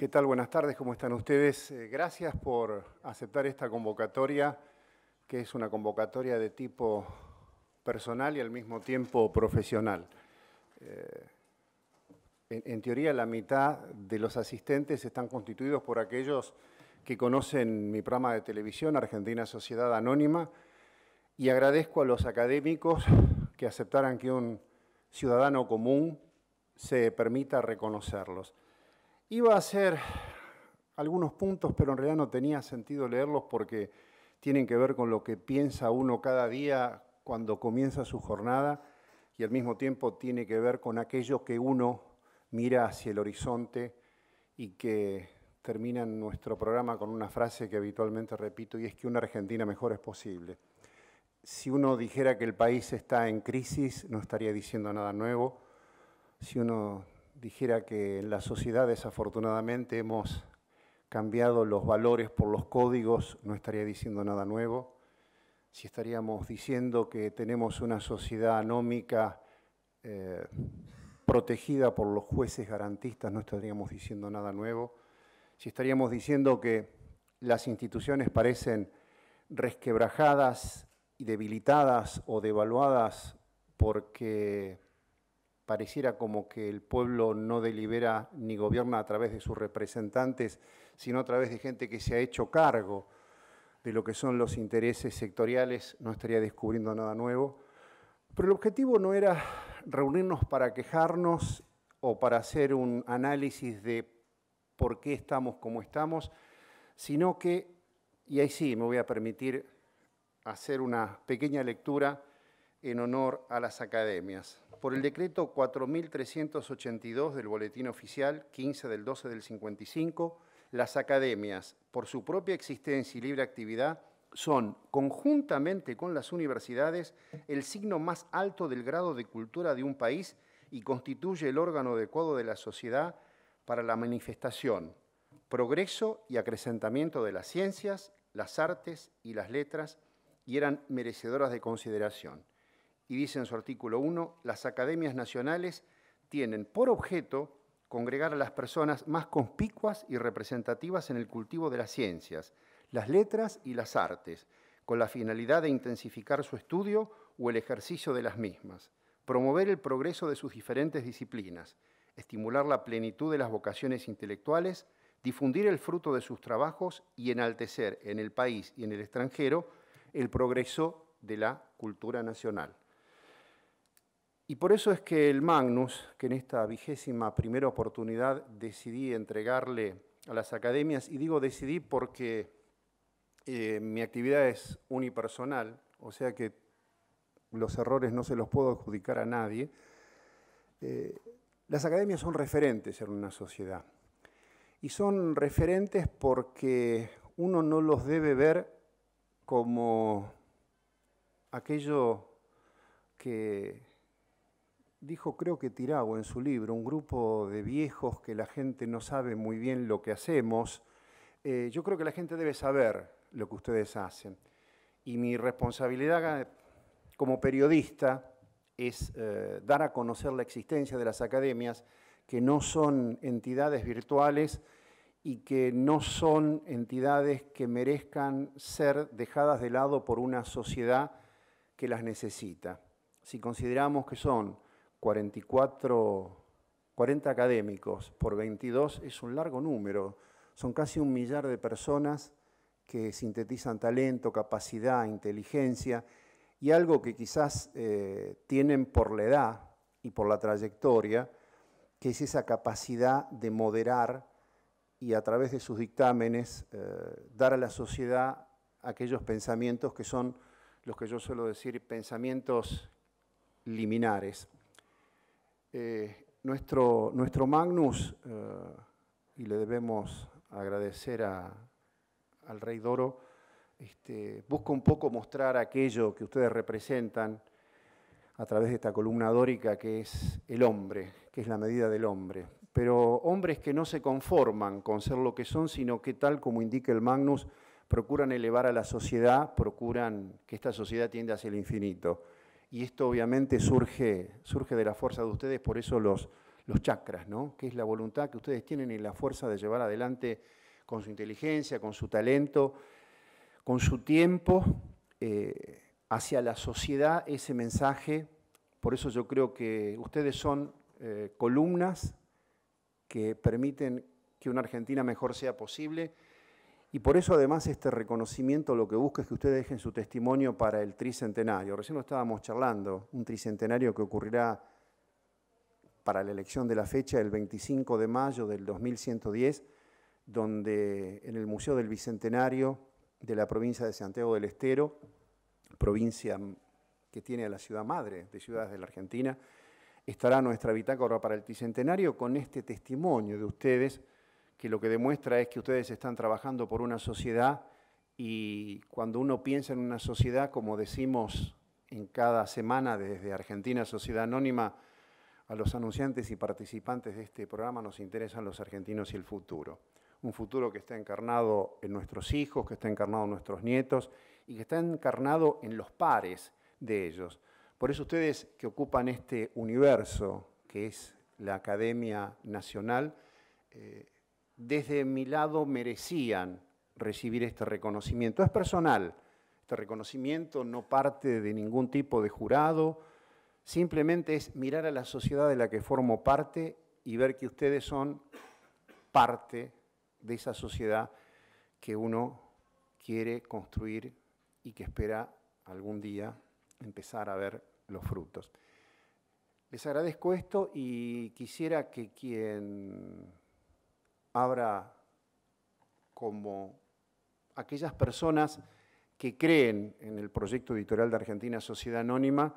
¿Qué tal? Buenas tardes, ¿cómo están ustedes? Eh, gracias por aceptar esta convocatoria, que es una convocatoria de tipo personal y al mismo tiempo profesional. Eh, en, teoría, la mitad de los asistentes están constituidos por aquellos que conocen mi programa de televisión, Argentina Sociedad Anónima, y agradezco a los académicos que aceptaran que un ciudadano común se permita reconocerlos. Iba a hacer algunos puntos, pero en realidad no tenía sentido leerlos porque tienen que ver con lo que piensa uno cada día cuando comienza su jornada y al mismo tiempo tiene que ver con aquello que uno mira hacia el horizonte y que termina nuestro programa con una frase que habitualmente repito y es que una Argentina mejor es posible. Si uno dijera que el país está en crisis, no estaría diciendo nada nuevo. Si uno dijera que en la sociedad desafortunadamente hemos cambiado los valores por los códigos, no estaría diciendo nada nuevo. Si estaríamos diciendo que tenemos una sociedad anómica eh, protegida por los jueces garantistas, no estaríamos diciendo nada nuevo. Si estaríamos diciendo que las instituciones parecen resquebrajadas y debilitadas o devaluadas porque pareciera como que el pueblo no delibera ni gobierna a través de sus representantes, sino a través de gente que se ha hecho cargo de lo que son los intereses sectoriales, no estaría descubriendo nada nuevo. Pero el objetivo no era reunirnos para quejarnos o para hacer un análisis de por qué estamos como estamos, sino que, y ahí sí me voy a permitir hacer una pequeña lectura en honor a las academias por el decreto 4382 del Boletín Oficial 15 del 12 del 55, las academias, por su propia existencia y libre actividad, son, conjuntamente con las universidades, el signo más alto del grado de cultura de un país y constituye el órgano adecuado de la sociedad para la manifestación, progreso y acrecentamiento de las ciencias, las artes y las letras, y eran merecedoras de consideración y dice en su artículo 1, las academias nacionales tienen por objeto congregar a las personas más conspicuas y representativas en el cultivo de las ciencias, las letras y las artes, con la finalidad de intensificar su estudio o el ejercicio de las mismas, promover el progreso de sus diferentes disciplinas, estimular la plenitud de las vocaciones intelectuales, difundir el fruto de sus trabajos y enaltecer en el país y en el extranjero el progreso de la cultura nacional. Y por eso es que el Magnus, que en esta vigésima primera oportunidad decidí entregarle a las academias, y digo decidí porque eh, mi actividad es unipersonal, o sea que los errores no se los puedo adjudicar a nadie, eh, las academias son referentes en una sociedad. Y son referentes porque uno no los debe ver como aquello que dijo creo que Tirago en su libro, un grupo de viejos que la gente no sabe muy bien lo que hacemos. Eh, yo creo que la gente debe saber lo que ustedes hacen. Y mi responsabilidad como periodista es eh, dar a conocer la existencia de las academias, que no son entidades virtuales y que no son entidades que merezcan ser dejadas de lado por una sociedad que las necesita. Si consideramos que son 44, 40 académicos por 22 es un largo número. Son casi un millar de personas que sintetizan talento, capacidad, inteligencia y algo que quizás eh, tienen por la edad y por la trayectoria, que es esa capacidad de moderar y a través de sus dictámenes eh, dar a la sociedad aquellos pensamientos que son los que yo suelo decir pensamientos liminares, eh, nuestro, Magnus, eh, y le debemos agradecer al Rey Doro, este, busca un poco mostrar aquello que ustedes representan a través de esta columna dórica que es el hombre, que es la medida del hombre. Pero hombres que no se conforman con ser lo que son, sino que tal como indica el Magnus, procuran elevar a la sociedad, procuran que esta sociedad tienda hacia el infinito y esto obviamente surge, de la fuerza de ustedes, por eso los, chakras, ¿no? que es la voluntad que ustedes tienen y la fuerza de llevar adelante con su inteligencia, con su talento, con su tiempo, eh, hacia la sociedad ese mensaje. Por eso yo creo que ustedes son eh, columnas que permiten que una Argentina mejor sea posible y por eso además este reconocimiento lo que busca es que ustedes dejen su testimonio para el tricentenario. Recién lo estábamos charlando, un tricentenario que ocurrirá para la elección de la fecha el 25 de mayo del 2110, donde en el Museo del Bicentenario de la provincia de Santiago del Estero, provincia que tiene a la ciudad madre de Ciudades de la Argentina, estará nuestra bitácora para el tricentenario con este testimonio de ustedes que lo que demuestra es que ustedes están trabajando por una sociedad y cuando uno piensa en una sociedad, como decimos en cada semana desde Argentina Sociedad Anónima, a los anunciantes y participantes de este programa nos interesan los argentinos y el futuro. Un futuro que está encarnado en nuestros hijos, que está encarnado en nuestros nietos y que está encarnado en los pares de ellos. Por eso ustedes que ocupan este universo que es la Academia Nacional, eh, desde mi lado merecían recibir este reconocimiento. Es personal, este reconocimiento no parte de ningún tipo de jurado, simplemente es mirar a la sociedad de la que formo parte y ver que ustedes son parte de esa sociedad que uno quiere construir y que espera algún día empezar a ver los frutos. Les agradezco esto y quisiera que quien Habrá como aquellas personas que creen en el proyecto editorial de Argentina Sociedad Anónima.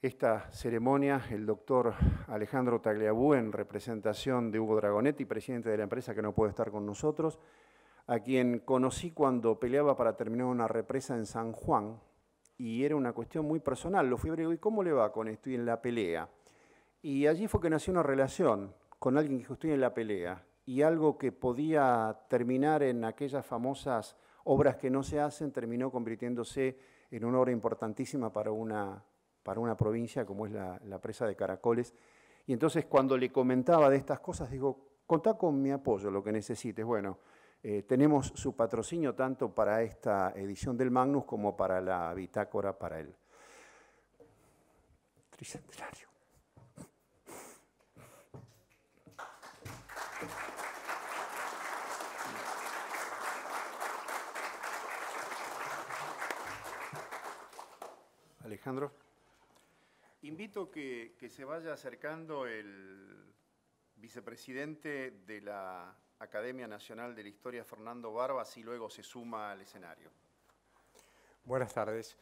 Esta ceremonia, el doctor Alejandro Tagliabú, en representación de Hugo Dragonetti, presidente de la empresa que no puede estar con nosotros, a quien conocí cuando peleaba para terminar una represa en San Juan, y era una cuestión muy personal. Lo fui a ver y ¿cómo le va con esto? Y en la pelea. Y allí fue que nació una relación con alguien que en la pelea y algo que podía terminar en aquellas famosas obras que no se hacen, terminó convirtiéndose en una obra importantísima para una, para una provincia como es la, presa de Caracoles. Y entonces cuando le comentaba de estas cosas, digo, contá con mi apoyo, lo que necesites. Bueno, eh, tenemos su patrocinio tanto para esta edición del Magnus como para la bitácora para el tricentenario. Alejandro. Invito que, que se vaya acercando el vicepresidente de la Academia Nacional de la Historia, Fernando Barbas, y luego se suma al escenario. Buenas tardes.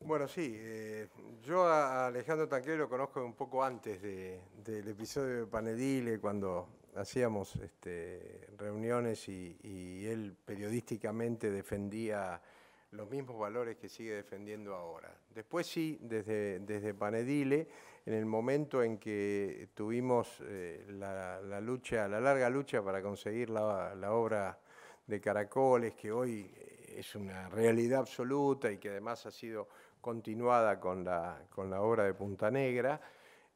Bueno, sí, eh, yo a Alejandro Tanquero lo conozco un poco antes del episodio de Panedile, cuando hacíamos este, reuniones y, él periodísticamente defendía los mismos valores que sigue defendiendo ahora. Después sí, desde, desde Panedile, en el momento en que tuvimos eh, la, lucha, la larga lucha para conseguir la, obra de Caracoles, que hoy eh, es una realidad absoluta y que además ha sido continuada con la, obra de Punta Negra,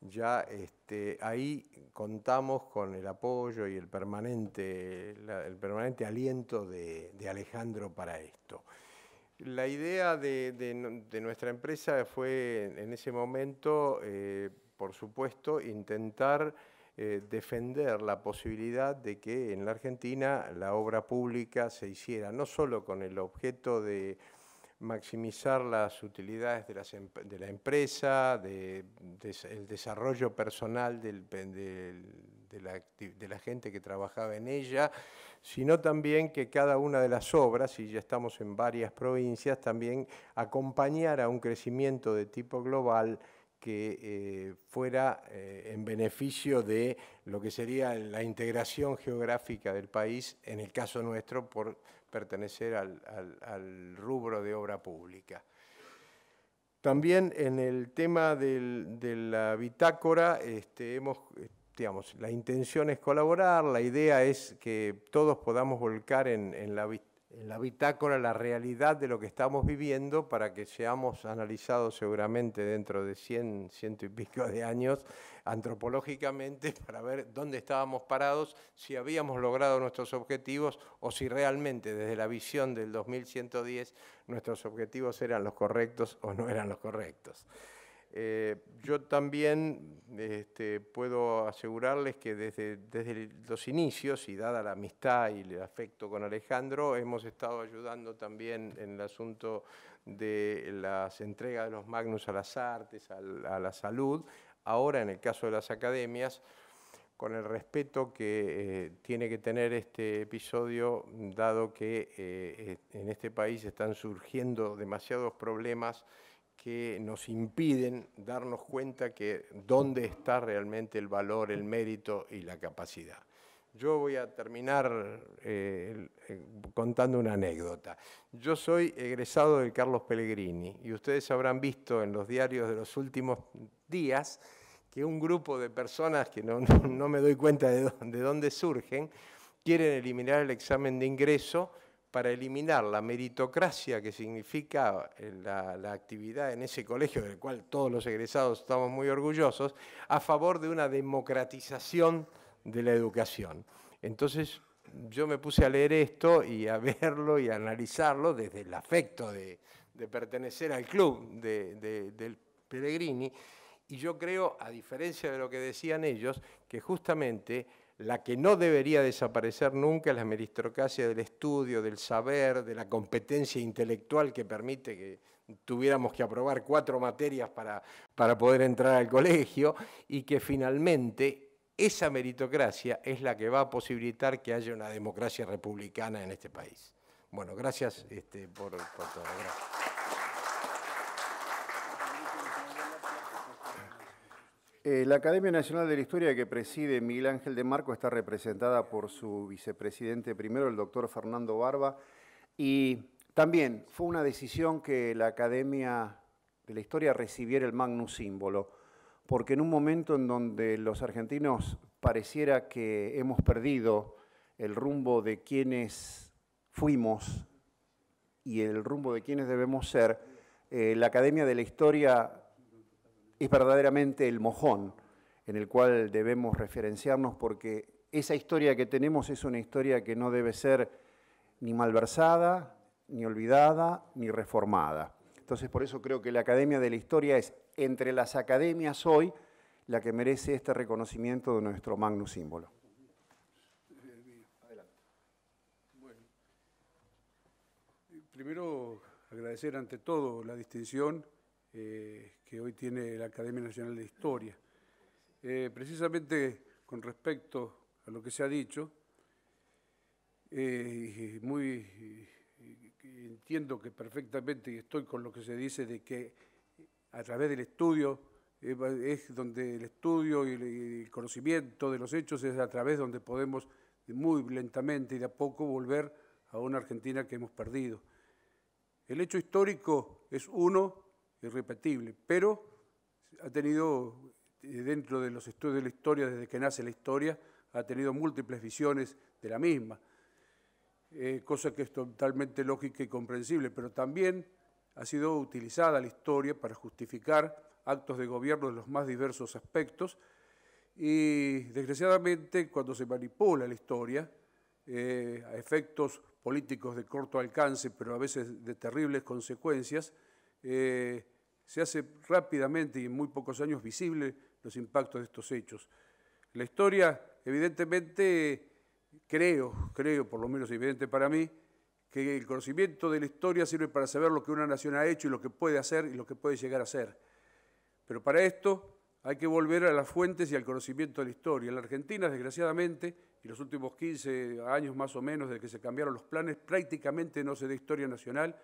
ya este, ahí contamos con el apoyo y el permanente, aliento de Alejandro para esto. La idea de, nuestra empresa fue en ese momento, eh, por supuesto, intentar eh, defender la posibilidad de que en la Argentina la obra pública se hiciera, no solo con el objeto de maximizar las utilidades de, de la empresa, de, el desarrollo personal del de la, gente que trabajaba en ella, sino también que cada una de las obras, y ya estamos en varias provincias, también acompañara un crecimiento de tipo global que eh, fuera eh, en beneficio de lo que sería la integración geográfica del país, en el caso nuestro, por pertenecer al, rubro de obra pública. También en el tema de la bitácora este, hemos la intención es colaborar, la idea es que todos podamos volcar en, la, en, la, bitácora la realidad de lo que estamos viviendo para que seamos analizados seguramente dentro de 100, ciento y pico de años antropológicamente para ver dónde estábamos parados, si habíamos logrado nuestros objetivos o si realmente desde la visión del 2110 nuestros objetivos eran los correctos o no eran los correctos. Eh, yo también este, puedo asegurarles que desde, los inicios, y dada la amistad y el afecto con Alejandro, hemos estado ayudando también en el asunto de las entregas de los magnus a las artes, a, la salud. Ahora, en el caso de las academias, con el respeto que eh, tiene que tener este episodio, dado que eh, en este país están surgiendo demasiados problemas que nos impiden darnos cuenta que dónde está realmente el valor, el mérito y la capacidad. Yo voy a terminar eh, eh, contando una anécdota. Yo soy egresado de Carlos Pellegrini y ustedes habrán visto en los diarios de los últimos días que un grupo de personas que no, me doy cuenta de dónde surgen quieren eliminar el examen de ingreso para eliminar la meritocracia que significa eh, la, actividad en ese colegio, del cual todos los egresados estamos muy orgullosos, a favor de una democratización de la educación. Entonces yo me puse a leer esto y a verlo y a analizarlo desde el afecto de, pertenecer al club del Pellegrini, y yo creo, a diferencia de lo que decían ellos, que justamente la que no debería desaparecer nunca es la meritocracia del estudio, del saber, de la competencia intelectual que permite que tuviéramos que aprobar cuatro materias para, para poder entrar al colegio y que finalmente esa meritocracia es la que va a posibilitar que haya una democracia republicana en este país. Bueno, gracias este, por, todo. Gracias. Eh, la Academia Nacional de la Historia que preside Miguel Ángel de Marco está representada por su vicepresidente primero, el doctor Fernando Barba, y también fue una decisión que la Academia de la Historia recibiera el magnus símbolo, porque en un momento en donde los argentinos pareciera que hemos perdido el rumbo de quienes fuimos y el rumbo de quienes debemos ser, eh, la Academia de la Historia es verdaderamente el mojón en el cual debemos referenciarnos porque esa historia que tenemos es una historia que no debe ser ni malversada, ni olvidada, ni reformada. Entonces por eso creo que la Academia de la Historia es entre las academias hoy la que merece este reconocimiento de nuestro magnus símbolo. Eh, primero agradecer ante todo la distinción eh, que hoy tiene la Academia Nacional de Historia. Eh, precisamente con respecto a lo que se ha dicho, eh, muy entiendo que perfectamente y estoy con lo que se dice de que a través del estudio es donde el estudio y el conocimiento de los hechos es a través donde podemos muy lentamente y de a poco volver a una Argentina que hemos perdido. El hecho histórico es uno irrepetible, pero ha tenido eh, dentro de los estudios de la historia, desde que nace la historia, ha tenido múltiples visiones de la misma, eh, cosa que es totalmente lógica y comprensible, pero también ha sido utilizada la historia para justificar actos de gobierno de los más diversos aspectos y desgraciadamente cuando se manipula la historia eh, a efectos políticos de corto alcance, pero a veces de terribles consecuencias, se hace rápidamente y en muy pocos años visible los impactos de estos hechos. La historia, evidentemente, creo, creo, por lo menos evidente para mí, que el conocimiento de la historia sirve para saber lo que una nación ha hecho y lo que puede hacer y lo que puede llegar a ser. Pero para esto hay que volver a las fuentes y al conocimiento de la historia. En la Argentina, desgraciadamente, y los últimos 15 años más o menos desde que se cambiaron los planes, prácticamente no se da historia nacional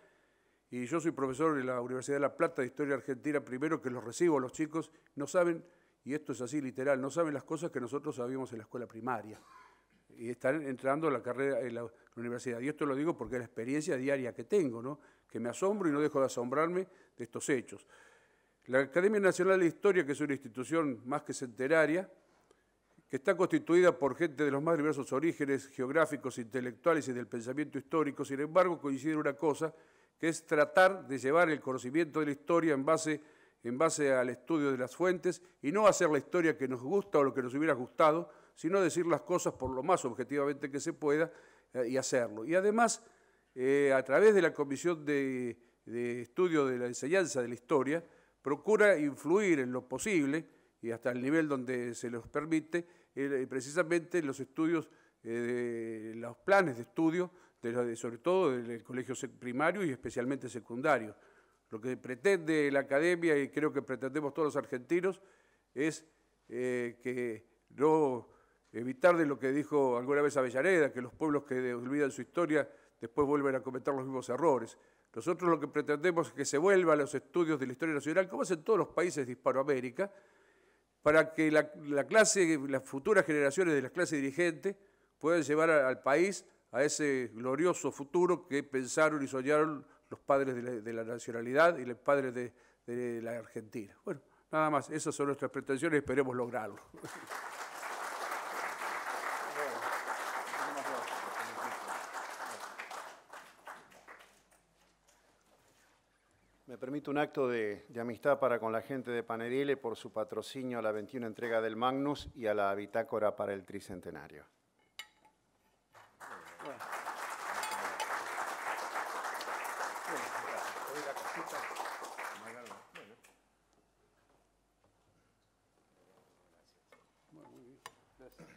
y yo soy profesor de la Universidad de La Plata de Historia Argentina, primero que los recibo los chicos, no saben, y esto es así literal, no saben las cosas que nosotros sabíamos en la escuela primaria. Y están entrando a la carrera en la universidad. Y esto lo digo porque es la experiencia diaria que tengo, ¿no? que me asombro y no dejo de asombrarme de estos hechos. La Academia Nacional de Historia, que es una institución más que centenaria, que está constituida por gente de los más diversos orígenes geográficos, intelectuales y del pensamiento histórico, sin embargo coincide en una cosa, que es tratar de llevar el conocimiento de la historia en base, en base al estudio de las fuentes y no hacer la historia que nos gusta o lo que nos hubiera gustado, sino decir las cosas por lo más objetivamente que se pueda eh, y hacerlo. Y además, eh, a través de la Comisión de, Estudio de la Enseñanza de la Historia, procura influir en lo posible y hasta el nivel donde se los permite, eh, precisamente los estudios, los planes de estudio sobre todo del colegio primario y especialmente secundario. Lo que pretende la academia y creo que pretendemos todos los argentinos es eh, que no evitar de lo que dijo alguna vez Avellaneda, que los pueblos que olvidan su historia después vuelven a cometer los mismos errores. Nosotros lo que pretendemos es que se vuelvan los estudios de la historia nacional, como hacen todos los países de Hispanoamérica, para que la, clase, las futuras generaciones de la clase dirigente puedan llevar al país a ese glorioso futuro que pensaron y soñaron los padres de la, nacionalidad y los padres de, la Argentina. Bueno, nada más, esas son nuestras pretensiones y esperemos lograrlo. Me permito un acto de, de, amistad para con la gente de Panerile por su patrocinio a la 21 entrega del Magnus y a la bitácora para el Tricentenario. Pues.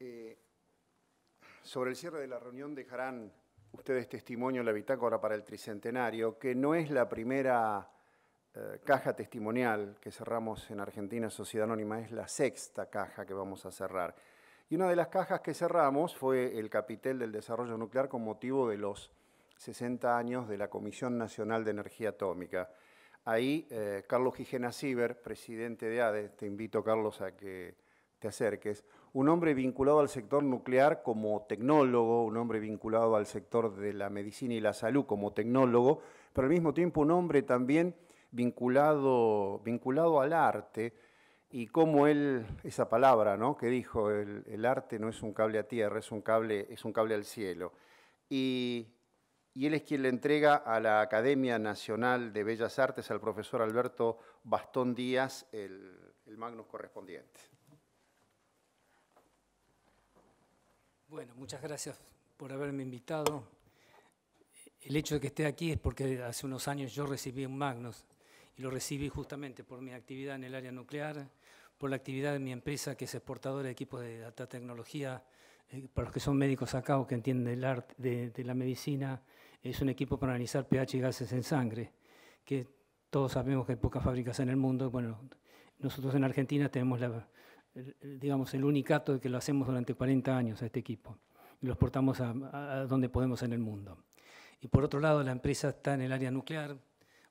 Eh, sobre el cierre de la reunión dejarán ustedes testimonio en la bitácora para el Tricentenario, que no es la primera eh, caja testimonial que cerramos en Argentina Sociedad Anónima, es la sexta caja que vamos a cerrar. Y una de las cajas que cerramos fue el capitel del desarrollo nuclear con motivo de los 60 años de la Comisión Nacional de Energía Atómica. Ahí eh, Carlos Gijena Ciber, presidente de ADES, te invito Carlos a que te acerques, un hombre vinculado al sector nuclear como tecnólogo, un hombre vinculado al sector de la medicina y la salud como tecnólogo, pero al mismo tiempo un hombre también vinculado, vinculado al arte, y cómo él, esa palabra ¿no? que dijo, el, arte no es un cable a tierra, es un cable, es un cable al cielo. Y, él es quien le entrega a la Academia Nacional de Bellas Artes, al profesor Alberto Bastón Díaz, el, el magnus correspondiente. Bueno, muchas gracias por haberme invitado. El hecho de que esté aquí es porque hace unos años yo recibí un magnus y lo recibí justamente por mi actividad en el área nuclear, por la actividad de mi empresa que es exportadora de equipos de alta tecnología, eh, para los que son médicos acá o que entienden el arte de, la medicina, es un equipo para analizar pH y gases en sangre, que todos sabemos que hay pocas fábricas en el mundo. Bueno, nosotros en Argentina tenemos la, el, digamos, el unicato de que lo hacemos durante 40 años a este equipo y lo exportamos a, a donde podemos en el mundo. Y por otro lado, la empresa está en el área nuclear,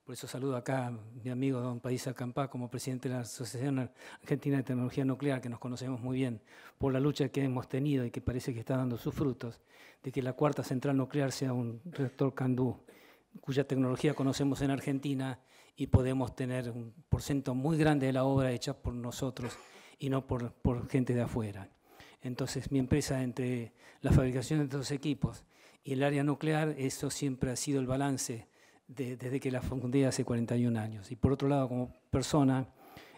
por eso saludo acá a mi amigo don País Acampá como presidente de la Asociación Argentina de Tecnología Nuclear, que nos conocemos muy bien, por la lucha que hemos tenido y que parece que está dando sus frutos, de que la cuarta central nuclear sea un reactor Candú, cuya tecnología conocemos en Argentina y podemos tener un porcentaje muy grande de la obra hecha por nosotros y no por, por gente de afuera. Entonces, mi empresa, entre la fabricación de estos equipos y el área nuclear, eso siempre ha sido el balance desde que la fundé hace 41 años. Y por otro lado, como persona,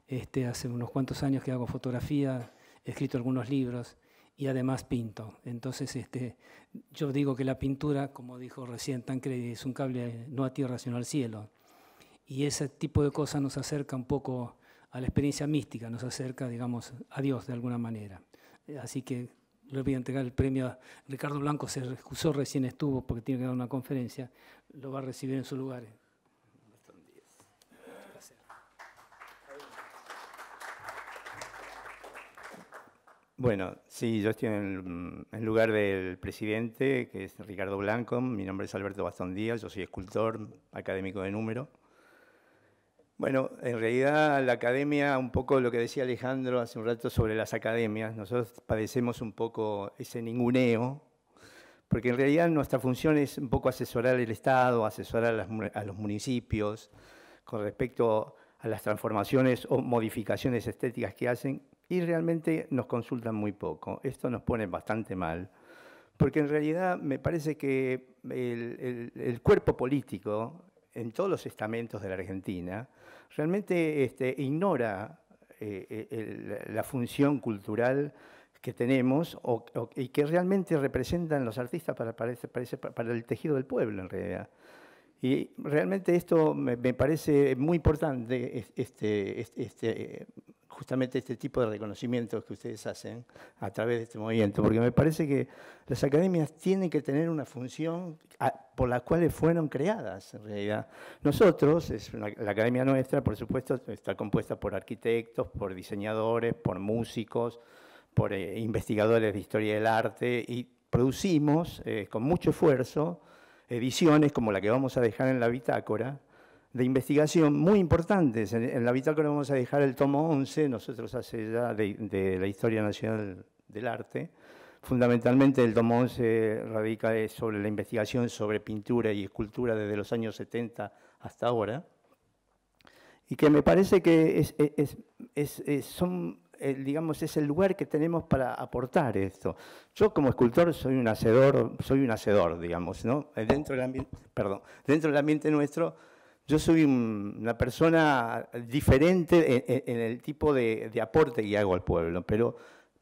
este, hace unos cuantos años que hago fotografía, he escrito algunos libros y además pinto. Entonces, este, yo digo que la pintura, como dijo recién Tancredi, es un cable no a tierra, sino al cielo. Y ese tipo de cosas nos acerca un poco a la experiencia mística, nos acerca, digamos, a Dios de alguna manera. Así que le voy a entregar el premio a Ricardo Blanco, se excusó recién estuvo porque tiene que dar una conferencia, lo va a recibir en su lugar. Bueno, sí, yo estoy en el lugar del presidente, que es Ricardo Blanco. Mi nombre es Alberto Bastón Díaz, yo soy escultor, académico de número. Bueno, en realidad la academia, un poco lo que decía Alejandro hace un rato sobre las academias, nosotros padecemos un poco ese ninguneo, porque en realidad nuestra función es un poco asesorar al Estado, asesorar a, los municipios con respecto a las transformaciones o modificaciones estéticas que hacen y realmente nos consultan muy poco. Esto nos pone bastante mal, porque en realidad me parece que el, el cuerpo político en todos los estamentos de la Argentina, realmente este, ignora eh, eh, la función cultural que tenemos y que realmente representan los artistas para, para, el tejido del pueblo en realidad. Y realmente esto me, parece muy importante, este, este, justamente este tipo de reconocimientos que ustedes hacen a través de este movimiento, porque me parece que las academias tienen que tener una función por la cual fueron creadas, en realidad. Nosotros, es la academia nuestra, por supuesto, está compuesta por arquitectos, por diseñadores, por músicos, por eh, investigadores de historia del arte, y producimos eh, con mucho esfuerzo ediciones, como la que vamos a dejar en la bitácora, de investigación muy importantes. En, la bitácora vamos a dejar el tomo 11, nosotros hace ya de, la historia nacional del arte. Fundamentalmente el tomo 11 radica eh, sobre la investigación sobre pintura y escultura desde los años 70 hasta ahora. Y que me parece que es, es, es, son eh, digamos, es el lugar que tenemos para aportar esto. Yo como escultor soy un hacedor, soy un hacedor, digamos, ¿no? Eh, dentro del ambiente, perdón, dentro del ambiente nuestro, yo soy una persona diferente en, el tipo de, aporte que hago al pueblo, pero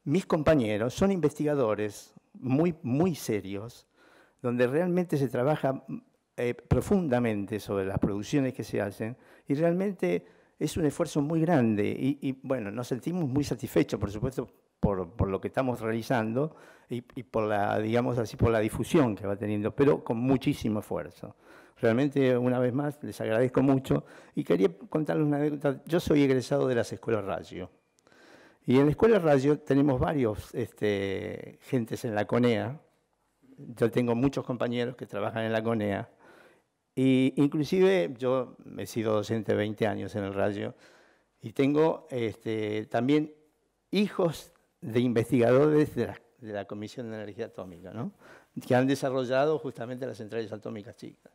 mis compañeros son investigadores muy, muy serios, donde realmente se trabaja eh, profundamente sobre las producciones que se hacen y realmente es un esfuerzo muy grande y, bueno, nos sentimos muy satisfechos, por supuesto, por, lo que estamos realizando y, por la, digamos así, por la difusión que va teniendo, pero con muchísimo esfuerzo. Realmente, una vez más, les agradezco mucho y quería contarles una anécdota. Yo soy egresado de las escuelas radio. Y en la escuela radio tenemos varios este, gentes en la CONEA. Yo tengo muchos compañeros que trabajan en la CONEA y inclusive yo he sido docente 20 años en el radio y tengo este, también hijos de investigadores de la, Comisión de Energía Atómica, ¿no? que han desarrollado justamente las centrales atómicas chicas.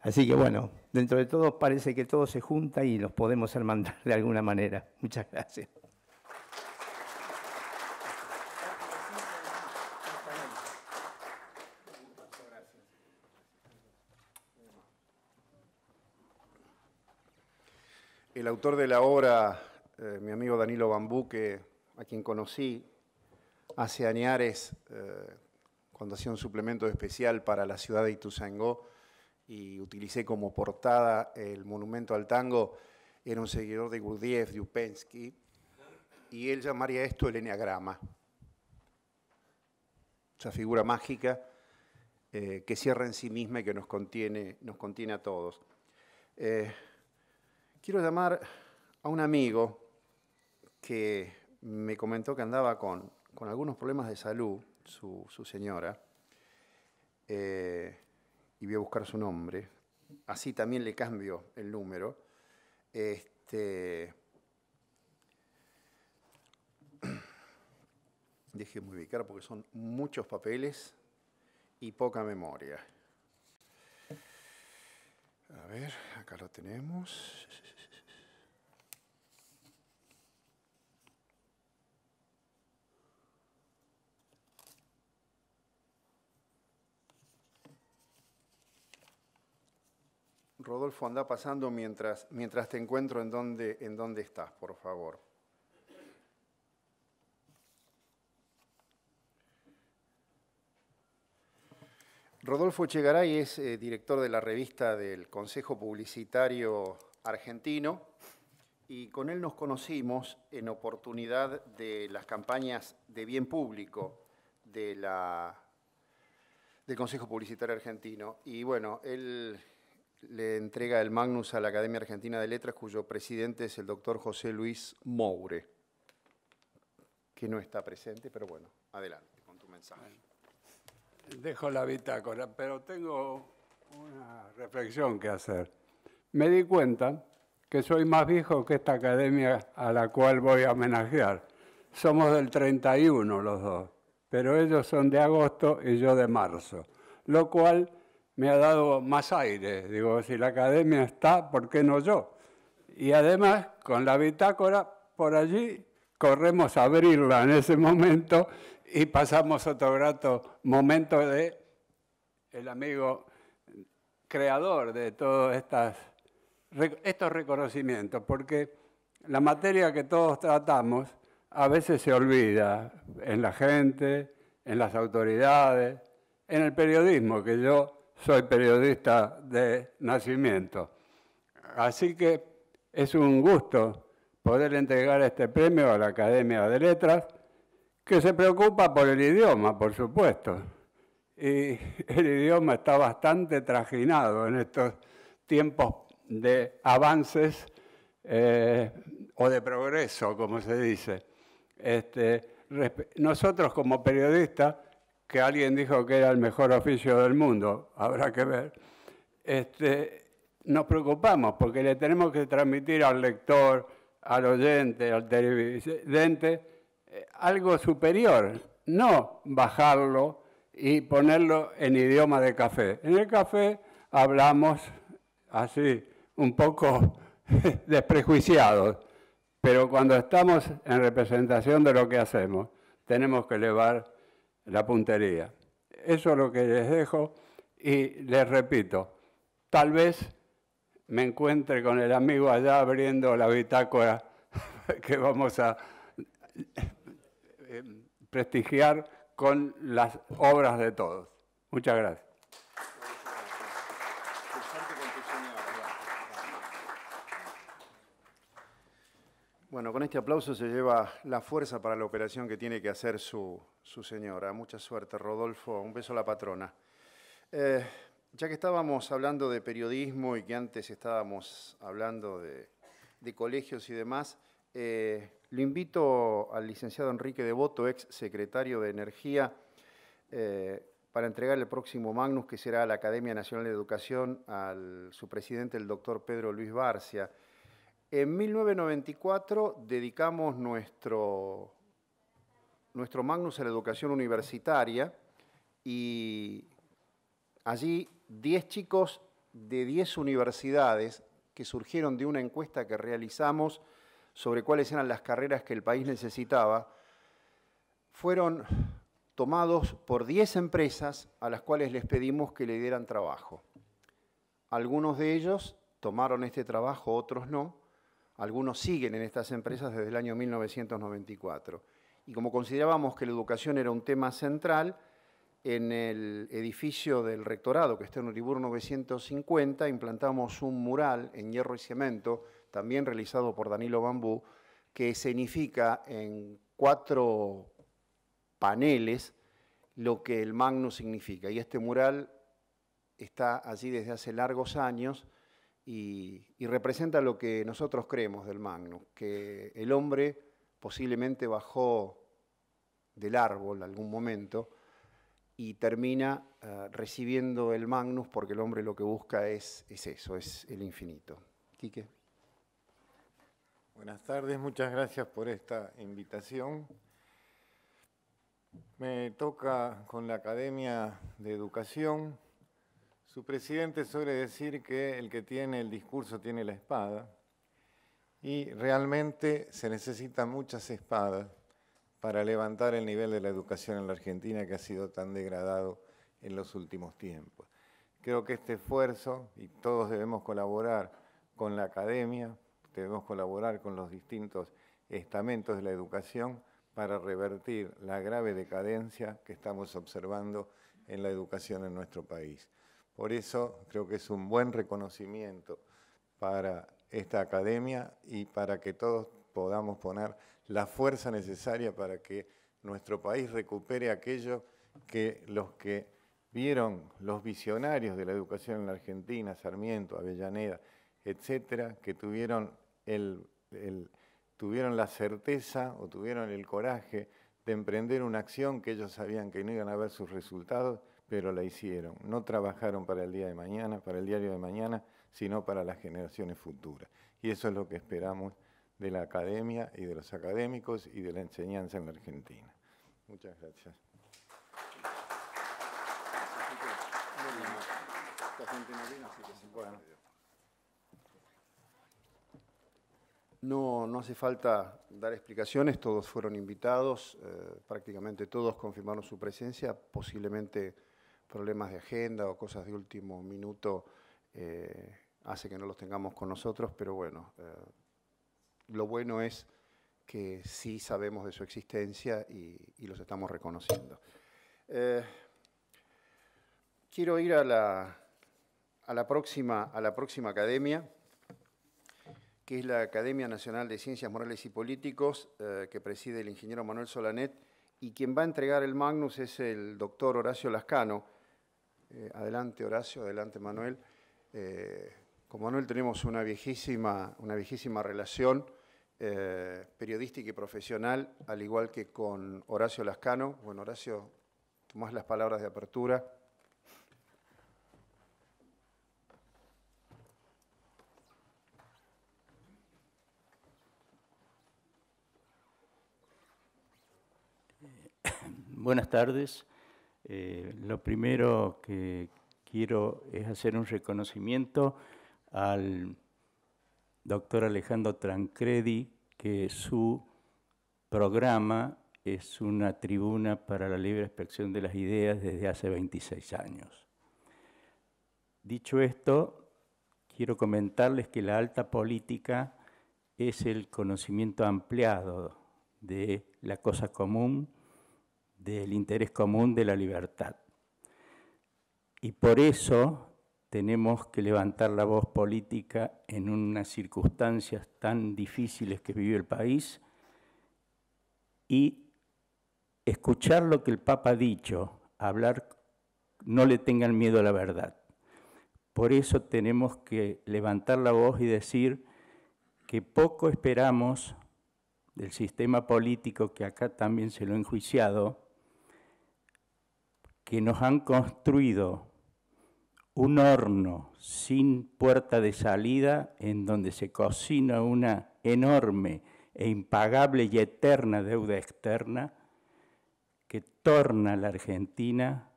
Así que bueno, dentro de todo parece que todo se junta y los podemos hermandar de alguna manera. Muchas gracias. El autor de la obra, eh, mi amigo Danilo que a quien conocí hace añares eh, cuando hacía un suplemento especial para la ciudad de Itusangó y utilicé como portada el monumento al tango, era un seguidor de Gurdjieff, de Upensky, y él llamaría esto el eneagrama Esa figura mágica eh, que cierra en sí misma y que nos contiene, nos contiene a todos quiero llamar a un amigo que me comentó que andaba con, algunos problemas de salud, su, señora, eh, y voy a buscar su nombre, así también le cambio el número. Este, muy ubicar porque son muchos papeles y poca memoria. A ver, acá lo tenemos. Rodolfo, anda pasando mientras, mientras te encuentro en dónde, en dónde estás, por favor. Rodolfo Echegaray es eh, director de la revista del Consejo Publicitario Argentino y con él nos conocimos en oportunidad de las campañas de bien público del Consejo Publicitario Argentino. Y bueno, él le entrega el Magnus a la Academia Argentina de Letras, cuyo presidente es el doctor José Luis Moure, que no está presente, pero bueno, adelante con tu mensaje dejo la bitácora, pero tengo una reflexión que hacer. Me di cuenta que soy más viejo que esta academia a la cual voy a homenajear. Somos del 31 los dos, pero ellos son de agosto y yo de marzo, lo cual me ha dado más aire. Digo, si la academia está, ¿por qué no yo? Y además, con la bitácora, por allí corremos a abrirla en ese momento y pasamos otro grato momento de el amigo creador de todos estos reconocimientos, porque la materia que todos tratamos a veces se olvida en la gente, en las autoridades, en el periodismo, que yo soy periodista de nacimiento. Así que es un gusto poder entregar este premio a la Academia de Letras que se preocupa por el idioma, por supuesto. Y el idioma está bastante trajinado en estos tiempos de avances eh, o de progreso, como se dice. Este, nosotros como periodistas, que alguien dijo que era el mejor oficio del mundo, habrá que ver, este, nos preocupamos porque le tenemos que transmitir al lector, al oyente, al televidente, eh, algo superior, no bajarlo y ponerlo en idioma de café. En el café hablamos así, un poco desprejuiciados, pero cuando estamos en representación de lo que hacemos, tenemos que elevar la puntería. Eso es lo que les dejo y les repito, tal vez me encuentre con el amigo allá abriendo la bitácora que vamos a eh, prestigiar con las obras de todos. Muchas gracias. Bueno, con este aplauso se lleva la fuerza para la operación que tiene que hacer su, señora. Mucha suerte, Rodolfo. Un beso a la patrona. Eh, ya que estábamos hablando de periodismo y que antes estábamos hablando de, colegios y demás, eh, le invito al licenciado Enrique Devoto, ex secretario de Energía, eh, para entregar el próximo Magnus, que será a la Academia Nacional de Educación, al su presidente, el doctor Pedro Luis Barcia. En 1994 dedicamos nuestro, nuestro Magnus a la educación universitaria y allí 10 chicos de 10 universidades que surgieron de una encuesta que realizamos sobre cuáles eran las carreras que el país necesitaba, fueron tomados por 10 empresas a las cuales les pedimos que le dieran trabajo. Algunos de ellos tomaron este trabajo, otros no. Algunos siguen en estas empresas desde el año 1994. Y como considerábamos que la educación era un tema central, en el edificio del rectorado, que está en Uribur 950, implantamos un mural en hierro y cemento también realizado por Danilo Bambú, que escenifica en cuatro paneles lo que el Magnus significa. Y este mural está allí desde hace largos años y, representa lo que nosotros creemos del Magnus, que el hombre posiblemente bajó del árbol en algún momento y termina eh, recibiendo el Magnus porque el hombre lo que busca es, es eso, es el infinito. Quique. Buenas tardes, muchas gracias por esta invitación. Me toca con la Academia de Educación. Su presidente suele decir que el que tiene el discurso tiene la espada y realmente se necesitan muchas espadas para levantar el nivel de la educación en la Argentina que ha sido tan degradado en los últimos tiempos. Creo que este esfuerzo, y todos debemos colaborar con la academia, debemos colaborar con los distintos estamentos de la educación para revertir la grave decadencia que estamos observando en la educación en nuestro país. Por eso creo que es un buen reconocimiento para esta academia y para que todos podamos poner la fuerza necesaria para que nuestro país recupere aquello que los que vieron los visionarios de la educación en la Argentina, Sarmiento, Avellaneda, etcétera, que tuvieron el, tuvieron la certeza o tuvieron el coraje de emprender una acción que ellos sabían que no iban a ver sus resultados, pero la hicieron. No trabajaron para el día de mañana, para el diario de mañana, sino para las generaciones futuras. Y eso es lo que esperamos de la academia y de los académicos y de la enseñanza en la Argentina. Muchas gracias. No, hace falta dar explicaciones, todos fueron invitados, eh, prácticamente todos confirmaron su presencia, posiblemente problemas de agenda o cosas de último minuto eh, hace que no los tengamos con nosotros, pero bueno, eh, lo bueno es que sí sabemos de su existencia y, los estamos reconociendo. quiero ir a la próxima academia que es la Academia Nacional de Ciencias Morales y Políticos, eh, que preside el ingeniero Manuel Solanet, y quien va a entregar el Magnus es el doctor Horacio Lascano. Eh, adelante Horacio, adelante Manuel. Eh, con Manuel tenemos una viejísima, una viejísima relación periodística y profesional, al igual que con Horacio Lascano. Bueno, Horacio, tomás las palabras de apertura. Buenas tardes. Eh, lo primero que quiero es hacer un reconocimiento al doctor Alejandro Trancredi, que su programa es una tribuna para la libre expresión de las ideas desde hace 26 años. Dicho esto, quiero comentarles que la alta política es el conocimiento ampliado de la cosa común, del interés común de la libertad. Y por eso tenemos que levantar la voz política en unas circunstancias tan difíciles que vive el país y escuchar lo que el Papa ha dicho, hablar, no le tengan miedo a la verdad. Por eso tenemos que levantar la voz y decir que poco esperamos del sistema político que acá también se lo ha enjuiciado, que nos han construido un horno sin puerta de salida en donde se cocina una enorme e impagable y eterna deuda externa que torna a la Argentina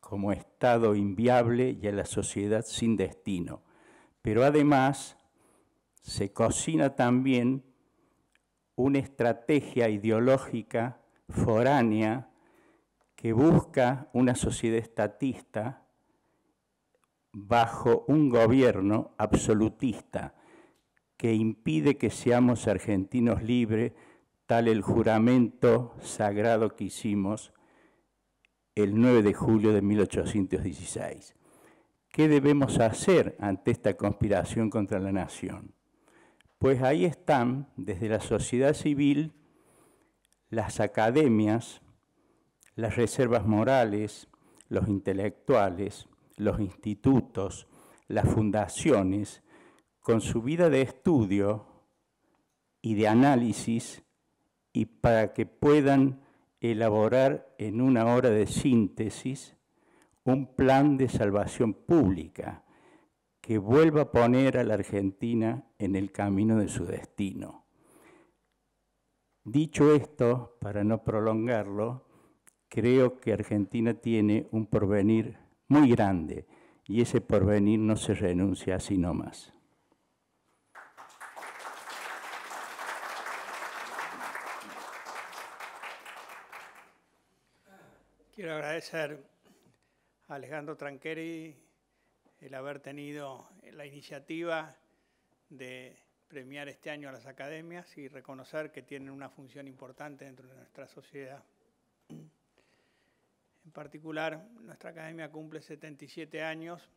como Estado inviable y a la sociedad sin destino. Pero además se cocina también una estrategia ideológica foránea que busca una sociedad estatista bajo un gobierno absolutista que impide que seamos argentinos libres, tal el juramento sagrado que hicimos el 9 de julio de 1816. ¿Qué debemos hacer ante esta conspiración contra la nación? Pues ahí están, desde la sociedad civil, las academias, las reservas morales, los intelectuales, los institutos, las fundaciones, con su vida de estudio y de análisis, y para que puedan elaborar en una hora de síntesis un plan de salvación pública que vuelva a poner a la Argentina en el camino de su destino. Dicho esto, para no prolongarlo, creo que Argentina tiene un porvenir muy grande y ese porvenir no se renuncia así más. Quiero agradecer a Alejandro Tranqueri el haber tenido la iniciativa de premiar este año a las academias y reconocer que tienen una función importante dentro de nuestra sociedad. En particular, nuestra academia cumple 77 años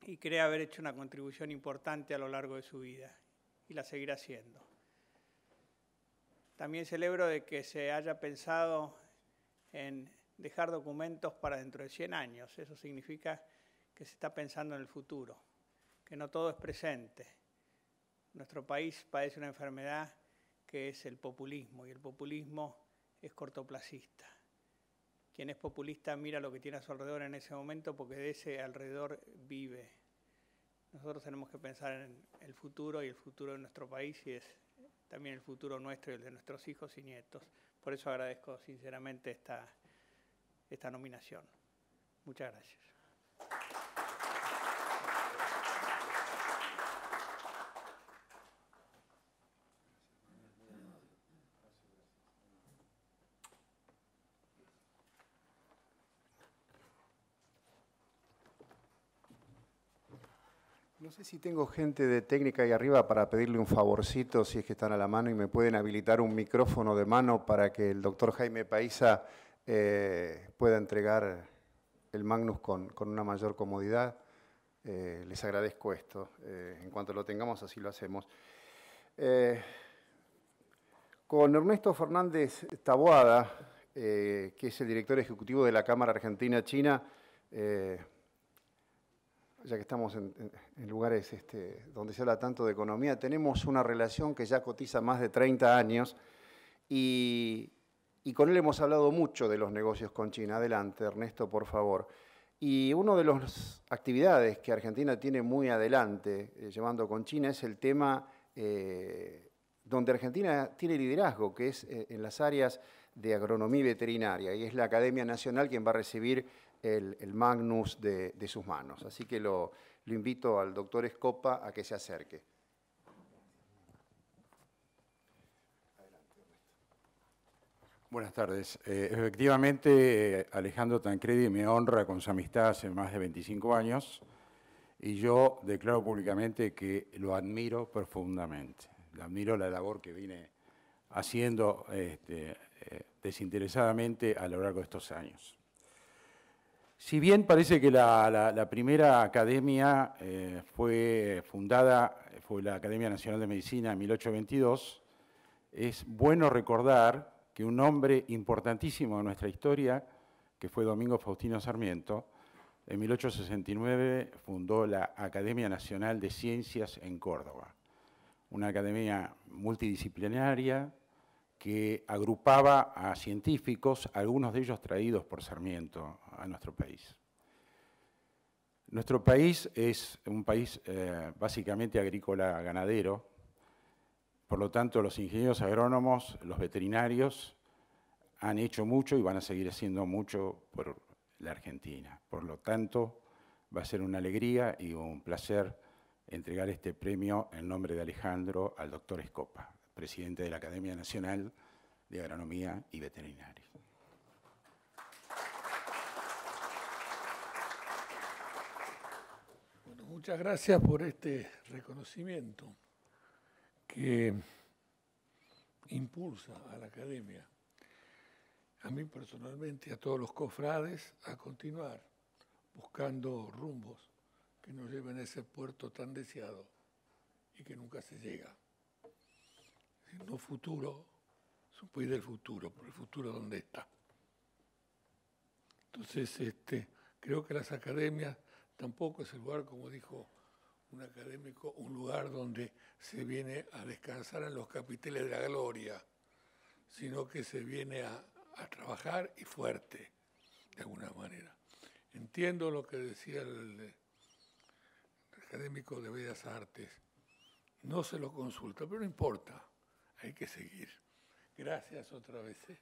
y cree haber hecho una contribución importante a lo largo de su vida y la seguirá haciendo. También celebro de que se haya pensado en dejar documentos para dentro de 100 años. Eso significa que se está pensando en el futuro, que no todo es presente. Nuestro país padece una enfermedad que es el populismo y el populismo es cortoplacista. Quien es populista mira lo que tiene a su alrededor en ese momento porque de ese alrededor vive. Nosotros tenemos que pensar en el futuro y el futuro de nuestro país y es también el futuro nuestro y el de nuestros hijos y nietos. Por eso agradezco sinceramente esta, esta nominación. Muchas gracias. No sé si tengo gente de técnica ahí arriba para pedirle un favorcito, si es que están a la mano, y me pueden habilitar un micrófono de mano para que el doctor Jaime Paisa eh, pueda entregar el Magnus con, una mayor comodidad. Eh, les agradezco esto. Eh, en cuanto lo tengamos, así lo hacemos. con Ernesto Fernández Taboada, que es el director ejecutivo de la Cámara Argentina-China, ya que estamos en, lugares este, donde se habla tanto de economía, tenemos una relación que ya cotiza más de 30 años y, con él hemos hablado mucho de los negocios con China. Adelante, Ernesto, por favor. Y una de las actividades que Argentina tiene muy adelante eh, llevando con China es el tema eh, donde Argentina tiene liderazgo, que es eh, en las áreas de agronomía veterinaria, y es la Academia Nacional quien va a recibir el, Magnus de, sus manos. Así que lo, invito al doctor Escopa a que se acerque. Buenas tardes. Eh, efectivamente, eh, Alejandro Tancredi me honra con su amistad hace más de 25 años y yo declaro públicamente que lo admiro profundamente. admiro la labor que viene haciendo este, eh, desinteresadamente a lo largo de estos años. Si bien parece que la, primera academia eh, fue fundada, fue la Academia Nacional de Medicina en 1822, es bueno recordar que un hombre importantísimo de nuestra historia, que fue Domingo Faustino Sarmiento, en 1869 fundó la Academia Nacional de Ciencias en Córdoba, una academia multidisciplinaria que agrupaba a científicos, algunos de ellos traídos por Sarmiento a nuestro país. Nuestro país es un país eh, básicamente agrícola ganadero, por lo tanto los ingenieros agrónomos, los veterinarios han hecho mucho y van a seguir haciendo mucho por la Argentina. Por lo tanto, va a ser una alegría y un placer entregar este premio en nombre de Alejandro al doctor Escopa, presidente de la Academia Nacional de Agronomía y Veterinaria. Muchas gracias por este reconocimiento que impulsa a la academia, a mí personalmente y a todos los cofrades, a continuar buscando rumbos que nos lleven a ese puerto tan deseado y que nunca se llega. No futuro, es país del futuro, pero el futuro dónde está. Entonces, este, creo que las academias Tampoco es el lugar, como dijo un académico, un lugar donde se viene a descansar en los capiteles de la gloria, sino que se viene a, trabajar y fuerte, de alguna manera. Entiendo lo que decía el, académico de Bellas Artes. No se lo consulta, pero no importa, hay que seguir. Gracias otra vez. ¿eh?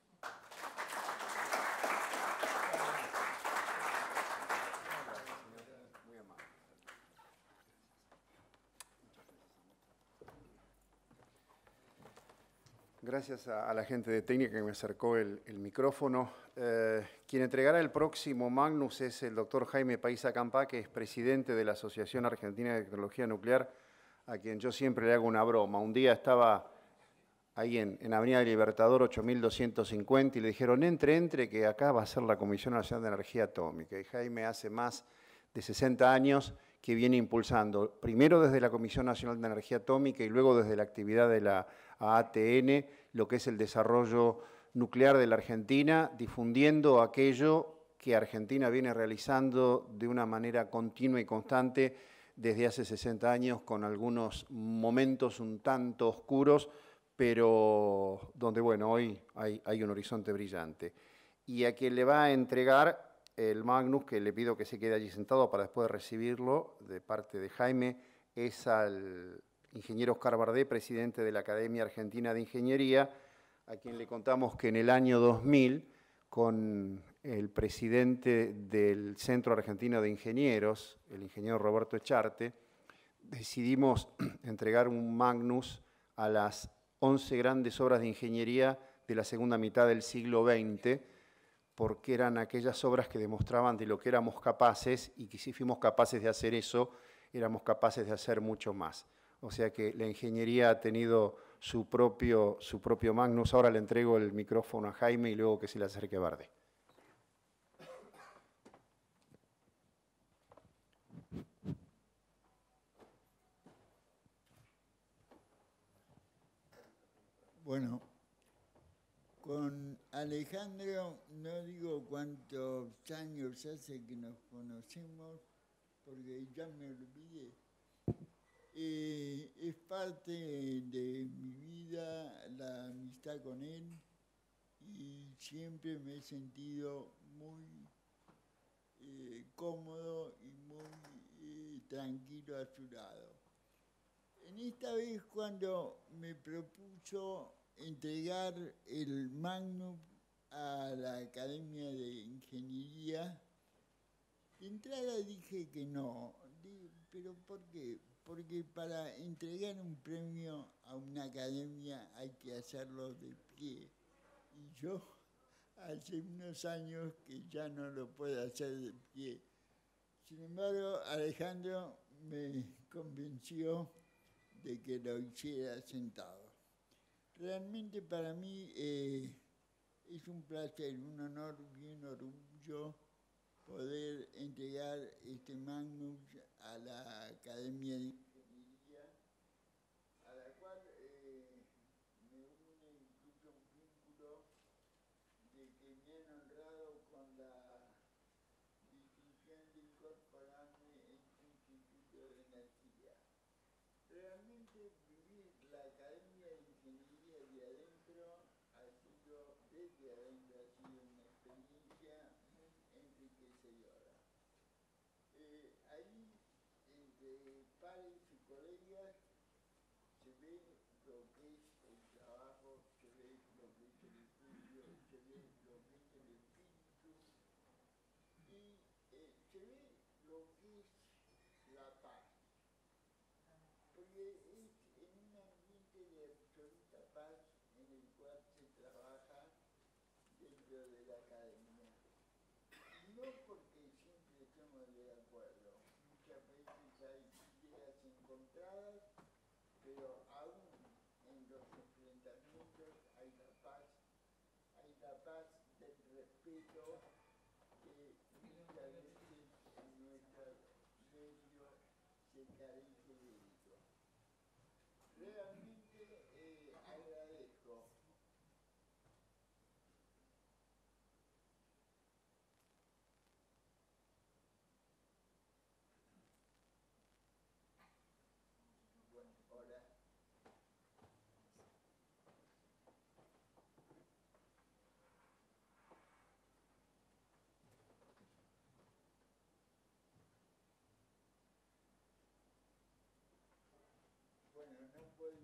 Gracias a, la gente de técnica que me acercó el, micrófono. Eh, quien entregará el próximo Magnus es el doctor Jaime Paisa Campá, que es presidente de la Asociación Argentina de Tecnología Nuclear, a quien yo siempre le hago una broma. Un día estaba ahí en, en Avenida Libertador 8250 y le dijeron, entre, entre, que acá va a ser la Comisión Nacional de Energía Atómica. Y Jaime hace más de 60 años que viene impulsando, primero desde la Comisión Nacional de Energía Atómica y luego desde la actividad de la ATN lo que es el desarrollo nuclear de la Argentina, difundiendo aquello que Argentina viene realizando de una manera continua y constante desde hace 60 años, con algunos momentos un tanto oscuros, pero donde, bueno, hoy hay, hay un horizonte brillante. Y a quien le va a entregar el Magnus, que le pido que se quede allí sentado para después recibirlo de parte de Jaime, es al ingeniero Oscar Bardé, presidente de la Academia Argentina de Ingeniería, a quien le contamos que en el año 2000, con el presidente del Centro Argentino de Ingenieros, el ingeniero Roberto Echarte, decidimos entregar un Magnus a las 11 grandes obras de ingeniería de la segunda mitad del siglo XX, porque eran aquellas obras que demostraban de lo que éramos capaces y que si fuimos capaces de hacer eso, éramos capaces de hacer mucho más. O sea que la ingeniería ha tenido su propio, su propio Magnus. Ahora le entrego el micrófono a Jaime y luego que se le acerque a Barde. Bueno, con Alejandro no digo cuántos años hace que nos conocemos, porque ya me olvidé. Eh, es parte de mi vida la amistad con él y siempre me he sentido muy eh, cómodo y muy eh, tranquilo a su lado. En esta vez cuando me propuso entregar el Magnum a la Academia de Ingeniería. De entrada dije que no, pero ¿por qué? Porque para entregar un premio a una academia hay que hacerlo de pie. Y yo hace unos años que ya no lo puedo hacer de pie. Sin embargo, Alejandro me convenció de que lo hiciera sentado. Realmente para mí eh, es un placer, un honor y un orgullo poder entregar este magnus a la Academia de 这里落地，拉大，不愿意。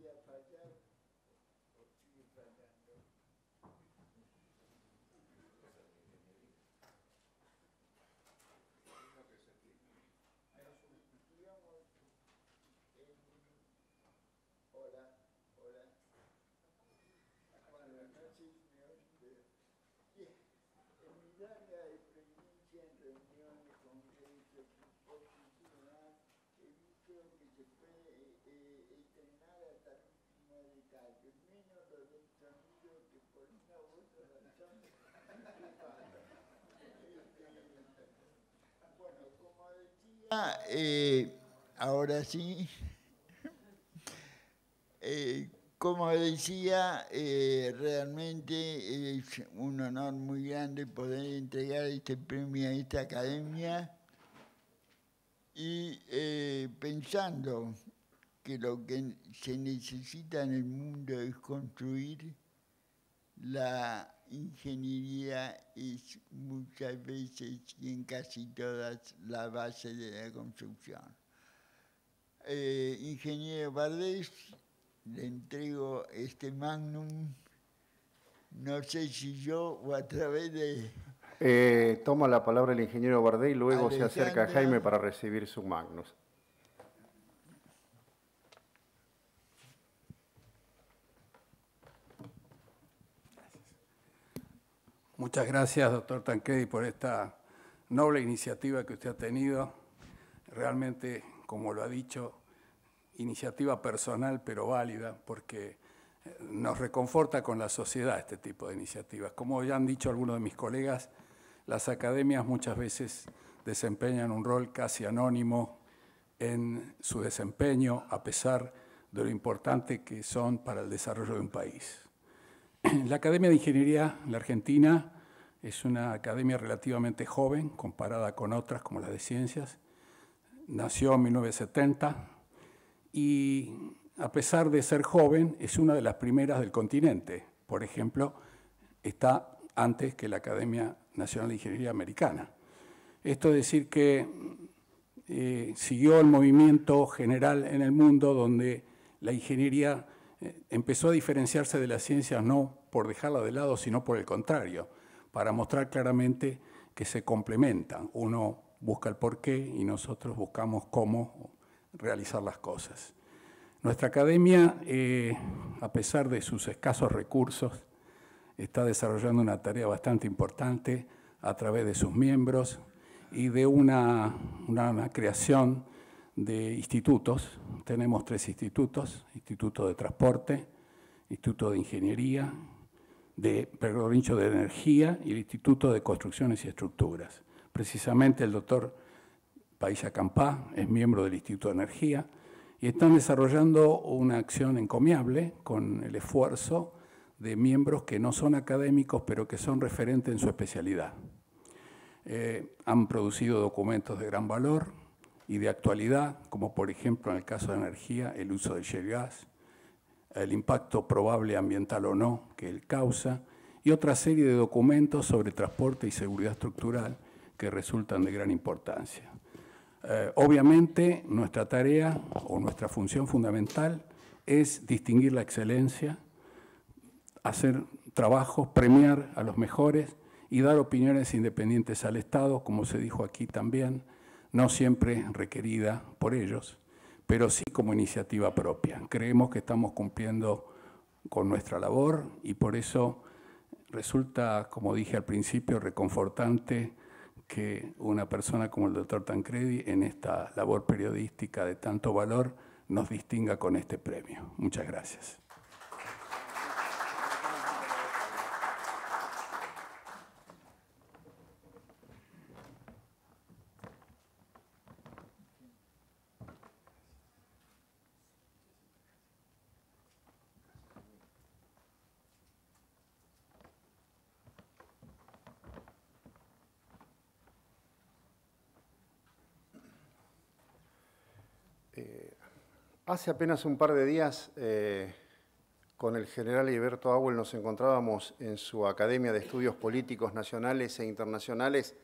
yapacak Ah, eh, ahora sí. Eh, como decía, eh, realmente es un honor muy grande poder entregar este premio a esta academia. Y pensando que lo que se necesita en el mundo es construir la ingeniería es muchas veces y en casi todas la base de la construcción. Eh, ingeniero Valdés, le entrego este magnum, no sé si yo o a través de... Eh, toma la palabra el ingeniero Bardés y luego se acerca a Jaime para recibir su magnus. Muchas gracias, doctor Tancredi, por esta noble iniciativa que usted ha tenido. Realmente, como lo ha dicho, iniciativa personal pero válida, porque eh, nos reconforta con la sociedad este tipo de iniciativas. Como ya han dicho algunos de mis colegas, las academias muchas veces desempeñan un rol casi anónimo en su desempeño, a pesar de lo importante que son para el desarrollo de un país. La Academia de Ingeniería, la Argentina, es una academia relativamente joven comparada con otras como la de ciencias. Nació en 1970 y a pesar de ser joven es una de las primeras del continente. Por ejemplo, está antes que la Academia Nacional de Ingeniería Americana. Esto es decir que eh, siguió el movimiento general en el mundo donde la ingeniería eh, empezó a diferenciarse de las ciencias no por dejarla de lado, sino por el contrario para mostrar claramente que se complementan. Uno busca el porqué y nosotros buscamos cómo realizar las cosas. Nuestra academia, eh, a pesar de sus escasos recursos, está desarrollando una tarea bastante importante a través de sus miembros y de una creación de institutos. Tenemos tres institutos, Instituto de Transporte, Instituto de Ingeniería de Rincho de Energía y el Instituto de Construcciones y Estructuras. Precisamente el doctor Paisa Campá es miembro del Instituto de Energía y están desarrollando una acción encomiable con el esfuerzo de miembros que no son académicos pero que son referentes en su especialidad. Eh, han producido documentos de gran valor y de actualidad, como por ejemplo en el caso de energía, el uso del shale gas, el impacto probable ambiental o no que él causa, y otra serie de documentos sobre transporte y seguridad estructural que resultan de gran importancia. Eh, obviamente, nuestra tarea o nuestra función fundamental es distinguir la excelencia, hacer trabajos, premiar a los mejores y dar opiniones independientes al Estado, como se dijo aquí también, no siempre requerida por ellos, pero sí como iniciativa propia. Creemos que estamos cumpliendo con nuestra labor y por eso resulta, como dije al principio, reconfortante que una persona como el doctor Tancredi en esta labor periodística de tanto valor nos distinga con este premio. Muchas gracias. Hace apenas un par de días, eh, con el general Alberto Awell nos encontrábamos en su Academia de Estudios Políticos Nacionales e Internacionales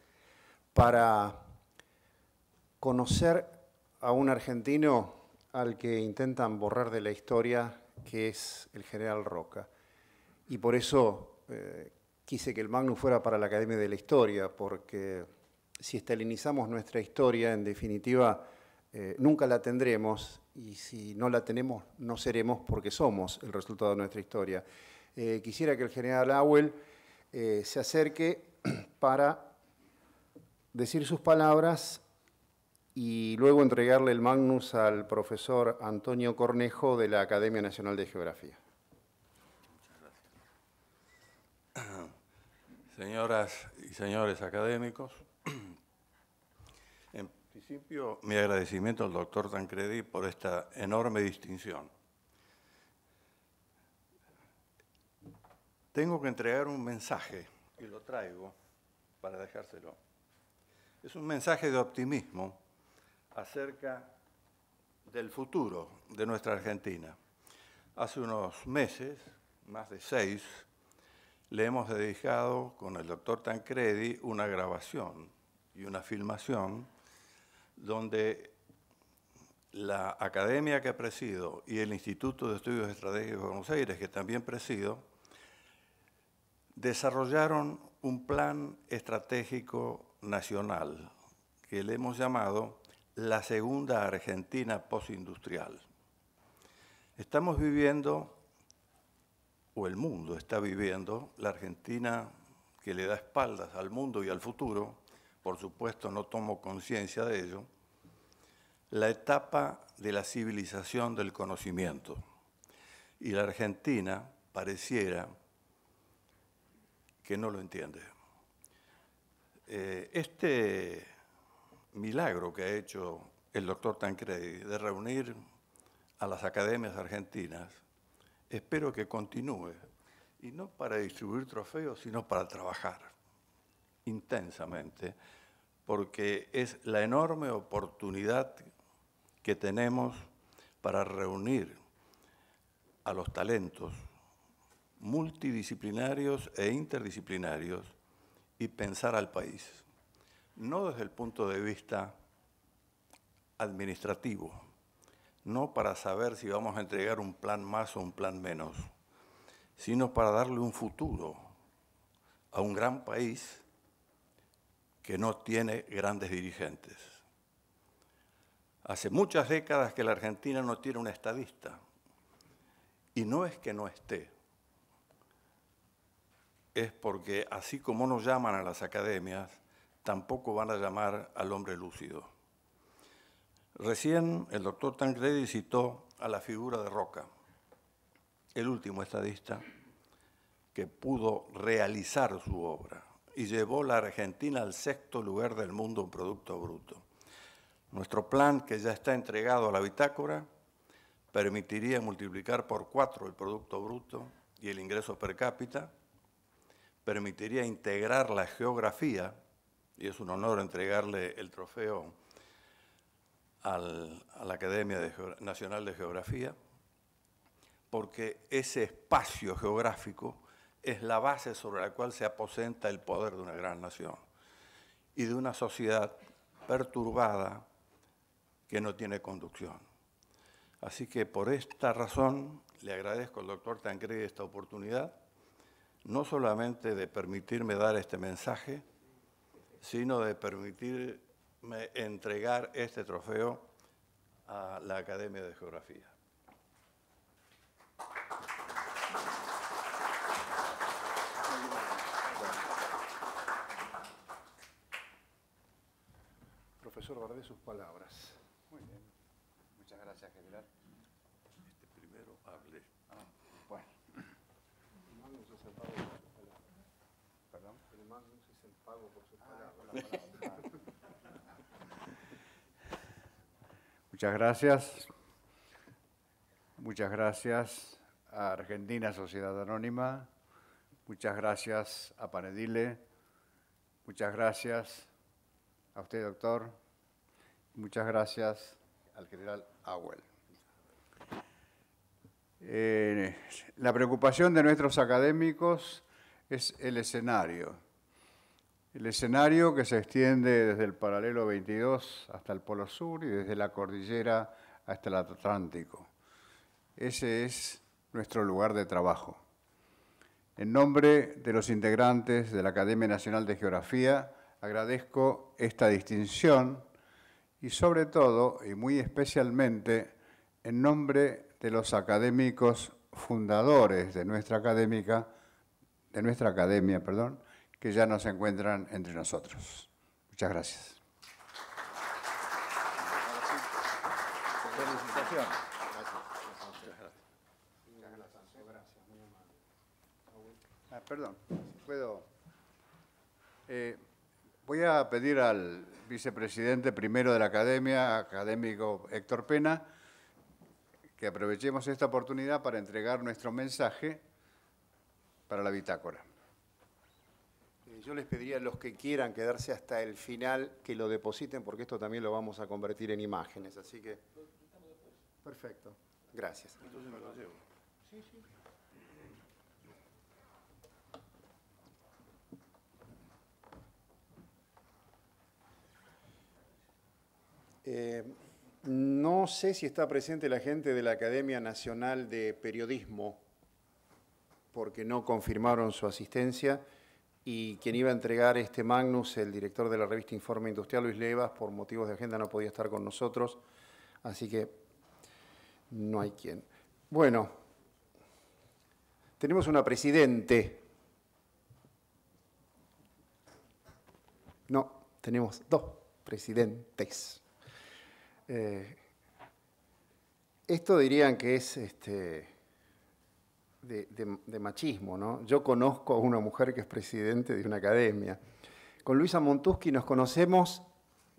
para conocer a un argentino al que intentan borrar de la historia, que es el general Roca. Y por eso eh, quise que el Magnus fuera para la Academia de la Historia, porque si estalinizamos nuestra historia, en definitiva, eh, nunca la tendremos y si no la tenemos no seremos porque somos el resultado de nuestra historia. Eh, quisiera que el general Awell eh, se acerque para decir sus palabras y luego entregarle el Magnus al profesor Antonio Cornejo de la Academia Nacional de Geografía. Señoras y señores académicos, principio, mi agradecimiento al doctor Tancredi por esta enorme distinción. Tengo que entregar un mensaje, y lo traigo para dejárselo. Es un mensaje de optimismo acerca del futuro de nuestra Argentina. Hace unos meses, más de seis, le hemos dedicado con el doctor Tancredi una grabación y una filmación donde la academia que presido y el Instituto de Estudios Estratégicos de Buenos Aires, que también presido, desarrollaron un plan estratégico nacional que le hemos llamado la segunda Argentina postindustrial. Estamos viviendo, o el mundo está viviendo, la Argentina que le da espaldas al mundo y al futuro, por supuesto no tomo conciencia de ello, la etapa de la civilización del conocimiento. Y la Argentina pareciera que no lo entiende. Eh, este milagro que ha hecho el doctor Tancredi de reunir a las academias argentinas, espero que continúe, y no para distribuir trofeos, sino para trabajar intensamente, porque es la enorme oportunidad que tenemos para reunir a los talentos multidisciplinarios e interdisciplinarios y pensar al país, no desde el punto de vista administrativo, no para saber si vamos a entregar un plan más o un plan menos, sino para darle un futuro a un gran país que no tiene grandes dirigentes. Hace muchas décadas que la Argentina no tiene un estadista. Y no es que no esté. Es porque así como no llaman a las academias, tampoco van a llamar al hombre lúcido. Recién el doctor Tancredi citó a la figura de Roca, el último estadista que pudo realizar su obra y llevó la Argentina al sexto lugar del mundo en Producto Bruto. Nuestro plan, que ya está entregado a la bitácora, permitiría multiplicar por cuatro el Producto Bruto y el ingreso per cápita, permitiría integrar la geografía, y es un honor entregarle el trofeo a la Academia Nacional de Geografía, porque ese espacio geográfico es la base sobre la cual se aposenta el poder de una gran nación y de una sociedad perturbada que no tiene conducción. Así que por esta razón le agradezco al doctor Tancredi esta oportunidad, no solamente de permitirme dar este mensaje, sino de permitirme entregar este trofeo a la Academia de Geografía. Profesor, guardé sus palabras. Ah. Muchas gracias. Muchas gracias a Argentina Sociedad Anónima. Muchas gracias a Panedile. Muchas gracias a usted, doctor. Muchas gracias al general eh, la preocupación de nuestros académicos es el escenario. El escenario que se extiende desde el paralelo 22 hasta el Polo Sur y desde la cordillera hasta el Atlántico. Ese es nuestro lugar de trabajo. En nombre de los integrantes de la Academia Nacional de Geografía, agradezco esta distinción y sobre todo y muy especialmente en nombre de los académicos fundadores de nuestra académica, de nuestra academia, perdón, que ya nos encuentran entre nosotros. Muchas gracias. Ah, perdón, puedo. Eh, Voy a pedir al vicepresidente primero de la Academia, académico Héctor Pena, que aprovechemos esta oportunidad para entregar nuestro mensaje para la bitácora. Eh, yo les pediría a los que quieran quedarse hasta el final que lo depositen porque esto también lo vamos a convertir en imágenes, así que... Perfecto. Gracias. Entonces me lo llevo. Eh, no sé si está presente la gente de la Academia Nacional de Periodismo, porque no confirmaron su asistencia, y quien iba a entregar este Magnus, el director de la revista Informe Industrial, Luis Levas, por motivos de agenda no podía estar con nosotros, así que no hay quien. Bueno, tenemos una presidente. No, tenemos dos presidentes. Eh, esto dirían que es este, de, machismo, ¿no? Yo conozco a una mujer que es presidente de una academia. Con Luisa Montuski nos conocemos,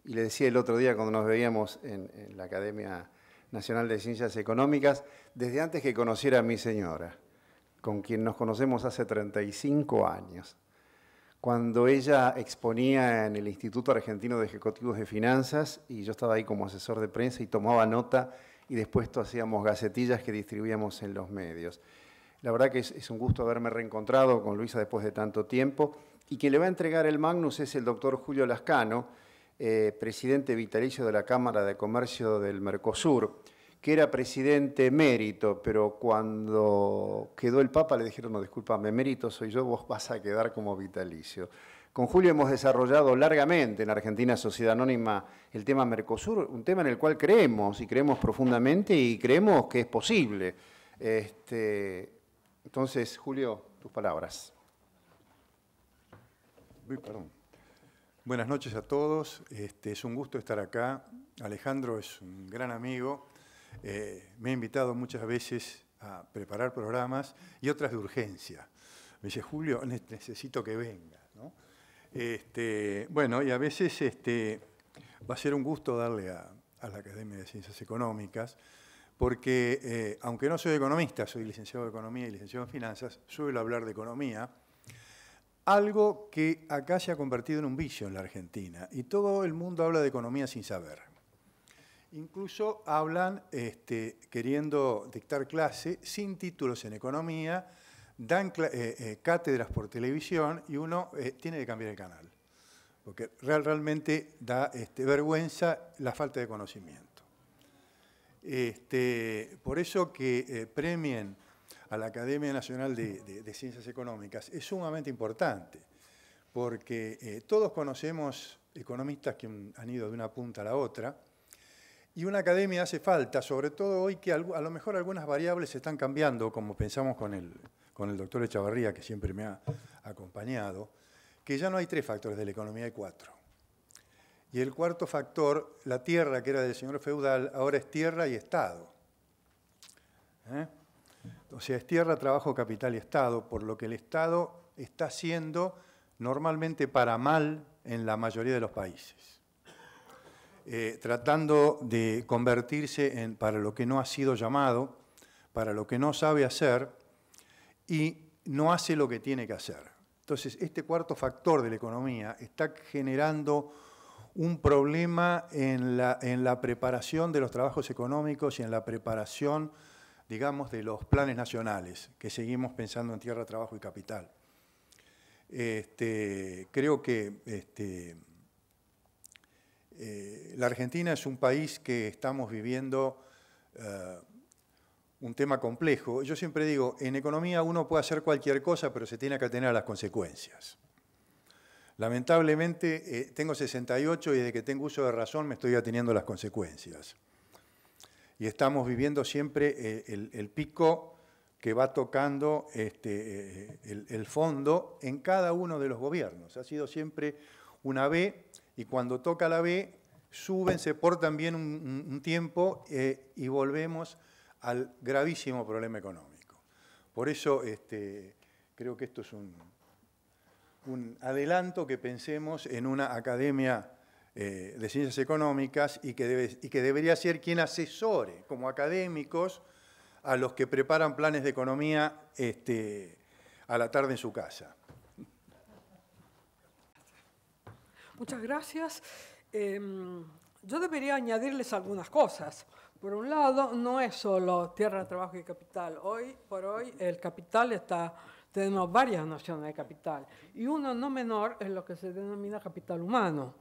y le decía el otro día cuando nos veíamos en, en la Academia Nacional de Ciencias Económicas, desde antes que conociera a mi señora, con quien nos conocemos hace 35 años cuando ella exponía en el Instituto Argentino de Ejecutivos de Finanzas y yo estaba ahí como asesor de prensa y tomaba nota y después hacíamos gacetillas que distribuíamos en los medios. La verdad que es, un gusto haberme reencontrado con Luisa después de tanto tiempo y quien le va a entregar el Magnus es el doctor Julio Lascano, eh, presidente vitalicio de la Cámara de Comercio del Mercosur que era presidente mérito pero cuando quedó el Papa le dijeron, no, disculpame, mérito soy yo, vos vas a quedar como vitalicio. Con Julio hemos desarrollado largamente en Argentina Sociedad Anónima el tema Mercosur, un tema en el cual creemos y creemos profundamente y creemos que es posible. Este, entonces, Julio, tus palabras. Buenas noches a todos. Este, es un gusto estar acá. Alejandro es un gran amigo eh, me ha invitado muchas veces a preparar programas y otras de urgencia. Me dice, Julio, necesito que venga. Este, bueno, y a veces este, va a ser un gusto darle a, la Academia de Ciencias Económicas, porque eh, aunque no soy economista, soy licenciado de Economía y licenciado en Finanzas, suelo hablar de economía, algo que acá se ha convertido en un vicio en la Argentina, y todo el mundo habla de economía sin saber. Incluso hablan, este, queriendo dictar clase, sin títulos en economía, dan eh, eh, cátedras por televisión y uno eh, tiene que cambiar el canal, porque realmente da este, vergüenza la falta de conocimiento. Este, por eso que premien a la Academia Nacional de, Ciencias Económicas es sumamente importante, porque todos conocemos economistas que han ido de una punta a la otra, y una academia hace falta, sobre todo hoy que a lo mejor algunas variables se están cambiando, como pensamos con el, con el doctor Echavarría, que siempre me ha acompañado, que ya no hay tres factores de la economía, hay cuatro. Y el cuarto factor, la tierra que era del señor feudal, ahora es tierra y Estado. ¿Eh? O sea, es tierra, trabajo, capital y Estado, por lo que el Estado está haciendo normalmente para mal en la mayoría de los países. Eh, tratando de convertirse en, para lo que no ha sido llamado, para lo que no sabe hacer y no hace lo que tiene que hacer. Entonces, este cuarto factor de la economía está generando un problema en la, en la preparación de los trabajos económicos y en la preparación, digamos, de los planes nacionales, que seguimos pensando en tierra, trabajo y capital. Este, creo que este, eh, la Argentina es un país que estamos viviendo eh, un tema complejo. Yo siempre digo, en economía uno puede hacer cualquier cosa, pero se tiene que atener a las consecuencias. Lamentablemente eh, tengo 68 y desde que tengo uso de razón me estoy ateniendo a las consecuencias. Y estamos viviendo siempre el, pico que va tocando este, el, el fondo en cada uno de los gobiernos. Ha sido siempre una B y cuando toca la B, suben, se portan bien un, tiempo eh, y volvemos al gravísimo problema económico. Por eso este, creo que esto es un, adelanto que pensemos en una academia eh, de ciencias económicas y que, debería ser quien asesore como académicos a los que preparan planes de economía este, a la tarde en su casa. Muchas gracias. Em, yo debería añadirles algunas cosas. Por un lado, no es solo tierra, trabajo y capital. Hoy por hoy el capital está, tenemos varias nociones de capital y uno no menor es lo que se denomina capital humano.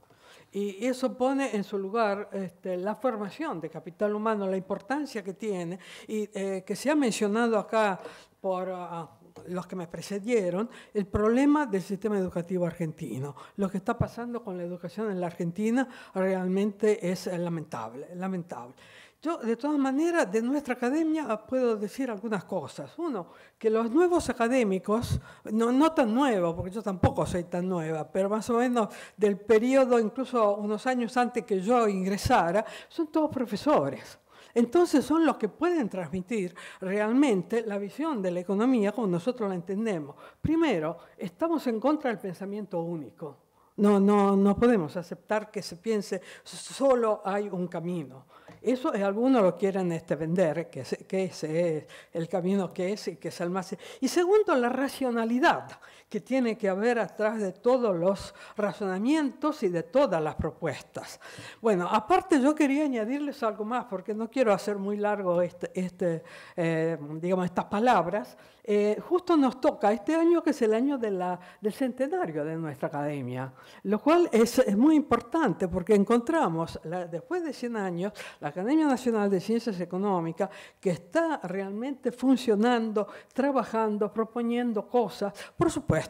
Y eso pone en su lugar este, la formación de capital humano, la importancia que tiene y eh, que se ha mencionado acá por ah, los que me precedieron, el problema del sistema educativo argentino. Lo que está pasando con la educación en la Argentina realmente es lamentable, lamentable. Yo, de todas maneras, de nuestra academia puedo decir algunas cosas. Uno, que los nuevos académicos, no, no tan nuevos, porque yo tampoco soy tan nueva, pero más o menos del periodo, incluso unos años antes que yo ingresara, son todos profesores. Entonces son los que pueden transmitir realmente la visión de la economía como nosotros la entendemos. Primero, estamos en contra del pensamiento único. No, no, no podemos aceptar que se piense solo hay un camino. Eso algunos lo quieren este, vender, que, ese es el camino que es y que es el más... Y segundo, la racionalidad, que tiene que haber atrás de todos los razonamientos y de todas las propuestas. Bueno, aparte yo quería añadirles algo más, porque no quiero hacer muy largo este, este eh, digamos, estas palabras. Eh, justo nos toca este año, que es el año de la, del centenario de nuestra academia, lo cual es, muy importante, porque encontramos, después de 100 años, la Academia Nacional de Ciencias Económicas, que está realmente funcionando, trabajando, proponiendo cosas, por supuesto,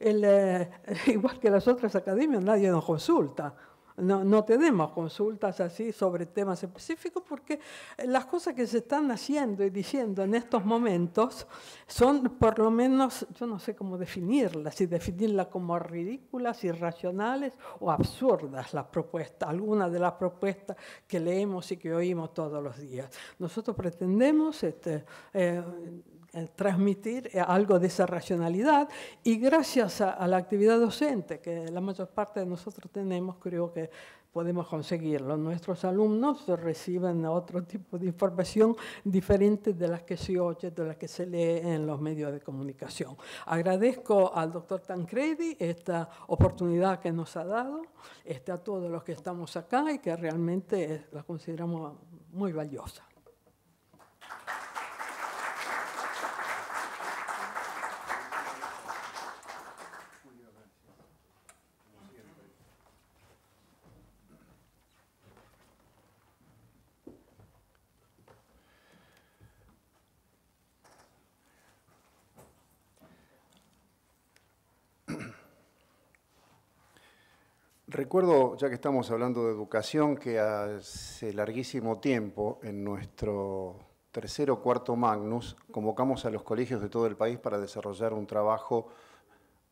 eh, igual que las otras academias, nadie nos consulta. No, tenemos consultas así sobre temas específicos porque las cosas que se están haciendo y diciendo en estos momentos son por lo menos, yo no sé cómo definirlas, si definirlas como ridículas, irracionales o absurdas las propuestas, algunas de las propuestas que leemos y que oímos todos los días. Nosotros pretendemos... Este, eh, eh, transmitir eh, algo de esa racionalidad y gracias a, la actividad docente que la mayor parte de nosotros tenemos, creo que podemos conseguirlo. Nuestros alumnos reciben otro tipo de información diferente de las que se oye, de las que se lee en los medios de comunicación. Agradezco al doctor Tancredi esta oportunidad que nos ha dado, este, a todos los que estamos acá y que realmente eh, la consideramos muy valiosa. Recuerdo, ya que estamos hablando de educación, que hace larguísimo tiempo, en nuestro tercero cuarto Magnus, convocamos a los colegios de todo el país para desarrollar un trabajo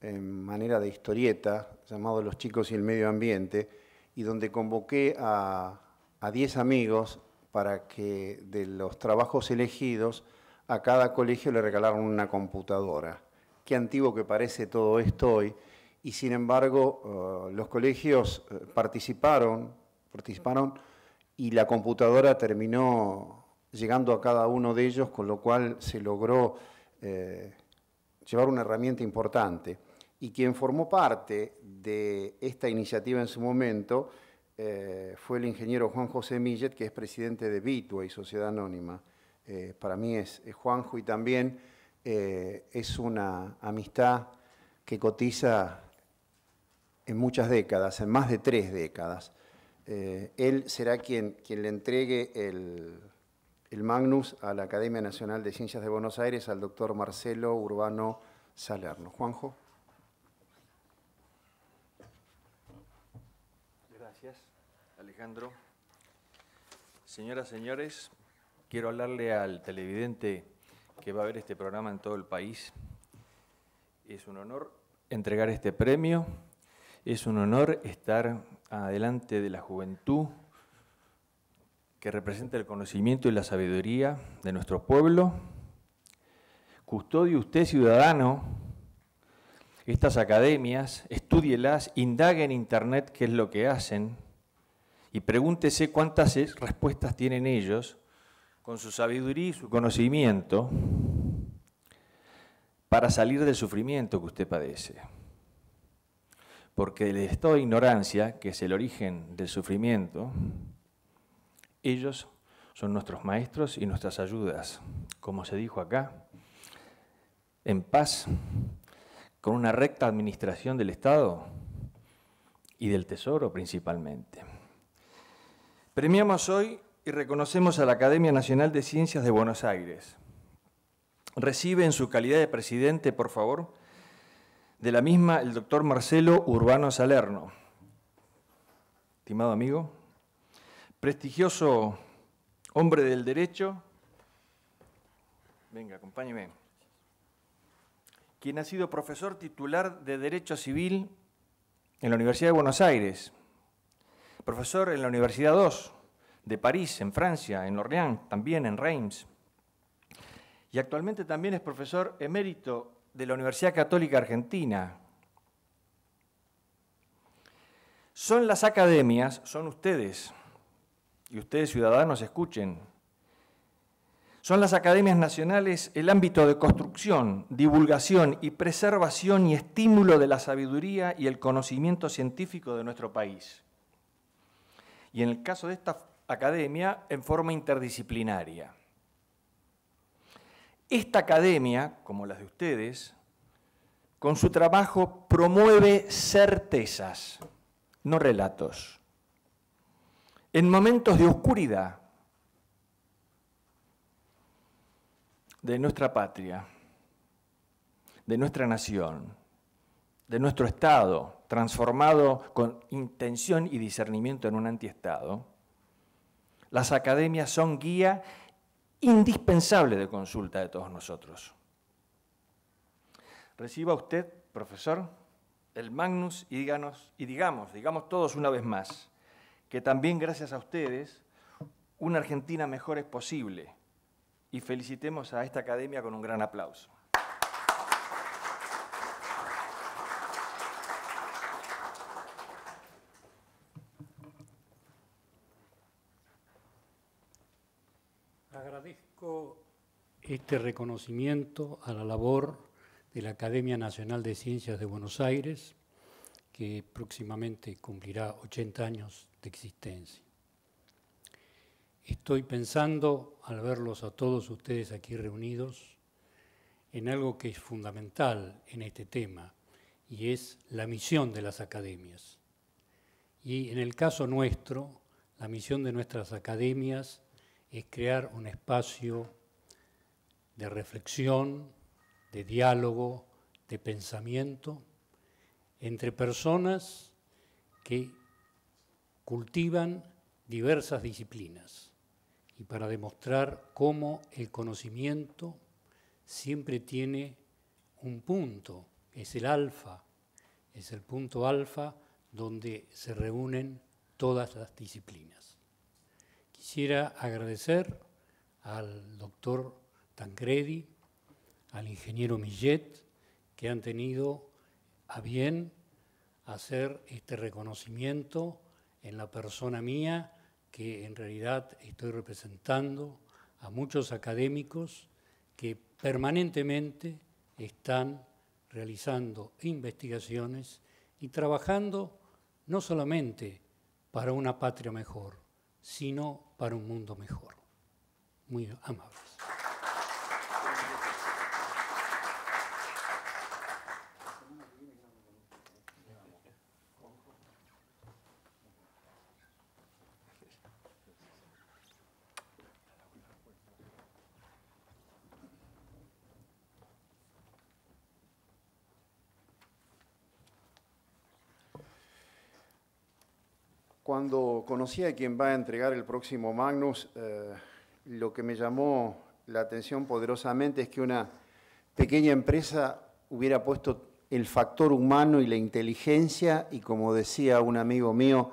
en manera de historieta llamado Los chicos y el medio ambiente, y donde convoqué a, a 10 amigos para que de los trabajos elegidos a cada colegio le regalaron una computadora. Qué antiguo que parece todo esto hoy, y sin embargo eh, los colegios eh, participaron, participaron y la computadora terminó llegando a cada uno de ellos, con lo cual se logró eh, llevar una herramienta importante. Y quien formó parte de esta iniciativa en su momento fue el ingeniero Juan José Millet, que es presidente de Bitway, Sociedad Anónima. para mí es, Juanjo y también es una amistad que cotiza en muchas décadas, en más de tres décadas. Eh, él será quien, quien le entregue el, el, Magnus a la Academia Nacional de Ciencias de Buenos Aires, al doctor Marcelo Urbano Salerno. Juanjo. Gracias, Alejandro. Señoras, señores, quiero hablarle al televidente que va a ver este programa en todo el país. Es un honor entregar este premio es un honor estar adelante de la juventud que representa el conocimiento y la sabiduría de nuestro pueblo. Custodie usted, ciudadano, estas academias, estúdielas, indague en Internet qué es lo que hacen y pregúntese cuántas respuestas tienen ellos con su sabiduría y su conocimiento para salir del sufrimiento que usted padece porque el estado ignorancia, que es el origen del sufrimiento, ellos son nuestros maestros y nuestras ayudas, como se dijo acá, en paz, con una recta administración del Estado y del Tesoro principalmente. Premiamos hoy y reconocemos a la Academia Nacional de Ciencias de Buenos Aires. Recibe en su calidad de presidente, por favor, de la misma, el doctor Marcelo Urbano Salerno. Estimado amigo, prestigioso hombre del derecho, venga, acompáñeme, quien ha sido profesor titular de Derecho Civil en la Universidad de Buenos Aires, profesor en la Universidad 2 de París, en Francia, en Orleans, también en Reims, y actualmente también es profesor emérito de la Universidad Católica Argentina. Son las academias, son ustedes, y ustedes ciudadanos escuchen, son las academias nacionales el ámbito de construcción, divulgación y preservación y estímulo de la sabiduría y el conocimiento científico de nuestro país. Y en el caso de esta academia, en forma interdisciplinaria. Esta academia, como las de ustedes, con su trabajo promueve certezas, no relatos. En momentos de oscuridad de nuestra patria, de nuestra nación, de nuestro Estado, transformado con intención y discernimiento en un antiestado, las academias son guía indispensable de consulta de todos nosotros. Reciba usted, profesor, el Magnus y, y digamos, digamos todos una vez más, que también gracias a ustedes una Argentina mejor es posible. Y felicitemos a esta academia con un gran aplauso. este reconocimiento a la labor de la Academia Nacional de Ciencias de Buenos Aires, que próximamente cumplirá 80 años de existencia. Estoy pensando, al verlos a todos ustedes aquí reunidos, en algo que es fundamental en este tema, y es la misión de las academias. Y en el caso nuestro, la misión de nuestras academias es crear un espacio de reflexión, de diálogo, de pensamiento entre personas que cultivan diversas disciplinas y para demostrar cómo el conocimiento siempre tiene un punto, es el alfa, es el punto alfa donde se reúnen todas las disciplinas. Quisiera agradecer al doctor Tancredi, al ingeniero Millet, que han tenido a bien hacer este reconocimiento en la persona mía, que en realidad estoy representando a muchos académicos que permanentemente están realizando investigaciones y trabajando no solamente para una patria mejor, sino para un mundo mejor. Muy amables. cuando conocí a quien va a entregar el próximo Magnus, eh, lo que me llamó la atención poderosamente es que una pequeña empresa hubiera puesto el factor humano y la inteligencia y como decía un amigo mío,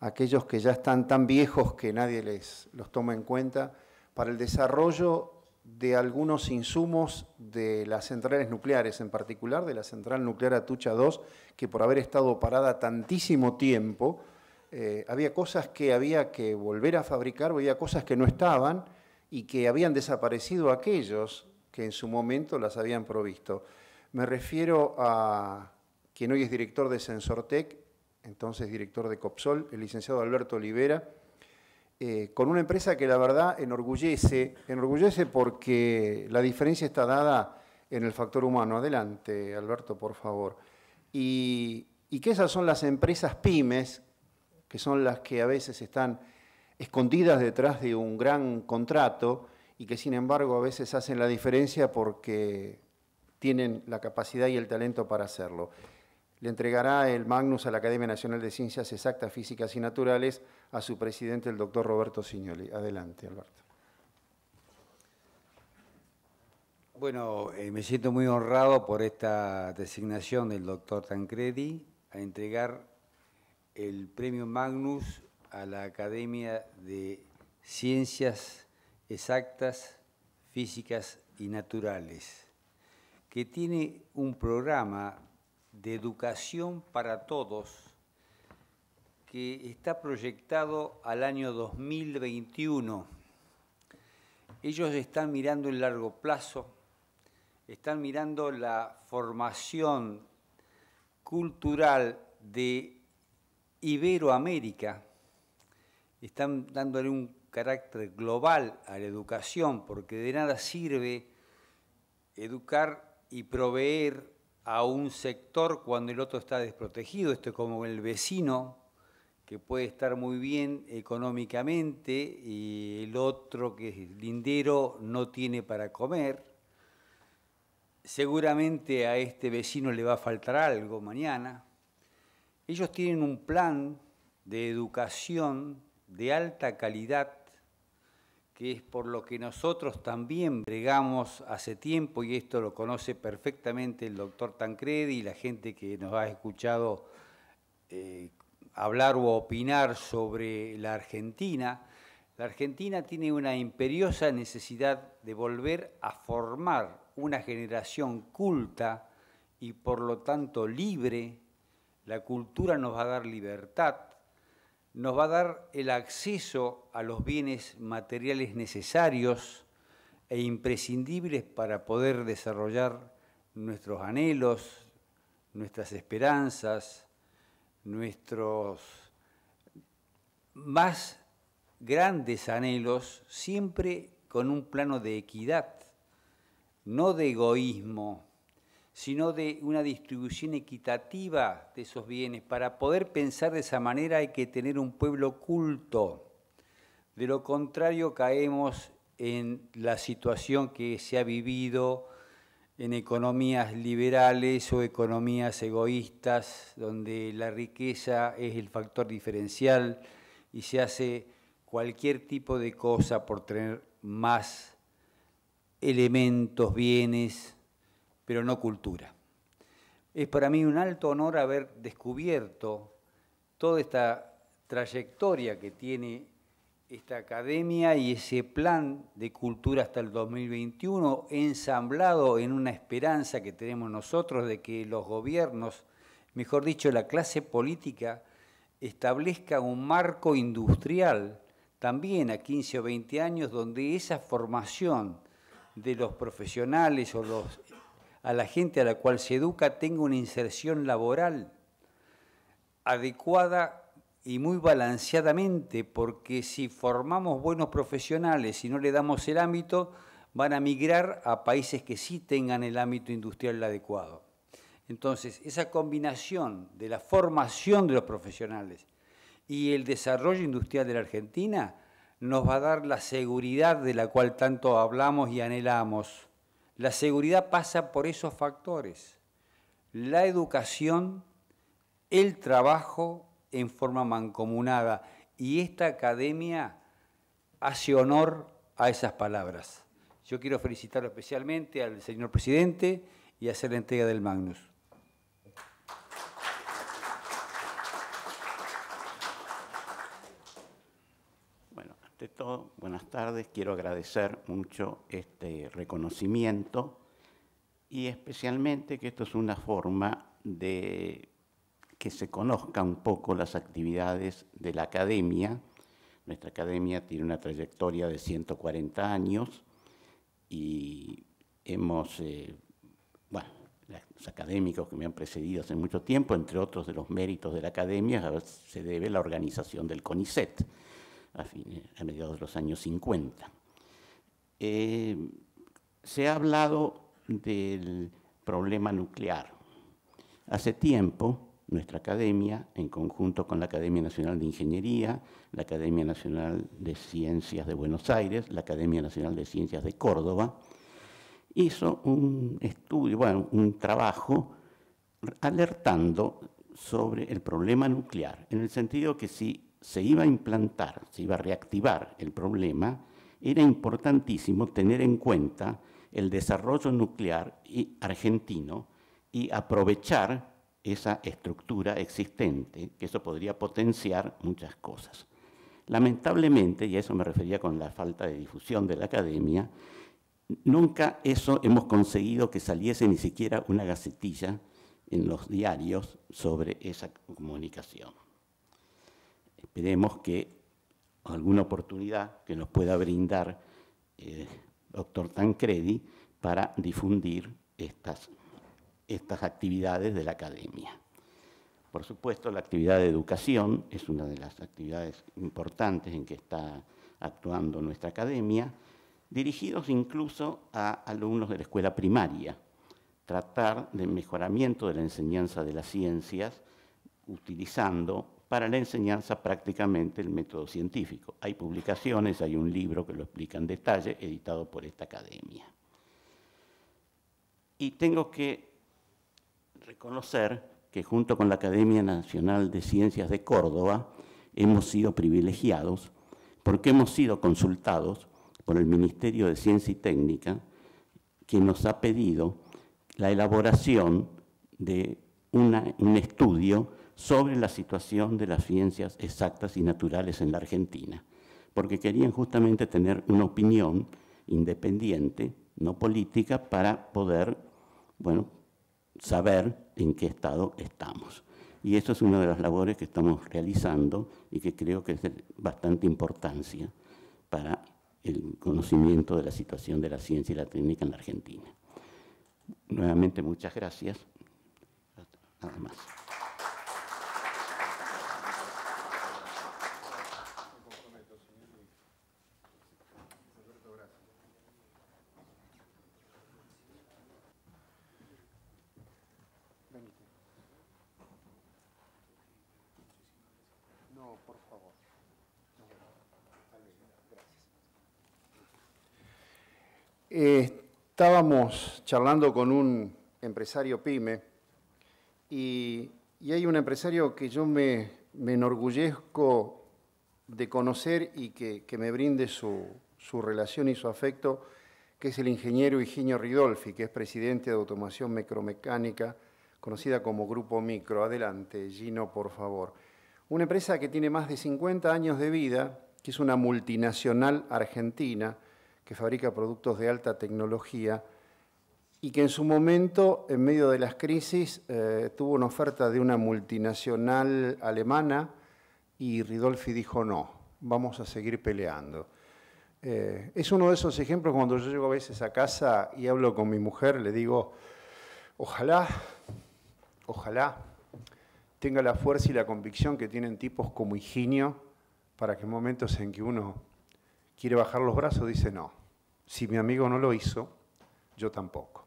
aquellos que ya están tan viejos que nadie les los toma en cuenta para el desarrollo de algunos insumos de las centrales nucleares, en particular de la central nuclear Atucha 2, que por haber estado parada tantísimo tiempo, eh, había cosas que había que volver a fabricar, había cosas que no estaban y que habían desaparecido aquellos que en su momento las habían provisto. Me refiero a quien hoy es director de Sensortec, entonces director de Copsol, el licenciado Alberto Olivera, eh, con una empresa que la verdad enorgullece, enorgullece porque la diferencia está dada en el factor humano. Adelante, Alberto, por favor. Y, y que esas son las empresas pymes que son las que a veces están escondidas detrás de un gran contrato y que sin embargo a veces hacen la diferencia porque tienen la capacidad y el talento para hacerlo. Le entregará el Magnus a la Academia Nacional de Ciencias Exactas, Físicas y Naturales a su presidente, el doctor Roberto Signoli. Adelante, Alberto. Bueno, eh, me siento muy honrado por esta designación del doctor Tancredi a entregar el premio Magnus a la Academia de Ciencias Exactas, Físicas y Naturales, que tiene un programa de educación para todos que está proyectado al año 2021. Ellos están mirando el largo plazo, están mirando la formación cultural de Iberoamérica, están dándole un carácter global a la educación, porque de nada sirve educar y proveer a un sector cuando el otro está desprotegido. Esto es como el vecino que puede estar muy bien económicamente y el otro que es lindero no tiene para comer. Seguramente a este vecino le va a faltar algo mañana. Ellos tienen un plan de educación de alta calidad, que es por lo que nosotros también bregamos hace tiempo, y esto lo conoce perfectamente el doctor Tancredi y la gente que nos ha escuchado eh, hablar o opinar sobre la Argentina. La Argentina tiene una imperiosa necesidad de volver a formar una generación culta y por lo tanto libre la cultura nos va a dar libertad, nos va a dar el acceso a los bienes materiales necesarios e imprescindibles para poder desarrollar nuestros anhelos, nuestras esperanzas, nuestros más grandes anhelos, siempre con un plano de equidad, no de egoísmo, sino de una distribución equitativa de esos bienes. Para poder pensar de esa manera hay que tener un pueblo culto. De lo contrario caemos en la situación que se ha vivido en economías liberales o economías egoístas, donde la riqueza es el factor diferencial y se hace cualquier tipo de cosa por tener más elementos, bienes, pero no cultura. Es para mí un alto honor haber descubierto toda esta trayectoria que tiene esta academia y ese plan de cultura hasta el 2021 ensamblado en una esperanza que tenemos nosotros de que los gobiernos, mejor dicho, la clase política, establezca un marco industrial también a 15 o 20 años donde esa formación de los profesionales o los a la gente a la cual se educa tenga una inserción laboral adecuada y muy balanceadamente, porque si formamos buenos profesionales y no le damos el ámbito, van a migrar a países que sí tengan el ámbito industrial adecuado. Entonces, esa combinación de la formación de los profesionales y el desarrollo industrial de la Argentina nos va a dar la seguridad de la cual tanto hablamos y anhelamos. La seguridad pasa por esos factores. La educación, el trabajo en forma mancomunada. Y esta academia hace honor a esas palabras. Yo quiero felicitar especialmente al señor presidente y hacer la entrega del Magnus. buenas tardes. Quiero agradecer mucho este reconocimiento y especialmente que esto es una forma de que se conozca un poco las actividades de la academia. Nuestra academia tiene una trayectoria de 140 años y hemos, eh, bueno, los académicos que me han precedido hace mucho tiempo, entre otros de los méritos de la academia, se debe la organización del CONICET a, mediados de los años 50. Eh, se ha hablado del problema nuclear. Hace tiempo, nuestra academia, en conjunto con la Academia Nacional de Ingeniería, la Academia Nacional de Ciencias de Buenos Aires, la Academia Nacional de Ciencias de Córdoba, hizo un estudio, bueno, un trabajo alertando sobre el problema nuclear, en el sentido que si se iba a implantar, se iba a reactivar el problema, era importantísimo tener en cuenta el desarrollo nuclear argentino y aprovechar esa estructura existente, que eso podría potenciar muchas cosas. Lamentablemente, y a eso me refería con la falta de difusión de la academia, nunca eso hemos conseguido que saliese ni siquiera una gacetilla en los diarios sobre esa comunicación. Esperemos que alguna oportunidad que nos pueda brindar el eh, doctor Tancredi para difundir estas, estas actividades de la academia. Por supuesto, la actividad de educación es una de las actividades importantes en que está actuando nuestra academia, dirigidos incluso a alumnos de la escuela primaria, tratar del mejoramiento de la enseñanza de las ciencias utilizando para la enseñanza prácticamente el método científico. Hay publicaciones, hay un libro que lo explica en detalle, editado por esta academia. Y tengo que reconocer que junto con la Academia Nacional de Ciencias de Córdoba hemos sido privilegiados porque hemos sido consultados por el Ministerio de Ciencia y Técnica, que nos ha pedido la elaboración de un estudio sobre la situación de las ciencias exactas y naturales en la Argentina, porque querían justamente tener una opinión independiente, no política, para poder, saber en qué estado estamos. Y eso es una de las labores que estamos realizando y que creo que es de bastante importancia para el conocimiento de la situación de la ciencia y la técnica en la Argentina. Nuevamente, muchas gracias. Nada más. por favor. estábamos charlando con un empresario pyme y, hay un empresario que yo me, enorgullezco de conocer y que, me brinde su, su, relación y su afecto, que es el ingeniero Higinio Ridolfi, que es presidente de Automación Micromecánica, conocida como Grupo Micro. Adelante, Gino, por favor. Una empresa que tiene más de 50 años de vida, que es una multinacional argentina que fabrica productos de alta tecnología y que en su momento, en medio de las crisis, eh, tuvo una oferta de una multinacional alemana y Ridolfi dijo no, vamos a seguir peleando. Eh, es uno de esos ejemplos cuando yo llego a veces a casa y hablo con mi mujer, le digo, ojalá, ojalá tenga la fuerza y la convicción que tienen tipos como Higinio, para que en momentos en que uno quiere bajar los brazos dice, no, si mi amigo no lo hizo, yo tampoco.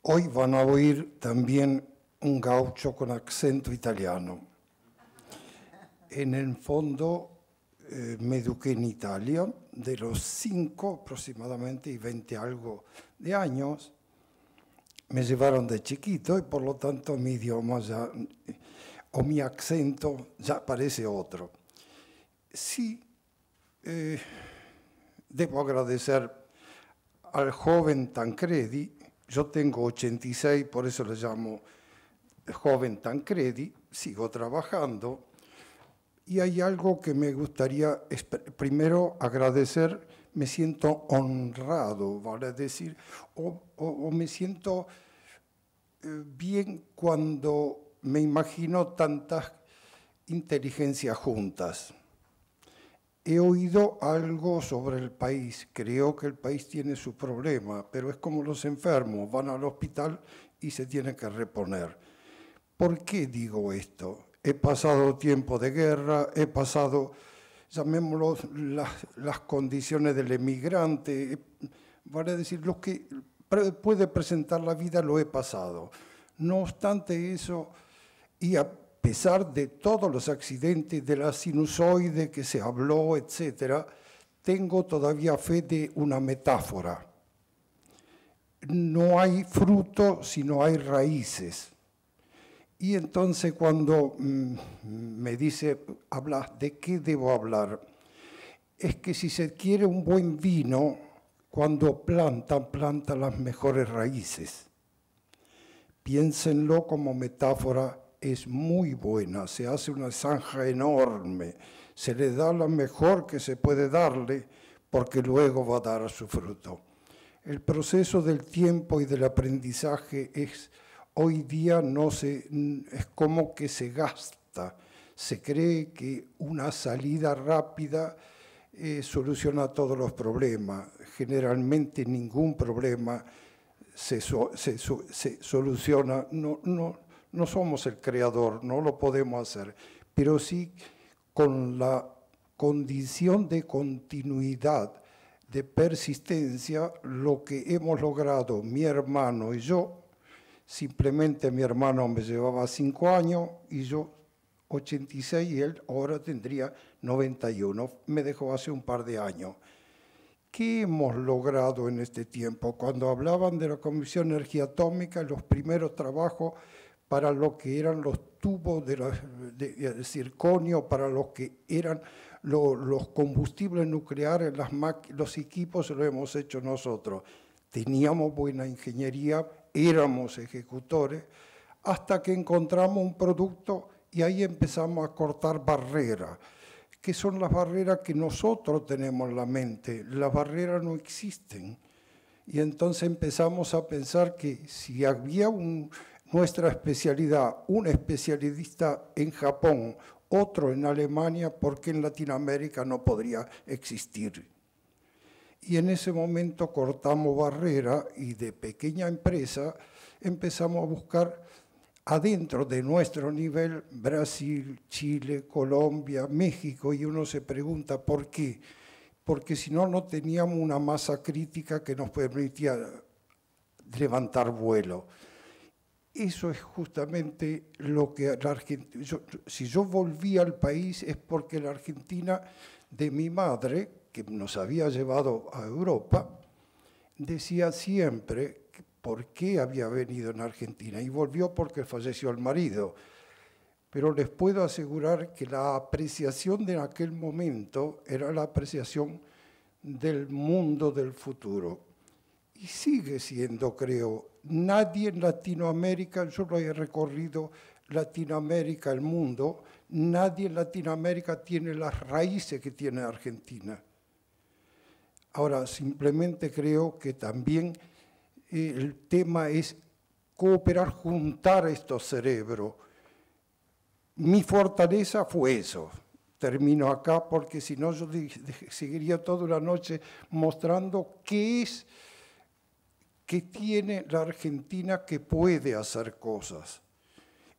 Hoy van a oír también un gaucho con acento italiano. En el fondo eh, me eduqué en Italia, de los cinco aproximadamente y veinte algo de años, me llevaron de chiquito y por lo tanto mi idioma o mi acento ya parece otro. Sí, eh, debo agradecer al joven Tancredi, yo tengo 86, por eso le llamo joven Tancredi, sigo trabajando, y hay algo que me gustaría primero agradecer me siento honrado, vale decir, o, me siento eh, bien cuando me imagino tantas inteligencias juntas. He oído algo sobre el país, creo que el país tiene su problema, pero es como los enfermos, van al hospital y se tienen que reponer. ¿Por qué digo esto? He pasado tiempo de guerra, he pasado llamémoslo, las, condiciones del emigrante, vale decir, lo que puede presentar la vida lo he pasado. No obstante eso, y a pesar de todos los accidentes, de la sinusoide que se habló, etc., tengo todavía fe de una metáfora. No hay fruto si no hay raíces. Y entonces cuando mm, me dice, hablas, ¿de qué debo hablar? Es que si se quiere un buen vino, cuando plantan, planta las mejores raíces. Piénsenlo como metáfora, es muy buena, se hace una zanja enorme, se le da la mejor que se puede darle, porque luego va a dar su fruto. El proceso del tiempo y del aprendizaje es hoy día no se, es como que se gasta. Se cree que una salida rápida eh, soluciona todos los problemas. Generalmente ningún problema se, soluciona. No, no, no somos el creador, no lo podemos hacer, pero sí con la condición de continuidad, de persistencia, lo que hemos logrado mi hermano y yo Simplemente mi hermano me llevaba cinco años y yo 86 y él ahora tendría 91. Me dejó hace un par de años. ¿Qué hemos logrado en este tiempo? Cuando hablaban de la Comisión de Energía Atómica, los primeros trabajos para lo que eran los tubos de, circonio, para lo que eran los combustibles nucleares, los equipos, lo hemos hecho nosotros. Teníamos buena ingeniería, éramos ejecutores, hasta que encontramos un producto y ahí empezamos a cortar barreras, que son las barreras que nosotros tenemos en la mente. Las barreras no existen. Y entonces empezamos a pensar que si había nuestra especialidad, un especialista en Japón, otro en Alemania, ¿por qué en Latinoamérica no podría existir? Y en ese momento cortamos barrera y de pequeña empresa empezamos a buscar adentro de nuestro nivel Brasil, Chile, Colombia, México, y uno se pregunta por qué. Porque si no, no teníamos una masa crítica que nos permitía levantar vuelo. Eso es justamente lo que la Argentina... si yo volví al país es porque la Argentina de mi madre, que nos había llevado a Europa, decía siempre por qué había venido en Argentina y volvió porque falleció el marido. Pero les puedo asegurar que la apreciación de aquel momento era la apreciación del mundo del futuro. Y sigue siendo, creo, nadie en Latinoamérica, yo lo he recorrido Latinoamérica, el mundo, nadie en Latinoamérica tiene las raíces que tiene Argentina. Ahora, simplemente creo que también eh, el tema es cooperar, juntar estos cerebros. Mi fortaleza fue eso. Termino acá porque si no yo seguiría toda la noche mostrando qué es, qué tiene la Argentina que puede hacer cosas.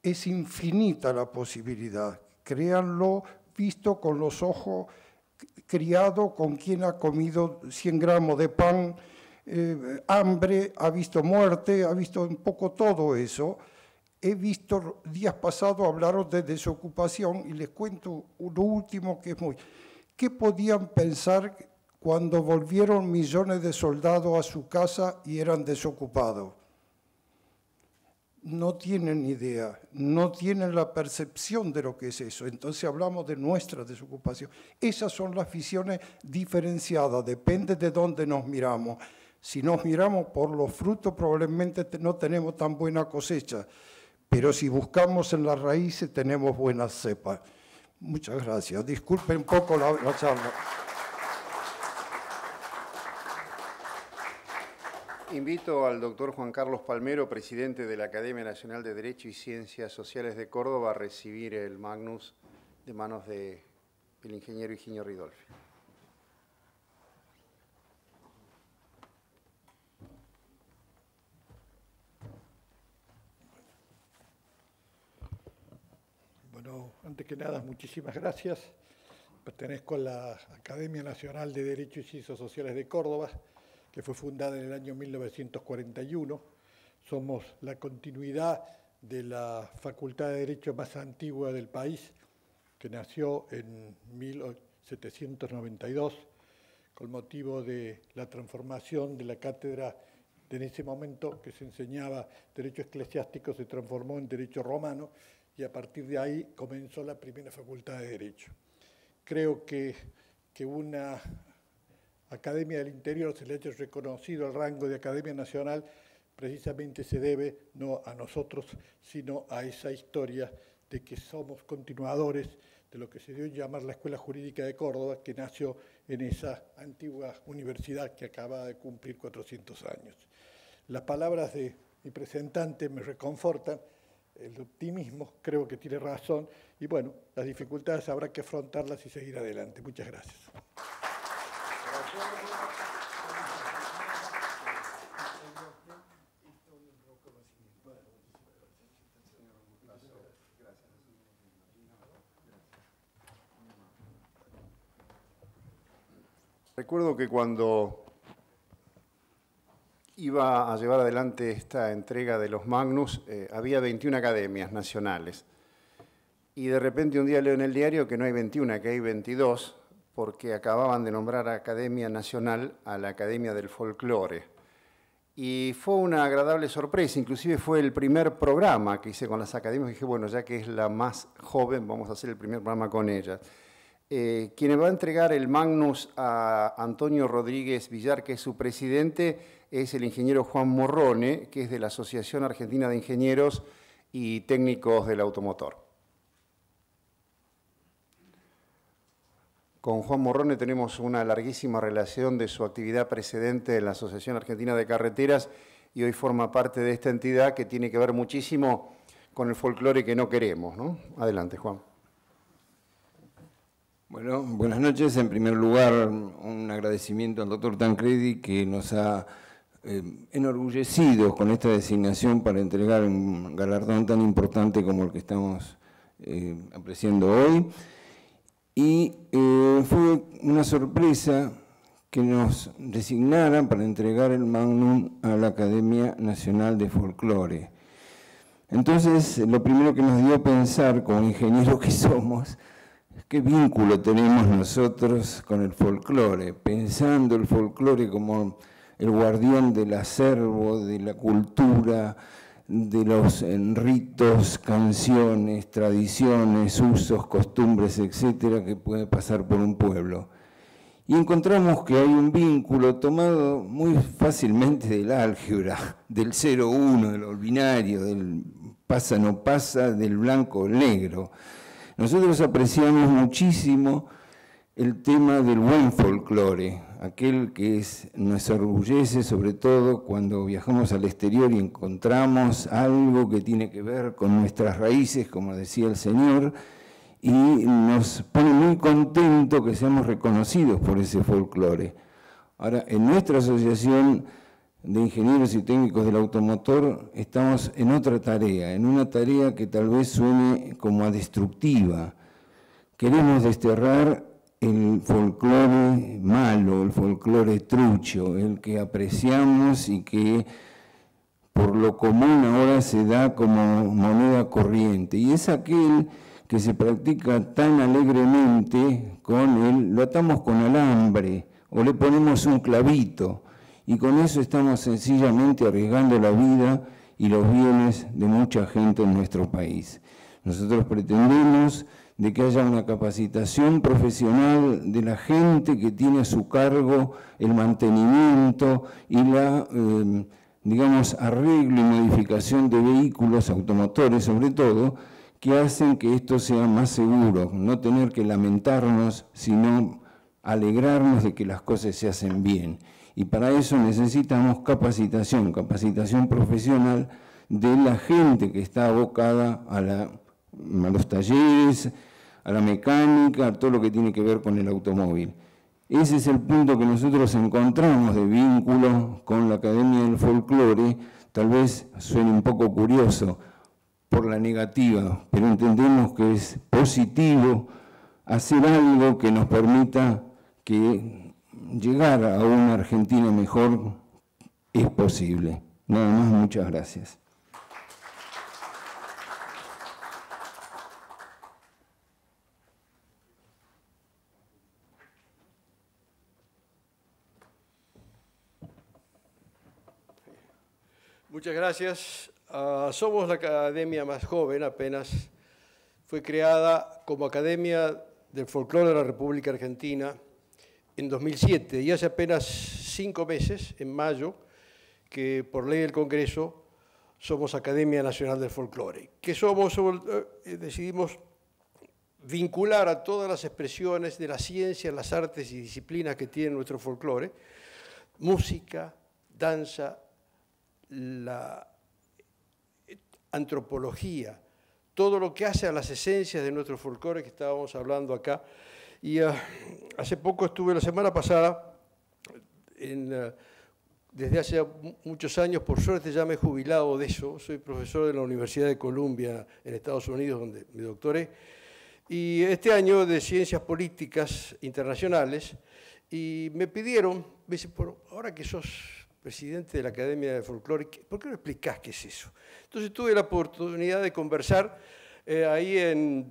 Es infinita la posibilidad, créanlo, visto con los ojos criado, con quien ha comido 100 gramos de pan, eh, hambre, ha visto muerte, ha visto un poco todo eso. He visto días pasados hablaros de desocupación y les cuento lo último que es muy... ¿Qué podían pensar cuando volvieron millones de soldados a su casa y eran desocupados? no tienen idea, no tienen la percepción de lo que es eso. Entonces hablamos de nuestra desocupación. Esas son las visiones diferenciadas, depende de dónde nos miramos. Si nos miramos por los frutos, probablemente no tenemos tan buena cosecha, pero si buscamos en las raíces, tenemos buenas cepas. Muchas gracias. Disculpen un poco la charla. Invito al doctor Juan Carlos Palmero, presidente de la Academia Nacional de Derecho y Ciencias Sociales de Córdoba, a recibir el Magnus de manos del ingeniero Higinio Ridolfi. Bueno, antes que nada, muchísimas gracias. Pertenezco a la Academia Nacional de Derecho y Ciencias Sociales de Córdoba que fue fundada en el año 1941. Somos la continuidad de la Facultad de Derecho más antigua del país, que nació en 1792 con motivo de la transformación de la cátedra en ese momento que se enseñaba derecho eclesiástico, se transformó en derecho romano y a partir de ahí comenzó la primera facultad de derecho. Creo que, que una Academia del Interior se le haya reconocido el rango de Academia Nacional, precisamente se debe no a nosotros, sino a esa historia de que somos continuadores de lo que se dio llamar la Escuela Jurídica de Córdoba, que nació en esa antigua universidad que acaba de cumplir 400 años. Las palabras de mi presentante me reconfortan, el optimismo creo que tiene razón y bueno, las dificultades habrá que afrontarlas y seguir adelante. Muchas gracias. Recuerdo que cuando iba a llevar adelante esta entrega de los Magnus, eh, había 21 academias nacionales. Y de repente un día leo en el diario que no hay 21, que hay 22, porque acababan de nombrar Academia Nacional a la Academia del Folclore. Y fue una agradable sorpresa, inclusive fue el primer programa que hice con las academias, dije, bueno, ya que es la más joven, vamos a hacer el primer programa con ellas. Eh, quien va a entregar el Magnus a Antonio Rodríguez Villar, que es su presidente, es el ingeniero Juan Morrone, que es de la Asociación Argentina de Ingenieros y Técnicos del Automotor. Con Juan Morrone tenemos una larguísima relación de su actividad precedente en la Asociación Argentina de Carreteras y hoy forma parte de esta entidad que tiene que ver muchísimo con el folclore que no queremos. Adelante, Juan. Bueno, buenas noches. En primer lugar, un agradecimiento al doctor Tancredi que nos ha eh, enorgullecido con esta designación para entregar un galardón tan importante como el que estamos eh, apreciando hoy. Y eh, fue una sorpresa que nos designaran para entregar el magnum a la Academia Nacional de Folclore. Entonces, lo primero que nos dio a pensar, como ingenieros que somos, ¿Qué vínculo tenemos nosotros con el folclore? Pensando el folclore como el guardián del acervo, de la cultura, de los eh, ritos, canciones, tradiciones, usos, costumbres, etcétera, que puede pasar por un pueblo. Y encontramos que hay un vínculo tomado muy fácilmente del álgebra, del 0-1, del ordinario, del pasa no pasa, del blanco negro nosotros apreciamos muchísimo el tema del buen folclore, aquel que nos orgullece sobre todo cuando viajamos al exterior y encontramos algo que tiene que ver con nuestras raíces, como decía el Señor, y nos pone muy contento que seamos reconocidos por ese folclore. Ahora, en nuestra asociación de ingenieros y técnicos del automotor estamos en otra tarea, en una tarea que tal vez suene como a destructiva. Queremos desterrar el folclore malo, el folclore trucho, el que apreciamos y que por lo común ahora se da como moneda corriente. Y es aquel que se practica tan alegremente con él, lo atamos con alambre o le ponemos un clavito y con eso estamos sencillamente arriesgando la vida y los bienes de mucha gente en nuestro país. Nosotros pretendemos de que haya una capacitación profesional de la gente que tiene a su cargo el mantenimiento y la, em, digamos, arreglo y modificación de vehículos, automotores sobre todo, que hacen que esto sea más seguro, no tener que lamentarnos, sino alegrarnos de que las cosas se hacen bien. Y para eso necesitamos capacitación, capacitación profesional de la gente que está abocada a, los talleres, a la mecánica, a todo lo que tiene que ver con el automóvil. Ese es el punto que nosotros encontramos de vínculo con la Academia del Folclore, tal vez suene un poco curioso por la negativa, pero entendemos que es positivo hacer algo que nos permita que llegar a una Argentina mejor es posible. Nada más, muchas gracias. Muchas gracias. Ah, somos la academia más joven, apenas fue creada como Academia del Folclore de la República Argentina en 2007 y hace apenas cinco meses, en mayo, que por ley del Congreso somos Academia Nacional del Folclore, que somos, eh, decidimos vincular a todas las expresiones de la ciencia, las artes y disciplinas que tiene nuestro folclore, música, danza, la antropología, todo lo que hace a las esencias de nuestro folclore que estábamos hablando acá y ah, hace poco estuve la semana pasada, ah, desde hace muchos años, por suerte ya me he jubilado de eso, soy profesor de la Universidad de Columbia en Estados Unidos, donde me doctoré, y este año de Ciencias Políticas Internacionales, y me pidieron, me dice, por ahora que sos presidente de la Academia de Folclore, ¿por qué no explicás qué es eso? Entonces tuve la oportunidad de conversar eh, ahí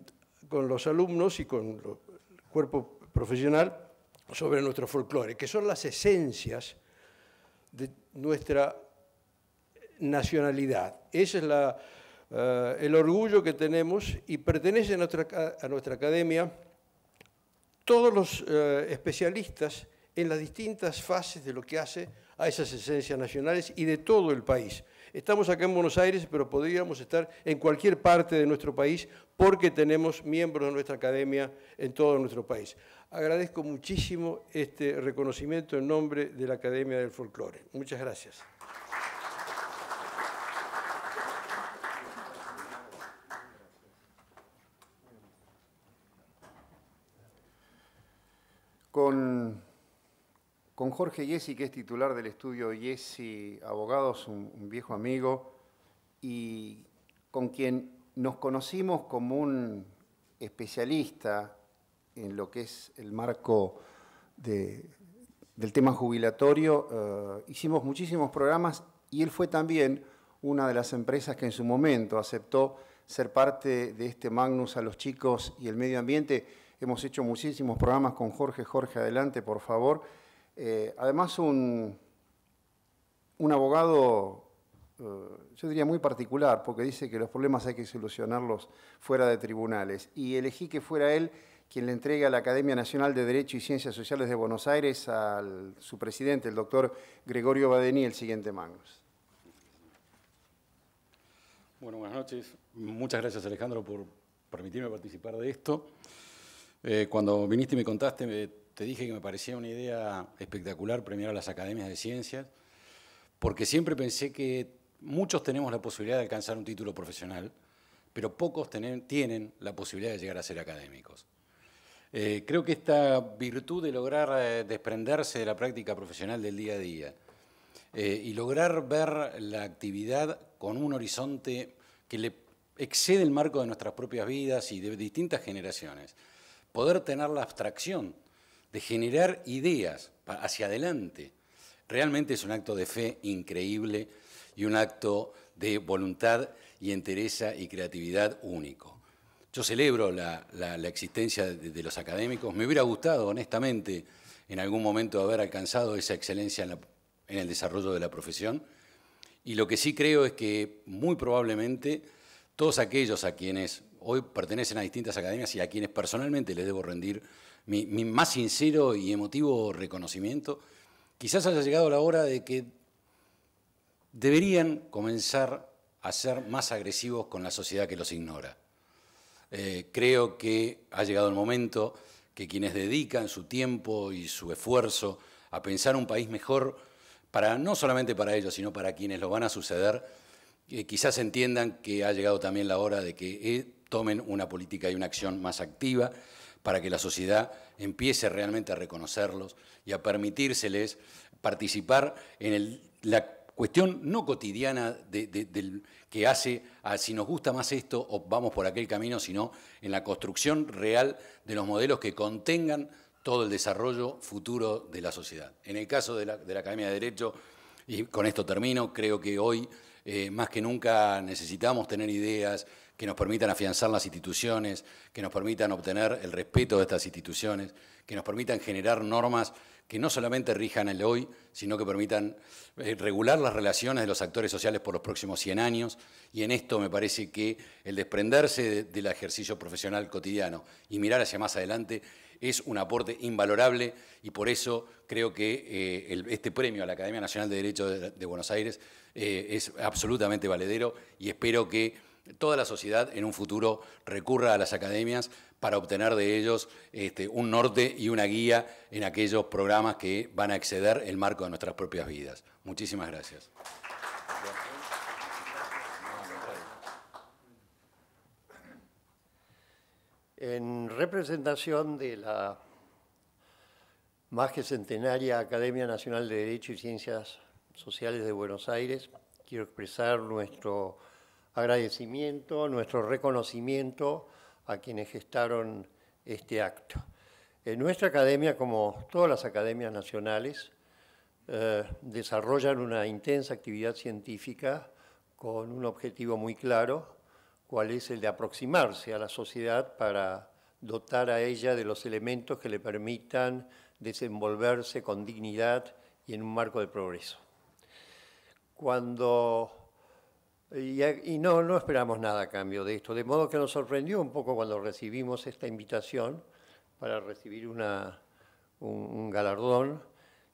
con los alumnos y con los cuerpo profesional sobre nuestro folclore, que son las esencias de nuestra nacionalidad. Ese es eh, el orgullo que tenemos y pertenece a nuestra, academia todos los eh, especialistas en las distintas fases de lo que hace a esas esencias nacionales y de todo el país. Estamos acá en Buenos Aires, pero podríamos estar en cualquier parte de nuestro país porque tenemos miembros de nuestra academia en todo nuestro país. Agradezco muchísimo este reconocimiento en nombre de la Academia del Folclore. Muchas gracias. Con con Jorge Yesi, que es titular del estudio Yesi Abogados, un, viejo amigo, y con quien nos conocimos como un especialista en lo que es el marco del tema jubilatorio. Eh, hicimos muchísimos programas y él fue también una de las empresas que en su momento aceptó ser parte de este Magnus a los chicos y el medio ambiente. Hemos hecho muchísimos programas con Jorge. Jorge, adelante, por favor. Eh, además, un, un abogado, eh, yo diría muy particular, porque dice que los problemas hay que solucionarlos fuera de tribunales. Y elegí que fuera él quien le entregue a la Academia Nacional de Derecho y Ciencias Sociales de Buenos Aires al su presidente, el doctor Gregorio Badeni, el siguiente mangos. Bueno, buenas noches. Muchas gracias, Alejandro, por permitirme participar de esto. Eh, cuando viniste y me contaste, me te dije que me parecía una idea espectacular premiar a las academias de ciencias, porque siempre pensé que muchos tenemos la posibilidad de alcanzar un título profesional, pero pocos tienen la posibilidad de llegar a ser académicos. Eh, creo que esta virtud de lograr eh, desprenderse de la práctica profesional del día a día eh, y lograr ver la actividad con un horizonte que le excede el marco de nuestras propias vidas y de distintas generaciones, poder tener la abstracción de generar ideas hacia adelante. Realmente es un acto de fe increíble y un acto de voluntad y entereza y creatividad único. Yo celebro la, existencia de, los académicos. Me hubiera gustado, honestamente, en algún momento haber alcanzado esa excelencia en, en el desarrollo de la profesión. Y lo que sí creo es que muy probablemente todos aquellos a quienes hoy pertenecen a distintas academias y a quienes personalmente les debo rendir mi, más sincero y emotivo reconocimiento. Quizás haya llegado la hora de que deberían comenzar a ser más agresivos con la sociedad que los ignora. Eh, creo que ha llegado el momento que quienes dedican su tiempo y su esfuerzo a pensar un país mejor, para, no solamente para ellos, sino para quienes lo van a suceder, eh, quizás entiendan que ha llegado también la hora de que eh, tomen una política y una acción más activa para que la sociedad empiece realmente a reconocerlos y a permitírseles participar en la cuestión no cotidiana que hace a si nos gusta más esto o vamos por aquel camino, sino en la construcción real de los modelos que contengan todo el desarrollo futuro de la sociedad. En el caso de la, Academia de Derecho, y con esto termino, creo que hoy eh, más que nunca necesitamos tener ideas, que nos permitan afianzar las instituciones, que nos permitan obtener el respeto de estas instituciones, que nos permitan generar normas que no solamente rijan el hoy, sino que permitan eh, regular las relaciones de los actores sociales por los próximos 100 años. Y en esto me parece que el desprenderse del ejercicio profesional cotidiano y mirar hacia más adelante es un aporte invalorable y por eso creo que eh, este premio a la Academia Nacional de Derecho de, Buenos Aires eh, es absolutamente valedero y espero que toda la sociedad en un futuro recurra a las academias para obtener de ellos este, un norte y una guía en aquellos programas que van a exceder el marco de nuestras propias vidas. Muchísimas gracias. En representación de la más que centenaria Academia Nacional de Derecho y Ciencias Sociales de Buenos Aires, quiero expresar nuestro agradecimiento, nuestro reconocimiento a quienes gestaron este acto. En nuestra academia, como todas las academias nacionales, eh, desarrollan una intensa actividad científica con un objetivo muy claro, cuál es el de aproximarse a la sociedad para dotar a ella de los elementos que le permitan desenvolverse con dignidad y en un marco de progreso. Cuando y, no, no esperamos nada a cambio de esto, de modo que nos sorprendió un poco cuando recibimos esta invitación para recibir una, un, galardón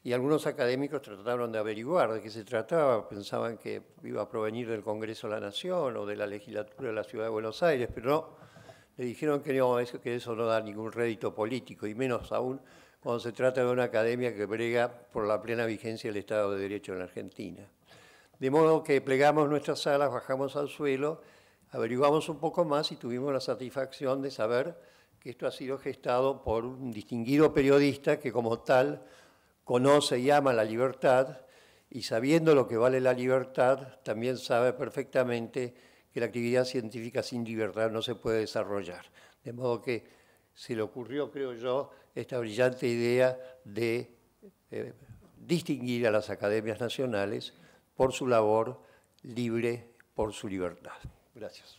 y algunos académicos trataron de averiguar de qué se trataba, pensaban que iba a provenir del Congreso de la Nación o de la legislatura de la Ciudad de Buenos Aires, pero no, le dijeron que no, eso, que eso no da ningún rédito político y menos aún cuando se trata de una academia que brega por la plena vigencia del Estado de Derecho en Argentina. De modo que plegamos nuestras alas, bajamos al suelo, averiguamos un poco más y tuvimos la satisfacción de saber que esto ha sido gestado por un distinguido periodista que como tal conoce y ama la libertad y sabiendo lo que vale la libertad, también sabe perfectamente que la actividad científica sin libertad no se puede desarrollar. De modo que se le ocurrió, creo yo, esta brillante idea de eh, distinguir a las academias nacionales por su labor, libre por su libertad. Gracias.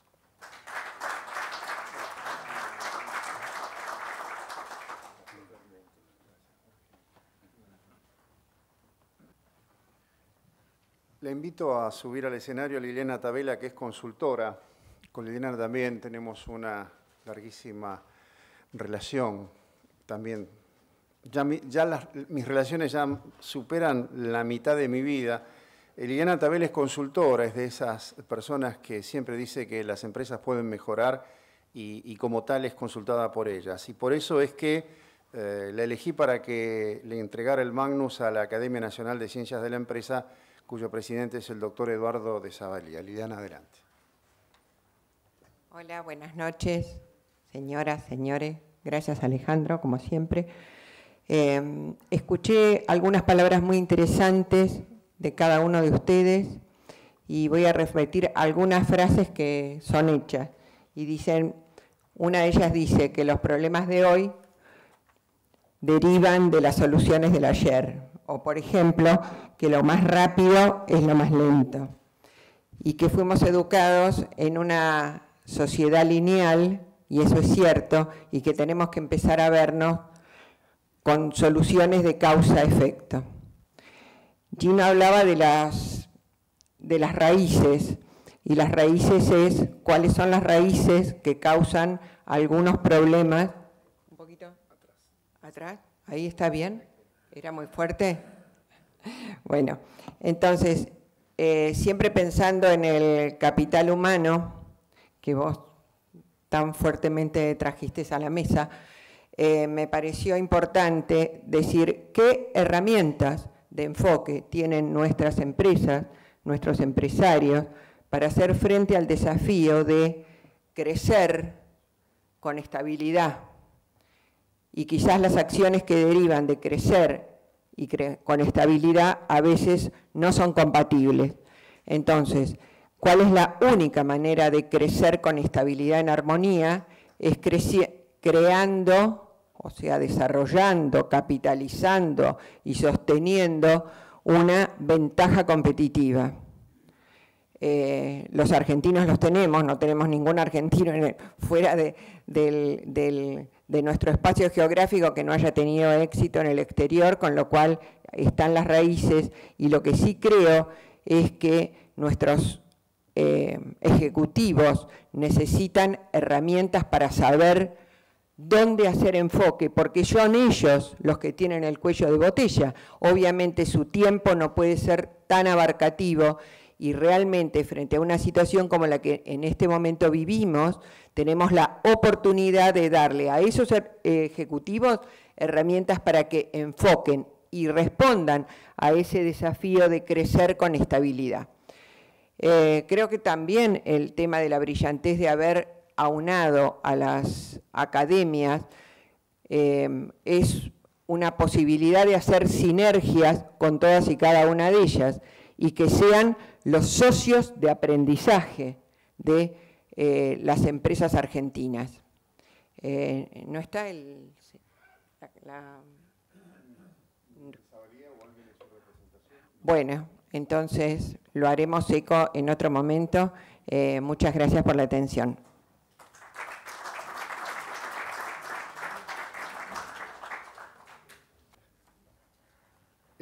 Le invito a subir al escenario a Liliana Tabela, que es consultora. Con Liliana también tenemos una larguísima relación. También ya, mis relaciones ya superan la mitad de mi vida Eliana Tabel es consultora, es de esas personas que siempre dice que las empresas pueden mejorar y, como tal es consultada por ellas. Y por eso es que eh, la elegí para que le entregara el Magnus a la Academia Nacional de Ciencias de la Empresa, cuyo presidente es el doctor Eduardo de Sabalía. Liliana, adelante. Hola, buenas noches, señoras, señores. Gracias, Alejandro, como siempre. Eh, escuché algunas palabras muy interesantes de cada uno de ustedes y voy a repetir algunas frases que son hechas. Y dicen, una de ellas dice que los problemas de hoy derivan de las soluciones del ayer. O por ejemplo, que lo más rápido es lo más lento. Y que fuimos educados en una sociedad lineal, y eso es cierto, y que tenemos que empezar a vernos con soluciones de causa-efecto. Gina hablaba de las, de las raíces, y las raíces es cuáles son las raíces que causan algunos problemas. Un poquito atrás. ¿Atrás? ¿Ahí está bien? ¿Era muy fuerte? Bueno, entonces, eh, siempre pensando en el capital humano, que vos tan fuertemente trajiste a la mesa, eh, me pareció importante decir qué herramientas de enfoque tienen nuestras empresas, nuestros empresarios, para hacer frente al desafío de crecer con estabilidad. Y quizás las acciones que derivan de crecer y con estabilidad a veces no son compatibles. Entonces, ¿cuál es la única manera de crecer con estabilidad en armonía? Es creando o sea, desarrollando, capitalizando y sosteniendo una ventaja competitiva. Eh, los argentinos los tenemos, no tenemos ningún argentino fuera de, nuestro espacio geográfico que no haya tenido éxito en el exterior, con lo cual están las raíces y lo que sí creo es que nuestros eh, ejecutivos necesitan herramientas para saber dónde hacer enfoque, porque son ellos los que tienen el cuello de botella. Obviamente su tiempo no puede ser tan abarcativo y realmente frente a una situación como la que en este momento vivimos, tenemos la oportunidad de darle a esos er-, ejecutivos herramientas para que enfoquen y respondan a ese desafío de crecer con estabilidad. Eh, creo que también el tema de la brillantez de haber aunado a las academias, eh, es una posibilidad de hacer sinergias con todas y cada una de ellas y que sean los socios de aprendizaje de eh, las empresas argentinas. Eh, ¿No está el...? Bueno, entonces lo haremos eco en otro momento. muchas gracias por la atención.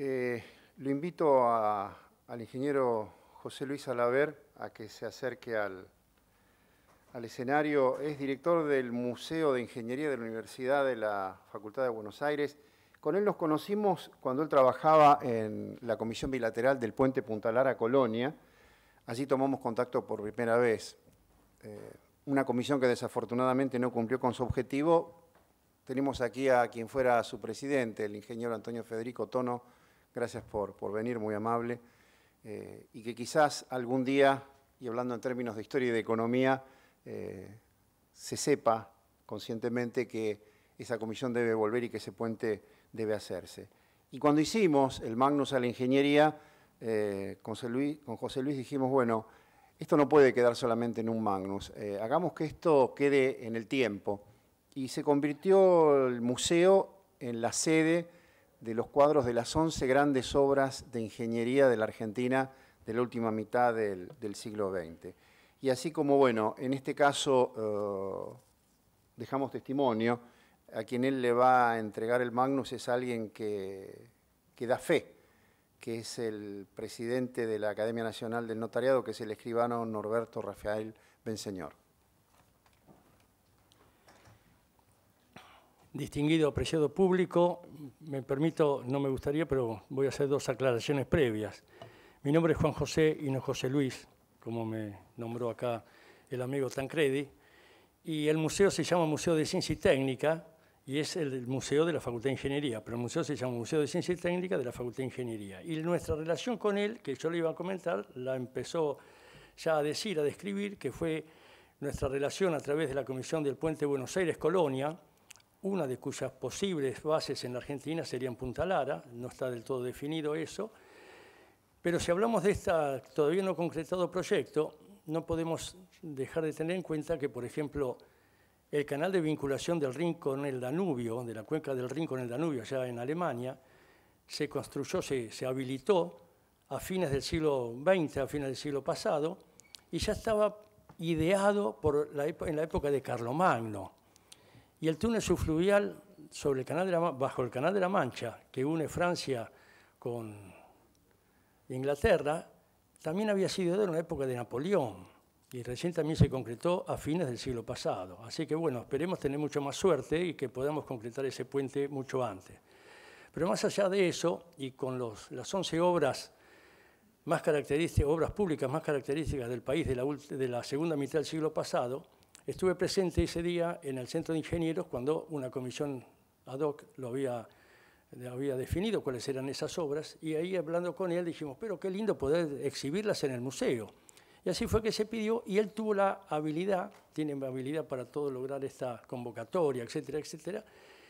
Eh, lo invito al ingeniero José Luis Alaver a que se acerque al, escenario. Es director del Museo de Ingeniería de la Universidad de la Facultad de Buenos Aires. Con él nos conocimos cuando él trabajaba en la Comisión Bilateral del Puente Puntalar a Colonia. Allí tomamos contacto por primera vez. Eh, una comisión que desafortunadamente no cumplió con su objetivo. Tenemos aquí a quien fuera su presidente, el ingeniero Antonio Federico Tono Gracias por, venir, muy amable. Eh, y que quizás algún día, y hablando en términos de historia y de economía, eh, se sepa conscientemente que esa comisión debe volver y que ese puente debe hacerse. Y cuando hicimos el Magnus a la ingeniería, eh, con, José Luis, dijimos, bueno, esto no puede quedar solamente en un Magnus, hagamos que esto quede en el tiempo. Y se convirtió el museo en la sede de los cuadros de las 11 grandes obras de ingeniería de la Argentina de la última mitad del, siglo XX. Y así como, bueno, en este caso eh, dejamos testimonio, a quien él le va a entregar el Magnus es alguien que, que da fe, que es el presidente de la Academia Nacional del Notariado, que es el escribano Norberto Rafael Benseñor. distinguido, apreciado público, me permito, no me gustaría, pero voy a hacer dos aclaraciones previas. Mi nombre es Juan José y no José Luis, como me nombró acá el amigo Tancredi, y el museo se llama Museo de Ciencia y Técnica y es el museo de la Facultad de Ingeniería, pero el museo se llama Museo de Ciencia y Técnica de la Facultad de Ingeniería. Y nuestra relación con él, que yo le iba a comentar, la empezó ya a decir, a describir, que fue nuestra relación a través de la Comisión del Puente Buenos Aires-Colonia, una de cuyas posibles bases en Argentina sería en Punta Lara, no está del todo definido eso, pero si hablamos de este todavía no concretado proyecto, no podemos dejar de tener en cuenta que, por ejemplo, el canal de vinculación del Rin con el Danubio, de la cuenca del Rin con el Danubio, allá en Alemania, se construyó, se, habilitó a fines del siglo XX, a fines del siglo pasado, y ya estaba ideado en la época de Carlomagno y el túnel subfluvial sobre el canal bajo el Canal de la Mancha, que une Francia con Inglaterra, también había sido de una época de Napoleón y recién también se concretó a fines del siglo pasado. Así que bueno, esperemos tener mucho más suerte y que podamos concretar ese puente mucho antes. Pero más allá de eso, y con las 11 obras, más características, obras públicas más características del país de la segunda mitad del siglo pasado, Estuve presente ese día en el centro de ingenieros cuando una comisión ad hoc lo había, definido cuáles eran esas obras y ahí hablando con él dijimos, pero qué lindo poder exhibirlas en el museo. Y así fue que se pidió y él tuvo la habilidad, tiene habilidad para todo lograr esta convocatoria, etcétera, etcétera.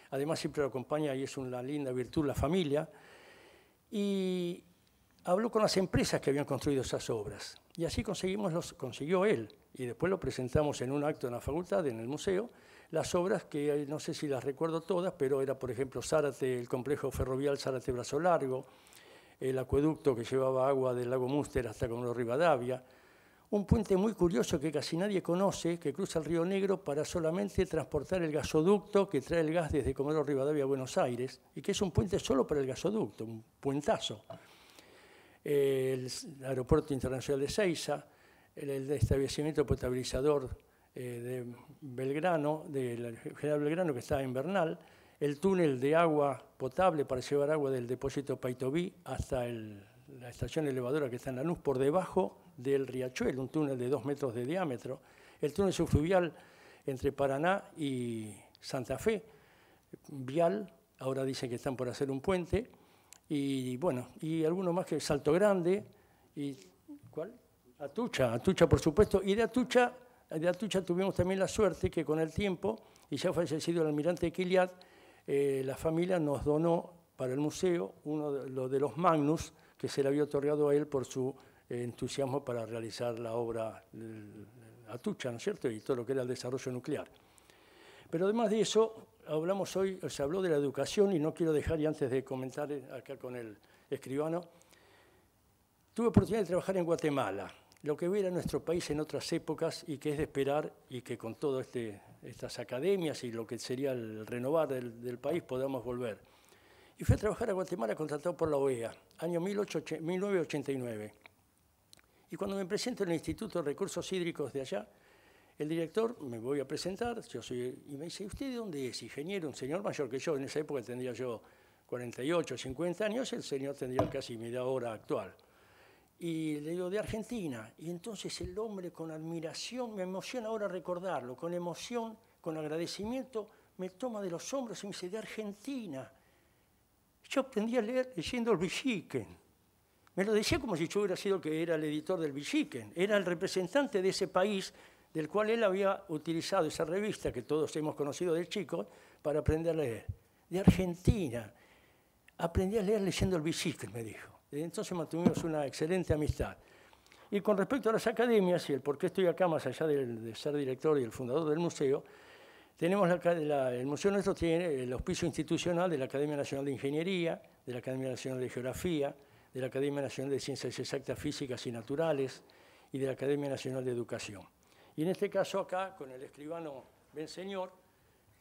Además siempre lo acompaña y es una linda virtud la familia. Y habló con las empresas que habían construido esas obras. Y así conseguimos los, consiguió él y después lo presentamos en un acto en la facultad, en el museo, las obras que no sé si las recuerdo todas, pero era por ejemplo el complejo ferrovial Zárate Brazo Largo, el acueducto que llevaba agua del lago Múster hasta con Rivadavia, un puente muy curioso que casi nadie conoce, que cruza el río Negro para solamente transportar el gasoducto que trae el gas desde Comodoro Rivadavia a Buenos Aires, y que es un puente solo para el gasoducto, un puentazo. El aeropuerto internacional de Seisa el establecimiento potabilizador eh, de Belgrano, del General Belgrano, que está en Bernal, el túnel de agua potable para llevar agua del depósito Paitoví hasta la estación elevadora que está en luz por debajo del riachuelo, un túnel de dos metros de diámetro, el túnel subfluvial entre Paraná y Santa Fe, vial, ahora dicen que están por hacer un puente, y bueno, y alguno más que Salto Grande, y Atucha, Atucha por supuesto, y de Atucha, de Atucha tuvimos también la suerte que con el tiempo, y ya fallecido el almirante Quiliad, eh, la familia nos donó para el museo uno de, los Magnus que se le había otorgado a él por su eh, entusiasmo para realizar la obra Atucha, ¿no es cierto?, y todo lo que era el desarrollo nuclear. Pero además de eso, hablamos hoy, se habló de la educación y no quiero dejar, y antes de comentar eh, acá con el escribano, tuve oportunidad de trabajar en Guatemala, lo que hubiera nuestro país en otras épocas y que es de esperar y que con todas este, estas academias y lo que sería el renovar del, país podamos volver. Y fui a trabajar a Guatemala contratado por la OEA, año 1989. Y cuando me presento en el Instituto de Recursos Hídricos de allá, el director me voy a presentar, yo soy, y me dice, ¿usted de dónde es? Ingeniero, un señor mayor que yo, en esa época tendría yo 48, 50 años, el señor tendría casi mi hora ahora actual y le digo, de Argentina. Y entonces el hombre con admiración, me emociona ahora recordarlo, con emoción, con agradecimiento, me toma de los hombros y me dice, de Argentina. Yo aprendí a leer leyendo el Bichiquen. Me lo decía como si yo hubiera sido el que era el editor del Bichiquen, era el representante de ese país del cual él había utilizado esa revista que todos hemos conocido del chico para aprender a leer. De Argentina. Aprendí a leer leyendo el Bichiquen, me dijo. Desde entonces mantuvimos una excelente amistad. Y con respecto a las academias, y el por qué estoy acá, más allá de, ser director y el fundador del museo, tenemos el museo nuestro tiene el auspicio institucional de la Academia Nacional de Ingeniería, de la Academia Nacional de Geografía, de la Academia Nacional de Ciencias Exactas Físicas y Naturales y de la Academia Nacional de Educación. Y en este caso acá, con el escribano Benseñor,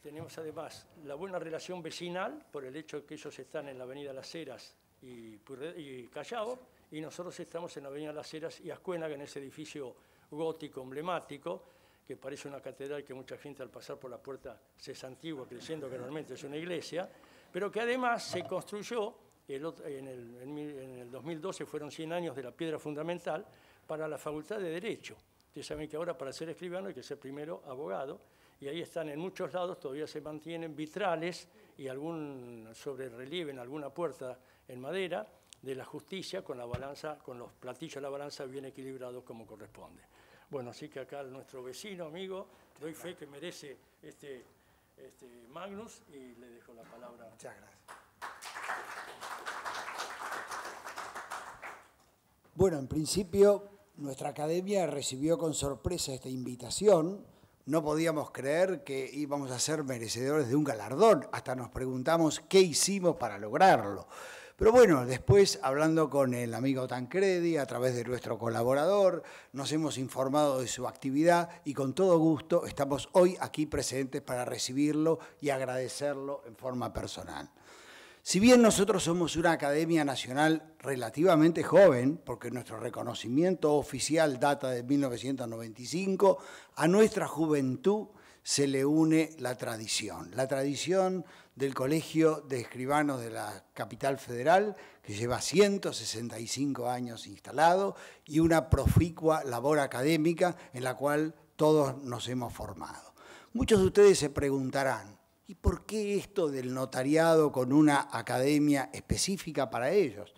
tenemos además la buena relación vecinal, por el hecho de que ellos están en la Avenida Las Heras, y, y Callao, y nosotros estamos en la Avenida Las Heras y Ascuénaga, en ese edificio gótico emblemático, que parece una catedral que mucha gente al pasar por la puerta se santigua creyendo que realmente es una iglesia, pero que además se construyó, el en, el, 2012 fueron 100 años de la piedra fundamental, para la Facultad de Derecho. Ustedes saben que ahora para ser escribano hay que ser primero abogado, y ahí están en muchos lados, todavía se mantienen vitrales y algún sobre relieve en alguna puerta en madera de la justicia con la balanza, con los platillos de la balanza bien equilibrados como corresponde. Bueno, así que acá nuestro vecino, amigo, doy fe que merece este, este Magnus y le dejo la palabra. Muchas gracias. Bueno, en principio nuestra academia recibió con sorpresa esta invitación. No podíamos creer que íbamos a ser merecedores de un galardón. Hasta nos preguntamos qué hicimos para lograrlo. Pero bueno, después hablando con el amigo Tancredi, a través de nuestro colaborador, nos hemos informado de su actividad y con todo gusto estamos hoy aquí presentes para recibirlo y agradecerlo en forma personal. Si bien nosotros somos una academia nacional relativamente joven, porque nuestro reconocimiento oficial data de 1995, a nuestra juventud se le une la tradición, la tradición del Colegio de Escribanos de la Capital Federal, que lleva 165 años instalado, y una proficua labor académica en la cual todos nos hemos formado. Muchos de ustedes se preguntarán, ¿y por qué esto del notariado con una academia específica para ellos?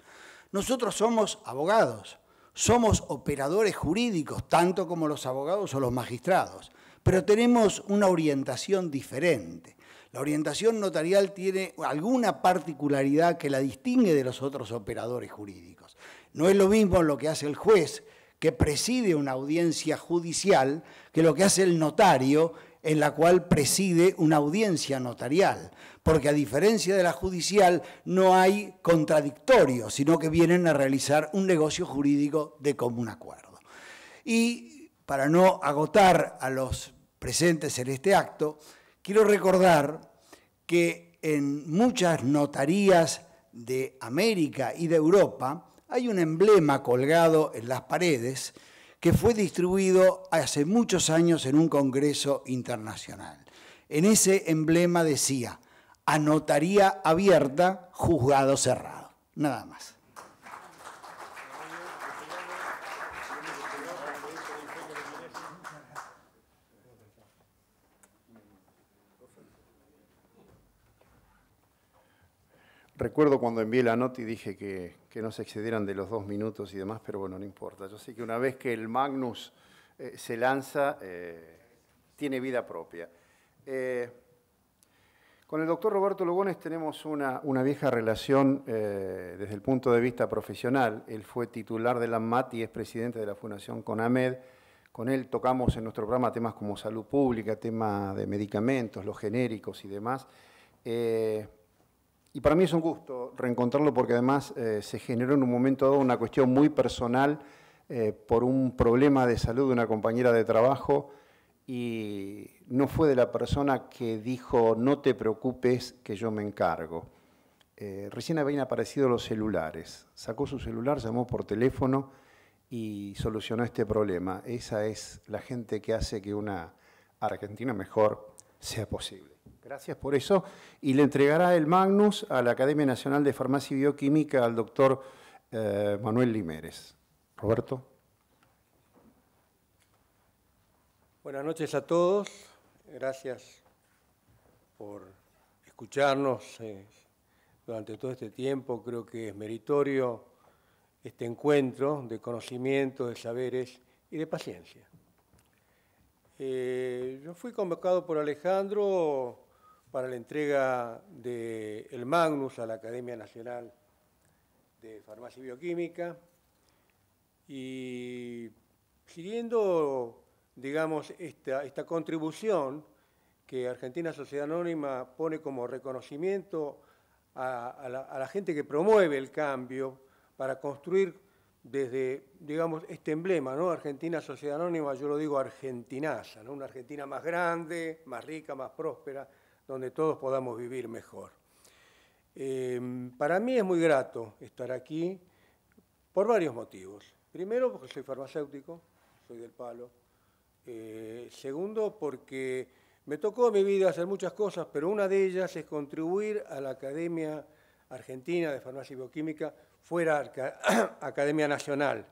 Nosotros somos abogados, somos operadores jurídicos, tanto como los abogados o los magistrados pero tenemos una orientación diferente. La orientación notarial tiene alguna particularidad que la distingue de los otros operadores jurídicos. No es lo mismo lo que hace el juez que preside una audiencia judicial que lo que hace el notario en la cual preside una audiencia notarial, porque a diferencia de la judicial no hay contradictorio, sino que vienen a realizar un negocio jurídico de común acuerdo. Y para no agotar a los presentes en este acto, quiero recordar que en muchas notarías de América y de Europa hay un emblema colgado en las paredes que fue distribuido hace muchos años en un congreso internacional. En ese emblema decía, a notaría abierta, juzgado cerrado. Nada más. Recuerdo cuando envié la nota y dije que, no se excedieran de los dos minutos y demás, pero bueno, no importa. Yo sé que una vez que el Magnus eh, se lanza, eh, tiene vida propia. Eh, con el doctor Roberto Lugones tenemos una, una vieja relación desde el punto de vista profesional. Él fue titular de la MAT y es presidente de la Fundación CONAMED. Con él tocamos en nuestro programa temas como salud pública, temas de medicamentos, los genéricos y demás. Y para mí es un gusto reencontrarlo porque además eh, se generó en un momento dado una cuestión muy personal eh, por un problema de salud de una compañera de trabajo y no fue de la persona que dijo no te preocupes que yo me encargo. Eh, recién habían aparecido los celulares. Sacó su celular, llamó por teléfono y solucionó este problema. Esa es la gente que hace que una Argentina mejor sea posible. Gracias por eso. Y le entregará el Magnus a la Academia Nacional de Farmacia y Bioquímica al doctor eh, Manuel Limérez. Roberto. Buenas noches a todos. Gracias por escucharnos eh, durante todo este tiempo. Creo que es meritorio este encuentro de conocimiento, de saberes y de paciencia. Eh, yo fui convocado por Alejandro para la entrega del Magnus a la Academia Nacional de Farmacia y Bioquímica y siguiendo, digamos, esta, esta contribución que Argentina Sociedad Anónima pone como reconocimiento a, la, a la gente que promueve el cambio para construir desde, digamos, este emblema, Argentina Sociedad Anónima, yo lo digo argentinaza, Una Argentina más grande, más rica, más próspera, donde todos podamos vivir mejor. Em, para mí es muy grato estar aquí por varios motivos. Primero, porque soy farmacéutico, soy del palo. Eh, segundo, porque me tocó en mi vida hacer muchas cosas, pero una de ellas es contribuir a la Academia Argentina de Farmacia y Bioquímica fuera Academia Nacional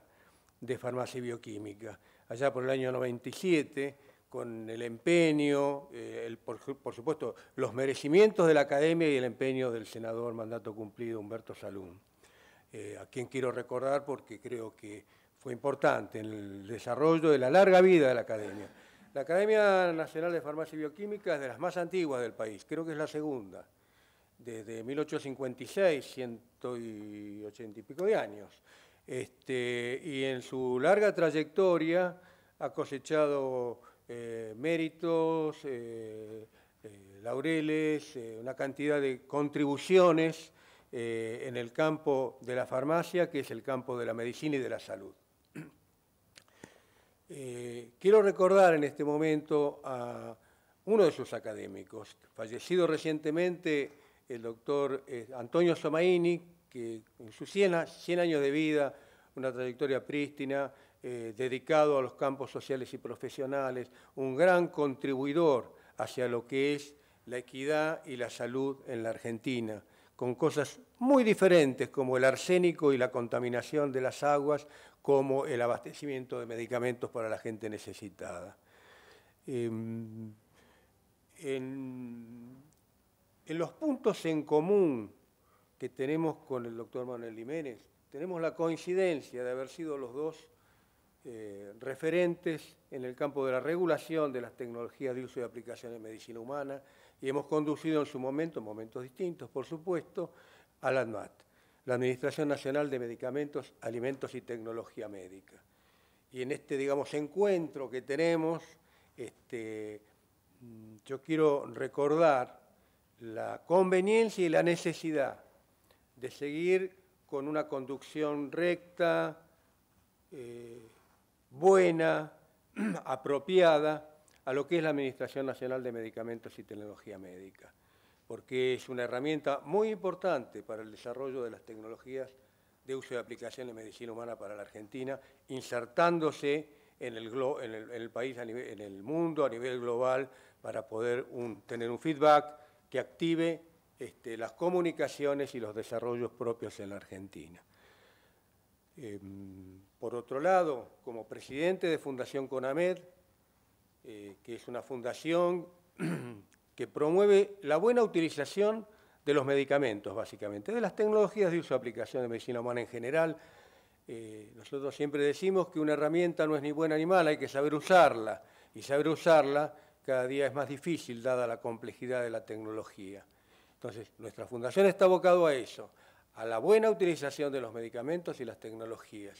de Farmacia y Bioquímica, allá por el año 97, con el empeño, eh, por, supuesto, los merecimientos de la Academia y el empeño del senador mandato cumplido Humberto Salún, eh, a quien quiero recordar porque creo que fue importante en el desarrollo de la larga vida de la Academia. La Academia Nacional de Farmacia y Bioquímica es de las más antiguas del país, creo que es la segunda desde 1856, 180 y pico de años. Este, y en su larga trayectoria ha cosechado eh, méritos, eh, eh, laureles, una cantidad de contribuciones en el campo de la farmacia, que es el campo de la medicina y de la salud. quiero recordar en este momento a uno de sus académicos, fallecido recientemente el doctor eh, Antonio Somaini, que en sus 100, años de vida, una trayectoria prístina, eh, dedicado a los campos sociales y profesionales, un gran contribuidor hacia lo que es la equidad y la salud en la Argentina, con cosas muy diferentes como el arsénico y la contaminación de las aguas, como el abastecimiento de medicamentos para la gente necesitada. Em, en en los puntos en común que tenemos con el doctor Manuel Jiménez, tenemos la coincidencia de haber sido los dos eh, referentes en el campo de la regulación de las tecnologías de uso y aplicación en medicina humana y hemos conducido en su momento, en momentos distintos por supuesto, a la ANMAT, la Administración Nacional de Medicamentos, Alimentos y Tecnología Médica. Y en este, digamos, encuentro que tenemos, este, mm, yo quiero recordar la conveniencia y la necesidad de seguir con una conducción recta, eh, buena, apropiada a lo que es la Administración Nacional de Medicamentos y Tecnología Médica, porque es una herramienta muy importante para el desarrollo de las tecnologías de uso y aplicación de medicina humana para la Argentina, insertándose en el, país, en el mundo, a nivel global, para poder tener un feedback que active este, las comunicaciones y los desarrollos propios en la Argentina. Em, por otro lado, como presidente de Fundación CONAMED, eh, que es una fundación que promueve la buena utilización de los medicamentos, básicamente, de las tecnologías de uso y aplicación de medicina humana en general. Eh, nosotros siempre decimos que una herramienta no es ni buena ni mala, hay que saber usarla. Y saber usarla cada día es más difícil dada la complejidad de la tecnología. Entonces, nuestra fundación está abocado a eso, a la buena utilización de los medicamentos y las tecnologías.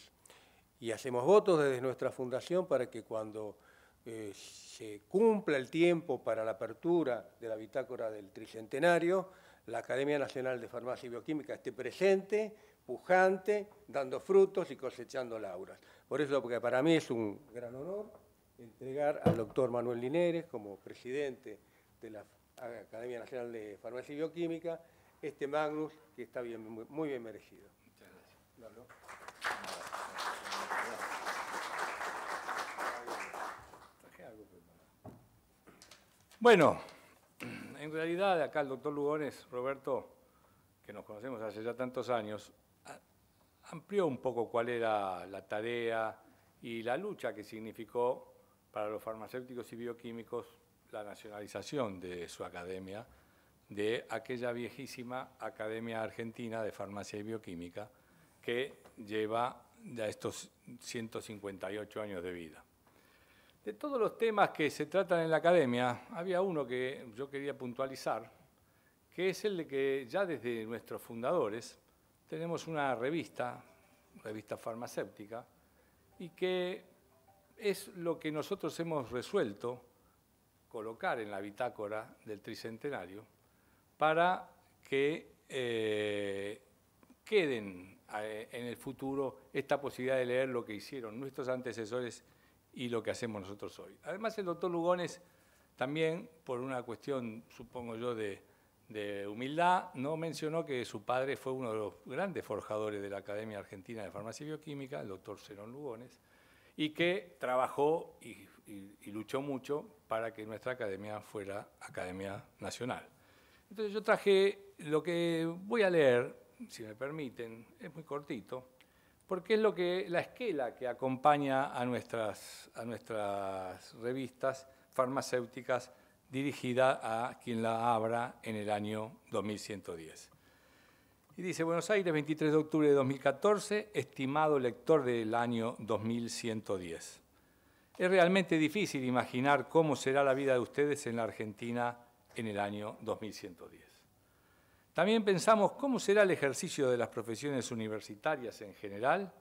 Y hacemos votos desde nuestra fundación para que cuando eh, se cumpla el tiempo para la apertura de la bitácora del tricentenario, la Academia Nacional de Farmacia y Bioquímica esté presente, pujante, dando frutos y cosechando lauras. Por eso, porque para mí es un gran honor entregar al doctor Manuel Linares como presidente de la Academia Nacional de Farmacia y Bioquímica este Magnus que está bien, muy bien merecido. Muchas gracias. Bueno, en realidad acá el doctor Lugones, Roberto, que nos conocemos hace ya tantos años, amplió un poco cuál era la tarea y la lucha que significó para los farmacéuticos y bioquímicos la nacionalización de su academia, de aquella viejísima Academia Argentina de Farmacia y Bioquímica que lleva ya estos 158 años de vida. De todos los temas que se tratan en la academia, había uno que yo quería puntualizar, que es el de que ya desde nuestros fundadores tenemos una revista, revista farmacéutica, y que es lo que nosotros hemos resuelto colocar en la bitácora del Tricentenario para que eh, queden eh, en el futuro esta posibilidad de leer lo que hicieron nuestros antecesores y lo que hacemos nosotros hoy. Además, el doctor Lugones también, por una cuestión, supongo yo, de, humildad, no mencionó que su padre fue uno de los grandes forjadores de la Academia Argentina de Farmacia y Bioquímica, el doctor Serón Lugones, y que trabajó y, luchó mucho para que nuestra academia fuera Academia Nacional. Entonces yo traje lo que voy a leer, si me permiten, es muy cortito, porque es lo que, la esquela que acompaña a nuestras, a nuestras revistas farmacéuticas dirigida a quien la abra en el año 2110 dice, Buenos Aires, 23 de octubre de 2014, estimado lector del año 2110. Es realmente difícil imaginar cómo será la vida de ustedes en la Argentina en el año 2110. También pensamos cómo será el ejercicio de las profesiones universitarias en general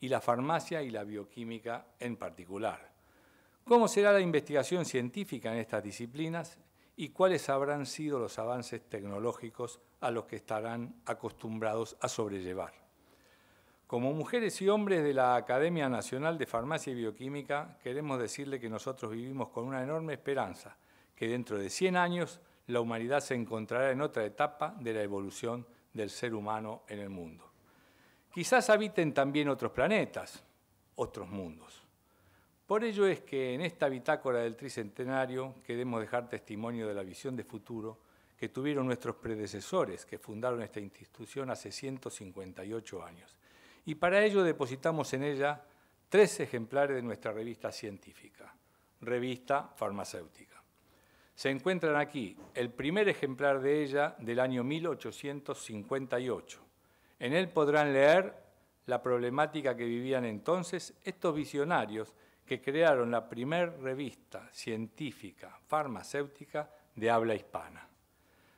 y la farmacia y la bioquímica en particular. ¿Cómo será la investigación científica en estas disciplinas y cuáles habrán sido los avances tecnológicos a los que estarán acostumbrados a sobrellevar. Como mujeres y hombres de la Academia Nacional de Farmacia y Bioquímica, queremos decirle que nosotros vivimos con una enorme esperanza, que dentro de 100 años la humanidad se encontrará en otra etapa de la evolución del ser humano en el mundo. Quizás habiten también otros planetas, otros mundos. Por ello es que en esta bitácora del Tricentenario queremos dejar testimonio de la visión de futuro que tuvieron nuestros predecesores que fundaron esta institución hace 158 años. Y para ello depositamos en ella tres ejemplares de nuestra revista científica, revista farmacéutica. Se encuentran aquí el primer ejemplar de ella del año 1858. En él podrán leer la problemática que vivían entonces estos visionarios que crearon la primera revista científica farmacéutica de habla hispana.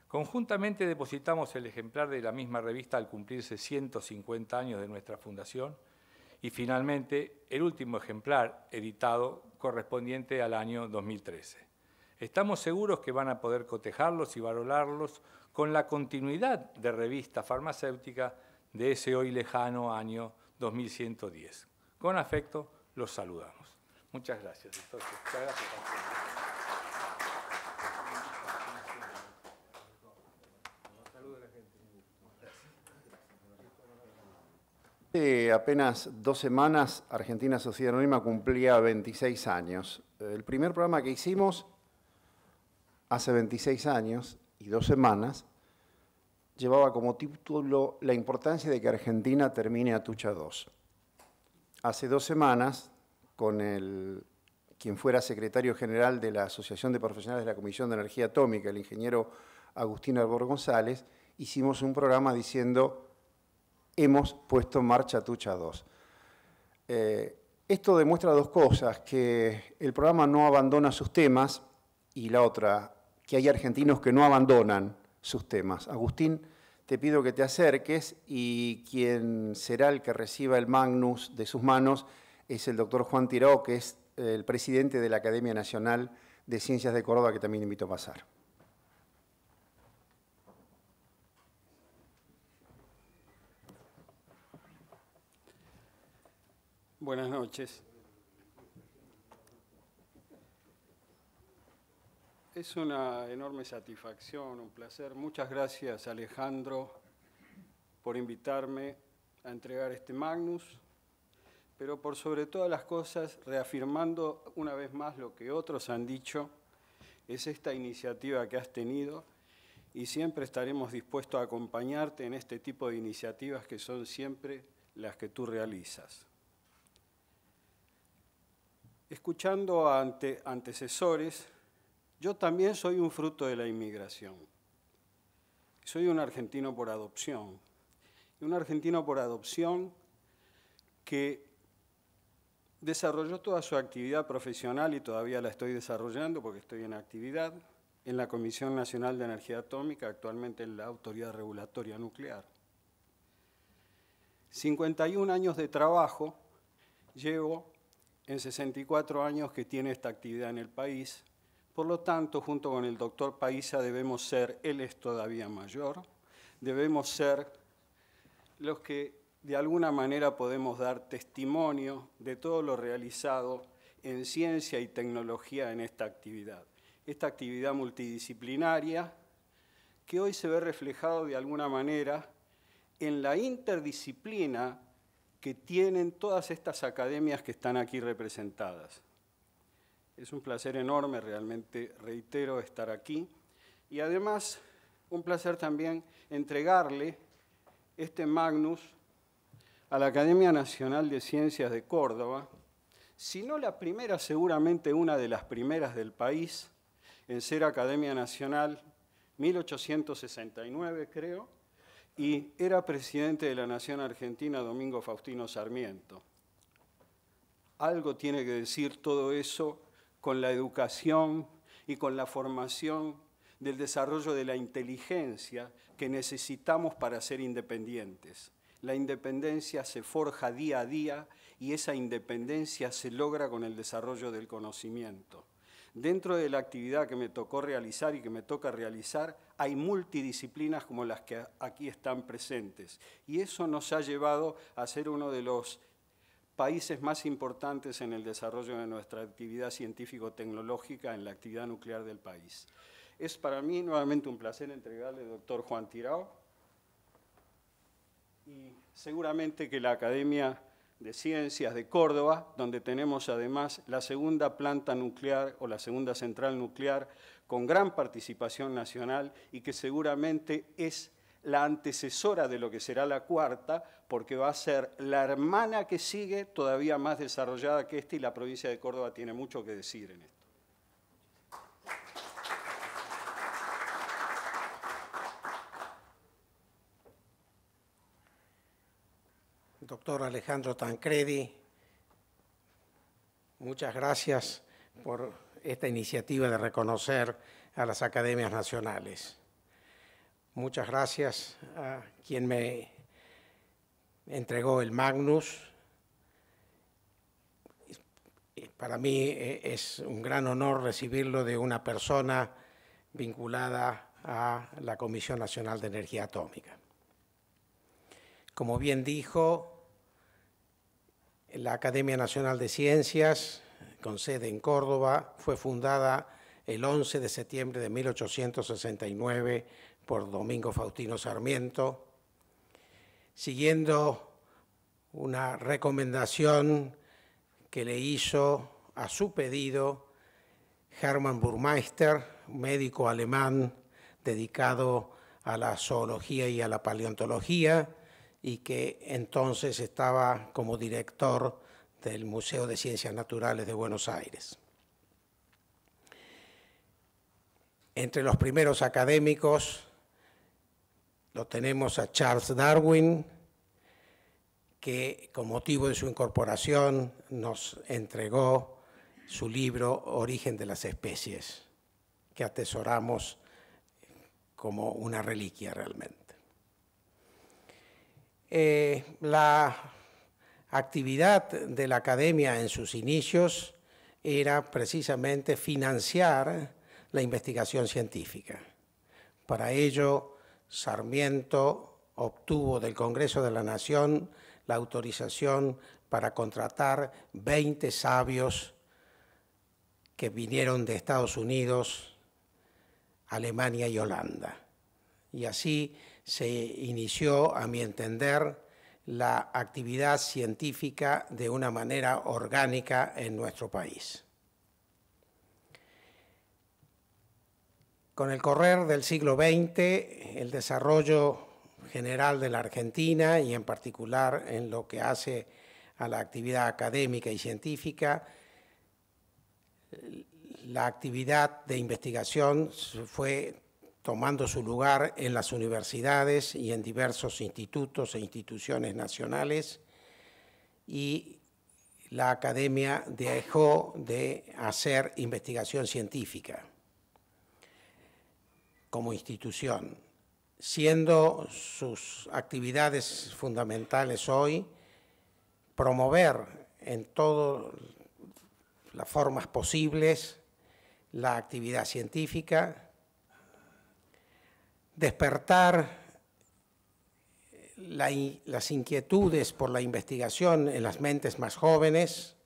Conjuntamente depositamos el ejemplar de la misma revista al cumplirse 150 años de nuestra fundación y finalmente el último ejemplar editado correspondiente al año 2013. Estamos seguros que van a poder cotejarlos y valorarlos con la continuidad de revista farmacéutica de ese hoy lejano año 2110. Con afecto, los saludamos. Muchas gracias. muchas gracias. Hace apenas dos semanas, Argentina Sociedad Anónima cumplía 26 años. El primer programa que hicimos hace 26 años y dos semanas llevaba como título La importancia de que Argentina termine a Tucha 2. Hace dos semanas con el, quien fuera secretario general de la Asociación de Profesionales de la Comisión de Energía Atómica, el ingeniero Agustín Arbor González, hicimos un programa diciendo, hemos puesto en marcha Tucha 2. Eh, esto demuestra dos cosas, que el programa no abandona sus temas y la otra, que hay argentinos que no abandonan sus temas. Agustín, te pido que te acerques y quien será el que reciba el Magnus de sus manos es el doctor Juan Tiró, que es el presidente de la Academia Nacional de Ciencias de Córdoba, que también invito a pasar. Buenas noches. Es una enorme satisfacción, un placer. Muchas gracias Alejandro por invitarme a entregar este Magnus pero por sobre todas las cosas, reafirmando una vez más lo que otros han dicho, es esta iniciativa que has tenido y siempre estaremos dispuestos a acompañarte en este tipo de iniciativas que son siempre las que tú realizas. Escuchando a ante, antecesores, yo también soy un fruto de la inmigración. Soy un argentino por adopción. Un argentino por adopción que Desarrolló toda su actividad profesional y todavía la estoy desarrollando porque estoy en actividad en la Comisión Nacional de Energía Atómica, actualmente en la Autoridad Regulatoria Nuclear. 51 años de trabajo llevo en 64 años que tiene esta actividad en el país. Por lo tanto, junto con el doctor Paisa debemos ser, él es todavía mayor, debemos ser los que de alguna manera podemos dar testimonio de todo lo realizado en ciencia y tecnología en esta actividad. Esta actividad multidisciplinaria que hoy se ve reflejado de alguna manera en la interdisciplina que tienen todas estas academias que están aquí representadas. Es un placer enorme, realmente reitero, estar aquí y además un placer también entregarle este Magnus a la Academia Nacional de Ciencias de Córdoba, si no la primera, seguramente una de las primeras del país en ser Academia Nacional, 1869 creo, y era presidente de la Nación Argentina Domingo Faustino Sarmiento. Algo tiene que decir todo eso con la educación y con la formación del desarrollo de la inteligencia que necesitamos para ser independientes. La independencia se forja día a día y esa independencia se logra con el desarrollo del conocimiento. Dentro de la actividad que me tocó realizar y que me toca realizar, hay multidisciplinas como las que aquí están presentes. Y eso nos ha llevado a ser uno de los países más importantes en el desarrollo de nuestra actividad científico-tecnológica en la actividad nuclear del país. Es para mí nuevamente un placer entregarle al doctor Juan Tirao y seguramente que la Academia de Ciencias de Córdoba, donde tenemos además la segunda planta nuclear o la segunda central nuclear con gran participación nacional y que seguramente es la antecesora de lo que será la cuarta, porque va a ser la hermana que sigue todavía más desarrollada que esta y la provincia de Córdoba tiene mucho que decir en esto. doctor Alejandro Tancredi. Muchas gracias por esta iniciativa de reconocer a las academias nacionales. Muchas gracias a quien me entregó el Magnus. Para mí eh, es un gran honor recibirlo de una persona vinculada a la Comisión Nacional de Energía Atómica. Como bien dijo la Academia Nacional de Ciencias, con sede en Córdoba, fue fundada el 11 de septiembre de 1869 por Domingo Faustino Sarmiento, siguiendo una recomendación que le hizo a su pedido Hermann Burmeister, médico alemán dedicado a la zoología y a la paleontología, y que entonces estaba como director del Museo de Ciencias Naturales de Buenos Aires. Entre los primeros académicos lo tenemos a Charles Darwin, que con motivo de su incorporación nos entregó su libro Origen de las especies, que atesoramos como una reliquia realmente. Eh, la actividad de la academia en sus inicios era precisamente financiar la investigación científica. Para ello, Sarmiento obtuvo del Congreso de la Nación la autorización para contratar 20 sabios que vinieron de Estados Unidos, Alemania y Holanda. Y así se inició, a mi entender, la actividad científica de una manera orgánica en nuestro país. Con el correr del siglo XX, el desarrollo general de la Argentina y en particular en lo que hace a la actividad académica y científica, la actividad de investigación fue tomando su lugar en las universidades y en diversos institutos e instituciones nacionales, y la academia dejó de hacer investigación científica como institución, siendo sus actividades fundamentales hoy promover en todas las formas posibles la actividad científica, despertar las inquietudes por la investigación en las mentes más jóvenes,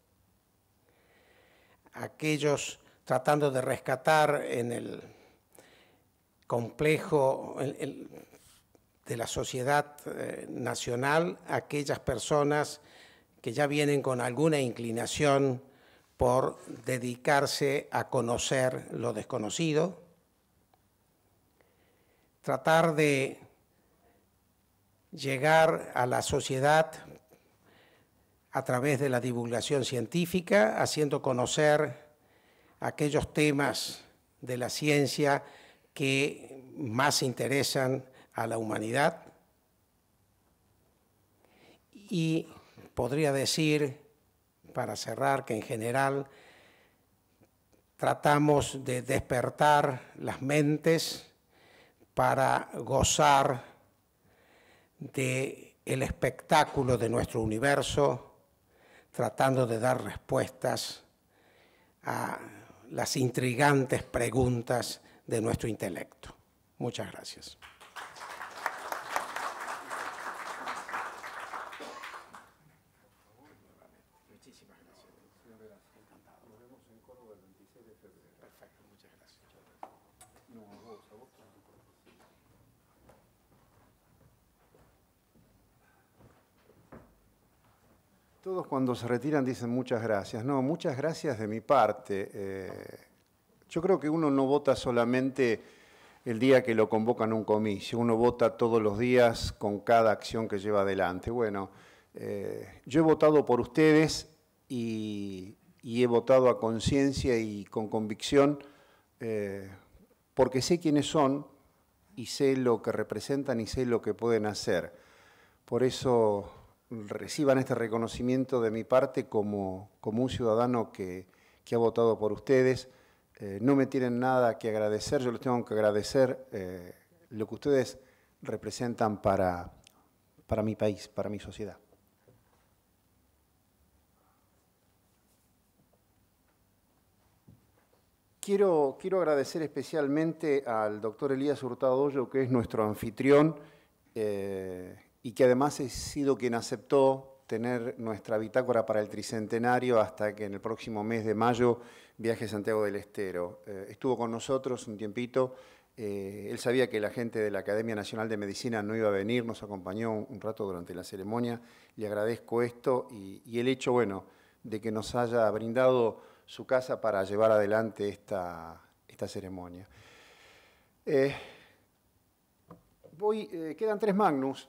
aquellos tratando de rescatar en el complejo de la sociedad eh, nacional aquellas personas que ya vienen con alguna inclinación por dedicarse a conocer lo desconocido, tratar de llegar a la sociedad a través de la divulgación científica, haciendo conocer aquellos temas de la ciencia que más interesan a la humanidad. Y podría decir, para cerrar, que en general tratamos de despertar las mentes, para gozar de el espectáculo de nuestro universo, tratando de dar respuestas a las intrigantes preguntas de nuestro intelecto. Muchas gracias. Todos cuando se retiran dicen muchas gracias. No, muchas gracias de mi parte. Eh, yo creo que uno no vota solamente el día que lo convocan un comicio, uno vota todos los días con cada acción que lleva adelante. Bueno, eh, yo he votado por ustedes y, he votado a conciencia y con convicción eh, porque sé quiénes son y sé lo que representan y sé lo que pueden hacer. Por eso reciban este reconocimiento de mi parte como, como un ciudadano que, ha votado por ustedes. Eh, no me tienen nada que agradecer, yo les tengo que agradecer eh, lo que ustedes representan para, para mi país, para mi sociedad. Quiero, quiero, agradecer especialmente al doctor Elías Hurtado que es nuestro anfitrión, eh, y que además he sido quien aceptó tener nuestra bitácora para el tricentenario hasta que en el próximo mes de mayo viaje a Santiago del Estero. Eh, estuvo con nosotros un tiempito, eh, él sabía que la gente de la Academia Nacional de Medicina no iba a venir, nos acompañó un, rato durante la ceremonia, le agradezco esto y, el hecho, bueno, de que nos haya brindado su casa para llevar adelante esta, ceremonia. Eh, voy, quedan tres magnus.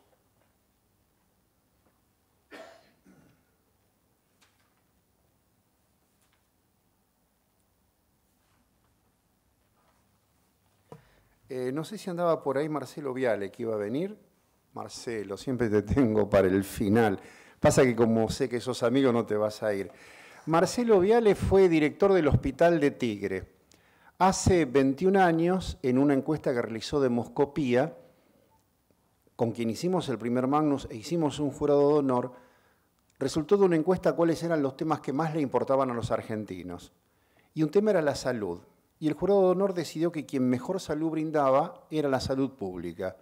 Eh, no sé si andaba por ahí Marcelo Viale, que iba a venir. Marcelo, siempre te tengo para el final. Pasa que como sé que sos amigo no te vas a ir. Marcelo Viale fue director del Hospital de Tigre. Hace 21 años, en una encuesta que realizó Demoscopía, con quien hicimos el primer Magnus e hicimos un jurado de honor, resultó de una encuesta cuáles eran los temas que más le importaban a los argentinos. Y un tema era la salud y el jurado de honor decidió que quien mejor salud brindaba era la salud pública.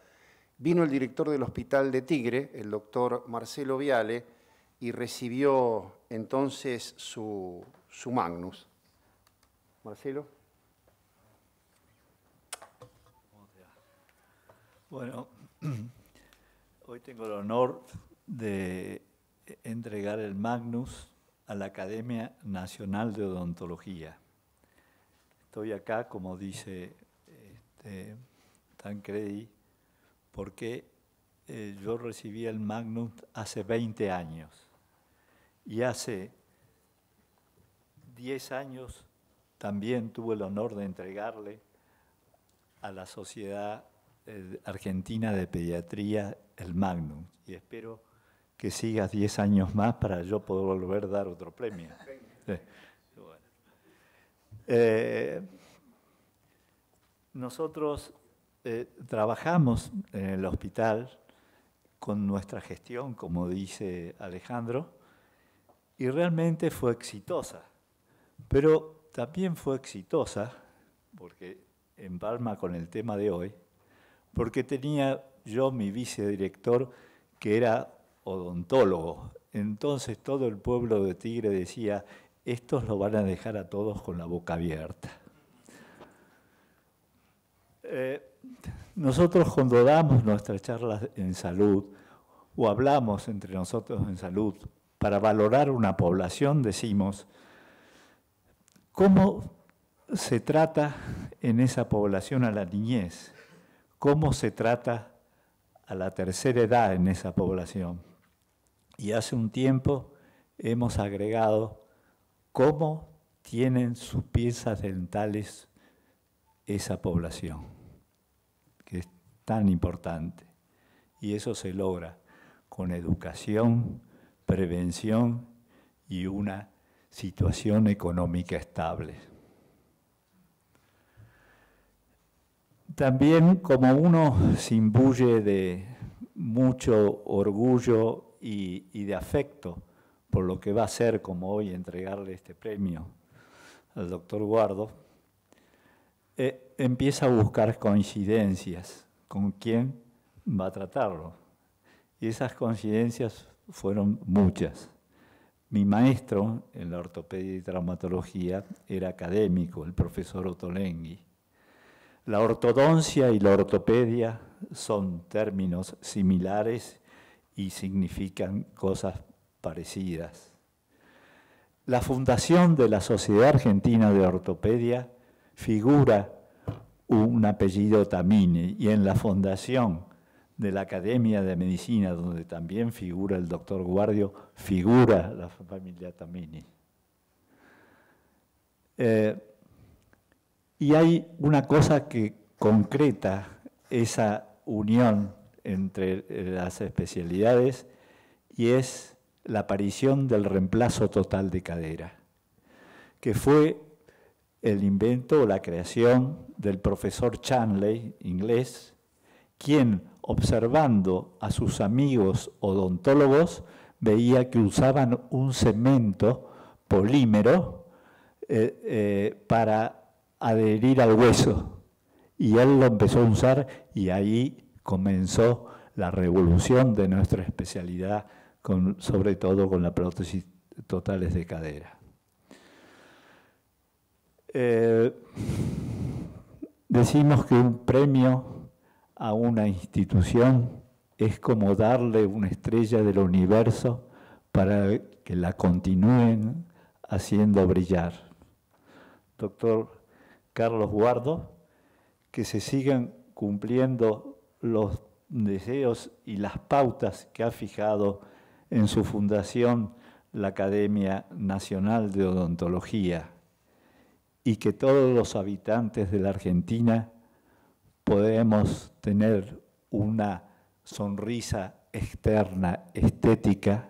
Vino el director del hospital de Tigre, el doctor Marcelo Viale, y recibió entonces su, su magnus. Marcelo. Bueno, hoy tengo el honor de entregar el magnus a la Academia Nacional de Odontología Estoy acá, como dice este, Tancredi, porque eh, yo recibí el Magnum hace 20 años y hace 10 años también tuve el honor de entregarle a la Sociedad eh, Argentina de Pediatría el Magnum y espero que sigas 10 años más para yo poder volver a dar otro premio. Eh, nosotros eh, trabajamos en el hospital con nuestra gestión, como dice Alejandro, y realmente fue exitosa. Pero también fue exitosa, porque en con el tema de hoy, porque tenía yo mi vicedirector que era odontólogo. Entonces todo el pueblo de Tigre decía, estos lo van a dejar a todos con la boca abierta. Eh, nosotros cuando damos nuestras charlas en salud o hablamos entre nosotros en salud para valorar una población, decimos, ¿cómo se trata en esa población a la niñez? ¿Cómo se trata a la tercera edad en esa población? Y hace un tiempo hemos agregado cómo tienen sus piezas dentales esa población, que es tan importante. Y eso se logra con educación, prevención y una situación económica estable. También como uno se imbuye de mucho orgullo y, y de afecto, por lo que va a ser como hoy entregarle este premio al doctor Guardo, eh, empieza a buscar coincidencias con quién va a tratarlo. Y esas coincidencias fueron muchas. Mi maestro en la ortopedia y traumatología era académico, el profesor Otolenghi. La ortodoncia y la ortopedia son términos similares y significan cosas parecidas. La fundación de la Sociedad Argentina de Ortopedia figura un apellido Tamini y en la fundación de la Academia de Medicina, donde también figura el doctor Guardio, figura la familia Tamini. Eh, y hay una cosa que concreta esa unión entre las especialidades y es la aparición del reemplazo total de cadera, que fue el invento o la creación del profesor Chanley, inglés, quien, observando a sus amigos odontólogos, veía que usaban un cemento polímero eh, eh, para adherir al hueso. Y él lo empezó a usar y ahí comenzó la revolución de nuestra especialidad sobre todo con la prótesis totales de cadera. Eh, decimos que un premio a una institución es como darle una estrella del universo para que la continúen haciendo brillar. Doctor Carlos Guardo, que se sigan cumpliendo los deseos y las pautas que ha fijado en su fundación la Academia Nacional de Odontología y que todos los habitantes de la Argentina podemos tener una sonrisa externa estética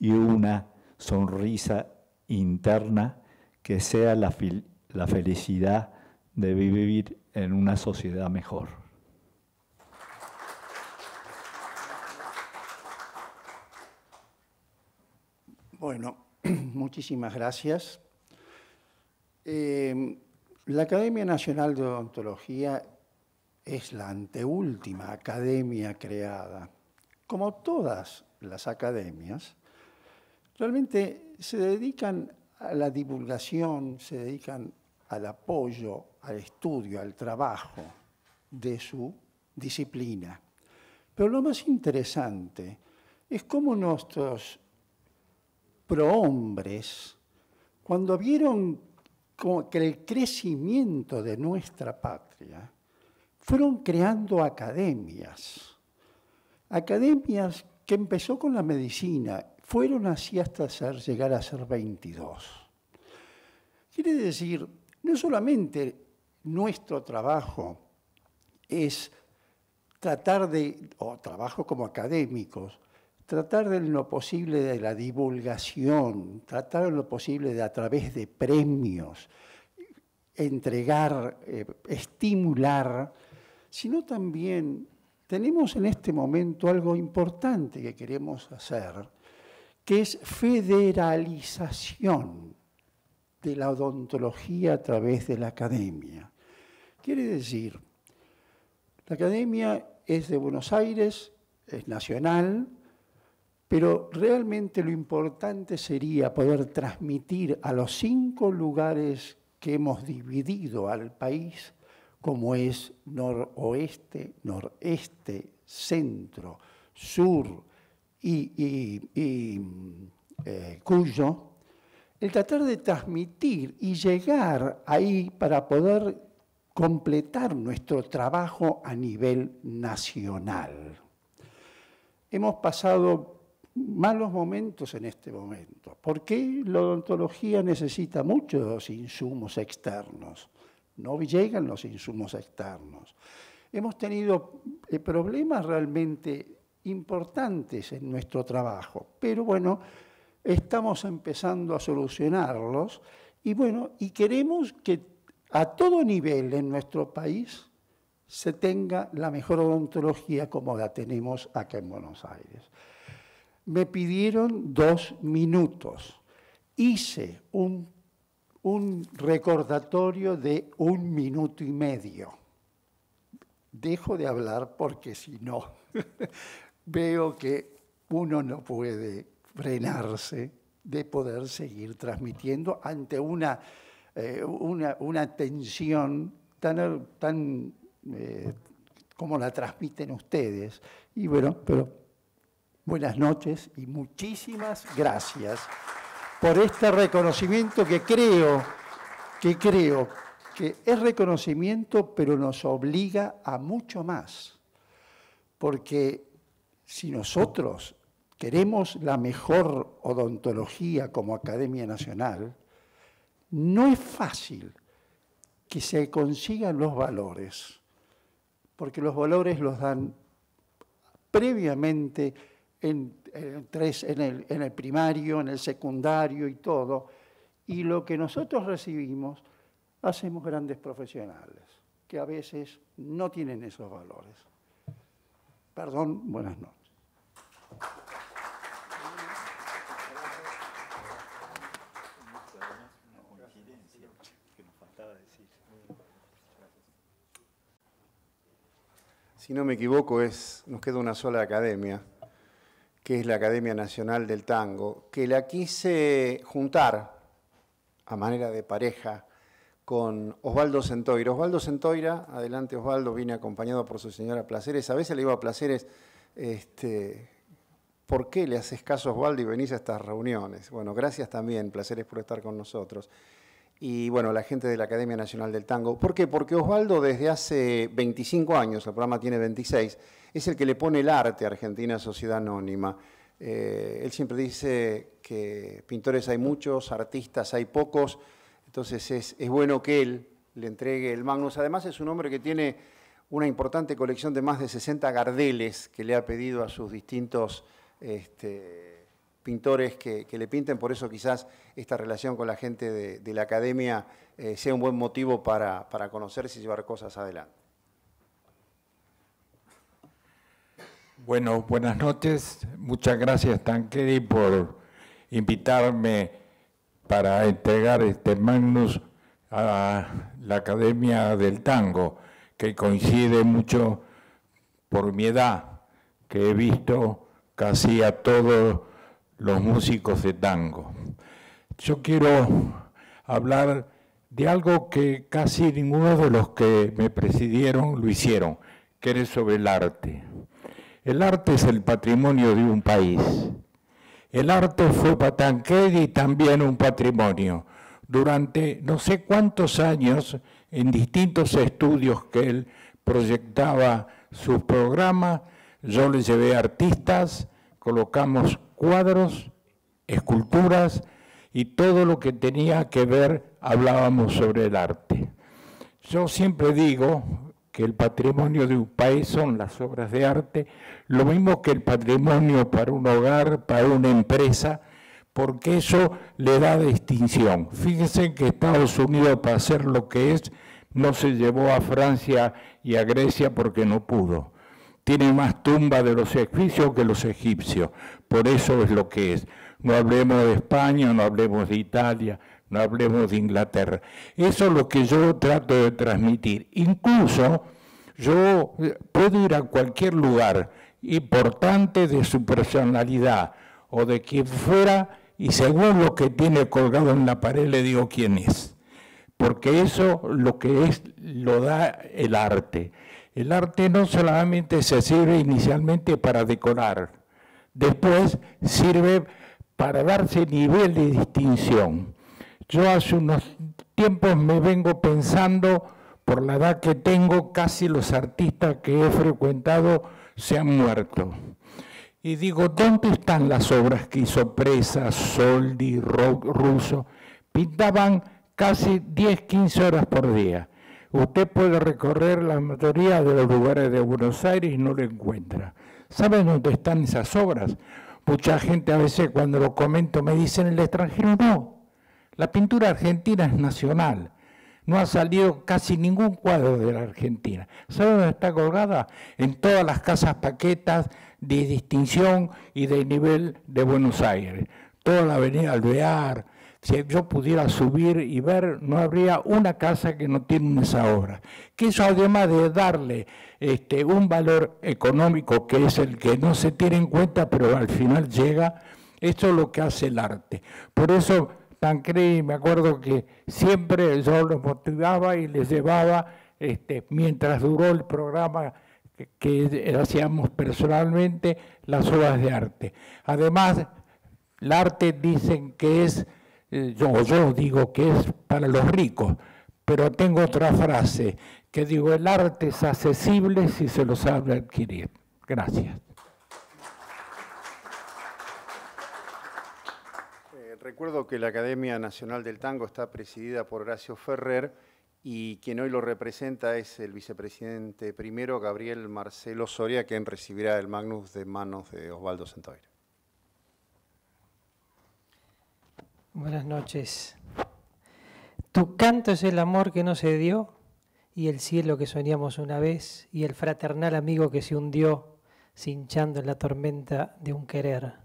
y una sonrisa interna que sea la, la felicidad de vivir en una sociedad mejor. Bueno, muchísimas gracias. Em, la Academia Nacional de Odontología es la anteúltima academia creada. Como todas las academias, realmente se dedican a la divulgación, se dedican al apoyo, al estudio, al trabajo de su disciplina. Pero lo más interesante es cómo nuestros prohombres, cuando vieron que el crecimiento de nuestra patria, fueron creando academias. Academias que empezó con la medicina, fueron así hasta llegar a ser 22. Quiere decir, no solamente nuestro trabajo es tratar de, o trabajo como académicos, tratar de lo posible de la divulgación, tratar de lo posible de a través de premios, entregar, eh, estimular, sino también tenemos en este momento algo importante que queremos hacer, que es federalización de la odontología a través de la academia. Quiere decir, la academia es de Buenos Aires, es nacional, pero realmente lo importante sería poder transmitir a los cinco lugares que hemos dividido al país, como es noroeste, noreste, centro, sur y, eh, Cuyo, el tratar de transmitir y llegar ahí para poder completar nuestro trabajo a nivel nacional. Hemos pasado malos momentos en este momento. porque la odontología necesita muchos insumos externos? No llegan los insumos externos. Hemos tenido eh, problemas realmente importantes en nuestro trabajo, pero bueno, estamos empezando a solucionarlos y bueno, y queremos que a todo nivel en nuestro país se tenga la mejor odontología como la tenemos acá en Buenos Aires. Me pidieron dos minutos. Hice un, recordatorio de un minuto y medio. Dejo de hablar porque si no, veo que uno no puede frenarse de poder seguir transmitiendo ante una, eh, una, tensión tan, tan eh, como la transmiten ustedes. Y bueno, pero buenas noches y muchísimas gracias por este reconocimiento que creo, que creo que es reconocimiento, pero nos obliga a mucho más. Porque si nosotros queremos la mejor odontología como Academia Nacional, no es fácil que se consigan los valores, porque los valores los dan previamente en, eh, tres, el, en el primario, en el secundario y todo. Y lo que nosotros recibimos hacemos grandes profesionales, que a veces no tienen esos valores. Perdón, buenas noches. Si no me equivoco, es, nos queda una sola academia que es la Academia Nacional del Tango, que la quise juntar a manera de pareja con Osvaldo Centoira. Osvaldo Centoira, adelante Osvaldo, vine acompañado por su señora Placeres. A veces le digo a Placeres, este, ¿por qué le haces caso Osvaldo y venís a estas reuniones? Bueno, gracias también, Placeres, por estar con nosotros y bueno, la gente de la Academia Nacional del Tango. ¿Por qué? Porque Osvaldo desde hace 25 años, el programa tiene 26, es el que le pone el arte a Argentina Sociedad Anónima. Eh, él siempre dice que pintores hay muchos, artistas hay pocos, entonces es, bueno que él le entregue el Magnus. Además es un hombre que tiene una importante colección de más de 60 gardeles que le ha pedido a sus distintos este, pintores que, que le pinten, por eso quizás esta relación con la gente de, la academia eh, sea un buen motivo para, para conocerse y llevar cosas adelante. Bueno, buenas noches. Muchas gracias, Tanqueri, por invitarme para entregar este Magnus a la Academia del Tango, que coincide mucho por mi edad, que he visto casi a todos los músicos de tango yo quiero hablar de algo que casi ninguno de los que me presidieron lo hicieron, que es sobre el arte. El arte es el patrimonio de un país. El arte fue para y también un patrimonio. Durante no sé cuántos años, en distintos estudios que él proyectaba sus programas, yo le llevé artistas, colocamos cuadros, esculturas, y todo lo que tenía que ver hablábamos sobre el arte. Yo siempre digo que el patrimonio de un país son las obras de arte, lo mismo que el patrimonio para un hogar, para una empresa, porque eso le da distinción. Fíjense que Estados Unidos para hacer lo que es, no se llevó a Francia y a Grecia porque no pudo. Tiene más tumba de los egipcios que los egipcios, por eso es lo que es no hablemos de España, no hablemos de Italia, no hablemos de Inglaterra. Eso es lo que yo trato de transmitir. Incluso yo eh, puedo ir a cualquier lugar importante de su personalidad o de quien fuera y según lo que tiene colgado en la pared le digo quién es. Porque eso lo que es lo da el arte. El arte no solamente se sirve inicialmente para decorar, después sirve para darse nivel de distinción. Yo hace unos tiempos me vengo pensando, por la edad que tengo, casi los artistas que he frecuentado se han muerto. Y digo, ¿dónde están las obras que hizo Presa, Soldi, Rock, Russo? Pintaban casi 10, 15 horas por día. Usted puede recorrer la mayoría de los lugares de Buenos Aires y no lo encuentra. ¿Saben dónde están esas obras? Mucha gente a veces cuando lo comento me dice en el extranjero no. La pintura argentina es nacional. No ha salido casi ningún cuadro de la Argentina. ¿Sabe dónde está colgada? En todas las casas paquetas de distinción y de nivel de Buenos Aires. Toda la avenida Alvear, si yo pudiera subir y ver, no habría una casa que no tiene esa obra. Que eso además de darle este, un valor económico, que es el que no se tiene en cuenta, pero al final llega, esto es lo que hace el arte. Por eso Tancredi, me acuerdo que siempre yo los motivaba y les llevaba, este, mientras duró el programa, que hacíamos personalmente las obras de arte. Además, el arte dicen que es eh, yo, digo que es para los ricos, pero tengo otra frase que digo, el arte es accesible si se lo sabe adquirir. Gracias. Eh, recuerdo que la Academia Nacional del Tango está presidida por Horacio Ferrer y quien hoy lo representa es el vicepresidente primero, Gabriel Marcelo Soria, quien recibirá el Magnus de manos de Osvaldo Centoira. Buenas noches. Tu canto es el amor que no se dio y el cielo que soñamos una vez y el fraternal amigo que se hundió cinchando en la tormenta de un querer.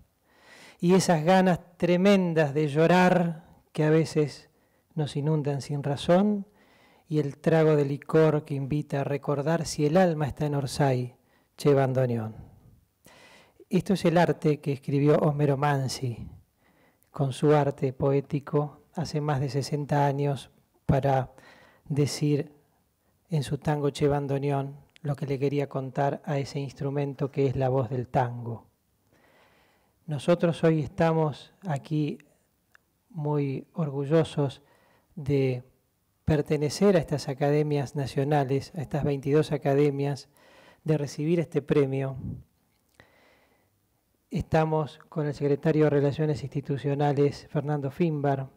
Y esas ganas tremendas de llorar que a veces nos inundan sin razón y el trago de licor que invita a recordar si el alma está en Orsay, Che Esto es el arte que escribió Homero Mansi con su arte poético hace más de 60 años para decir en su tango Che lo que le quería contar a ese instrumento que es la voz del tango. Nosotros hoy estamos aquí muy orgullosos de pertenecer a estas academias nacionales, a estas 22 academias, de recibir este premio Estamos con el secretario de Relaciones Institucionales, Fernando Finbar,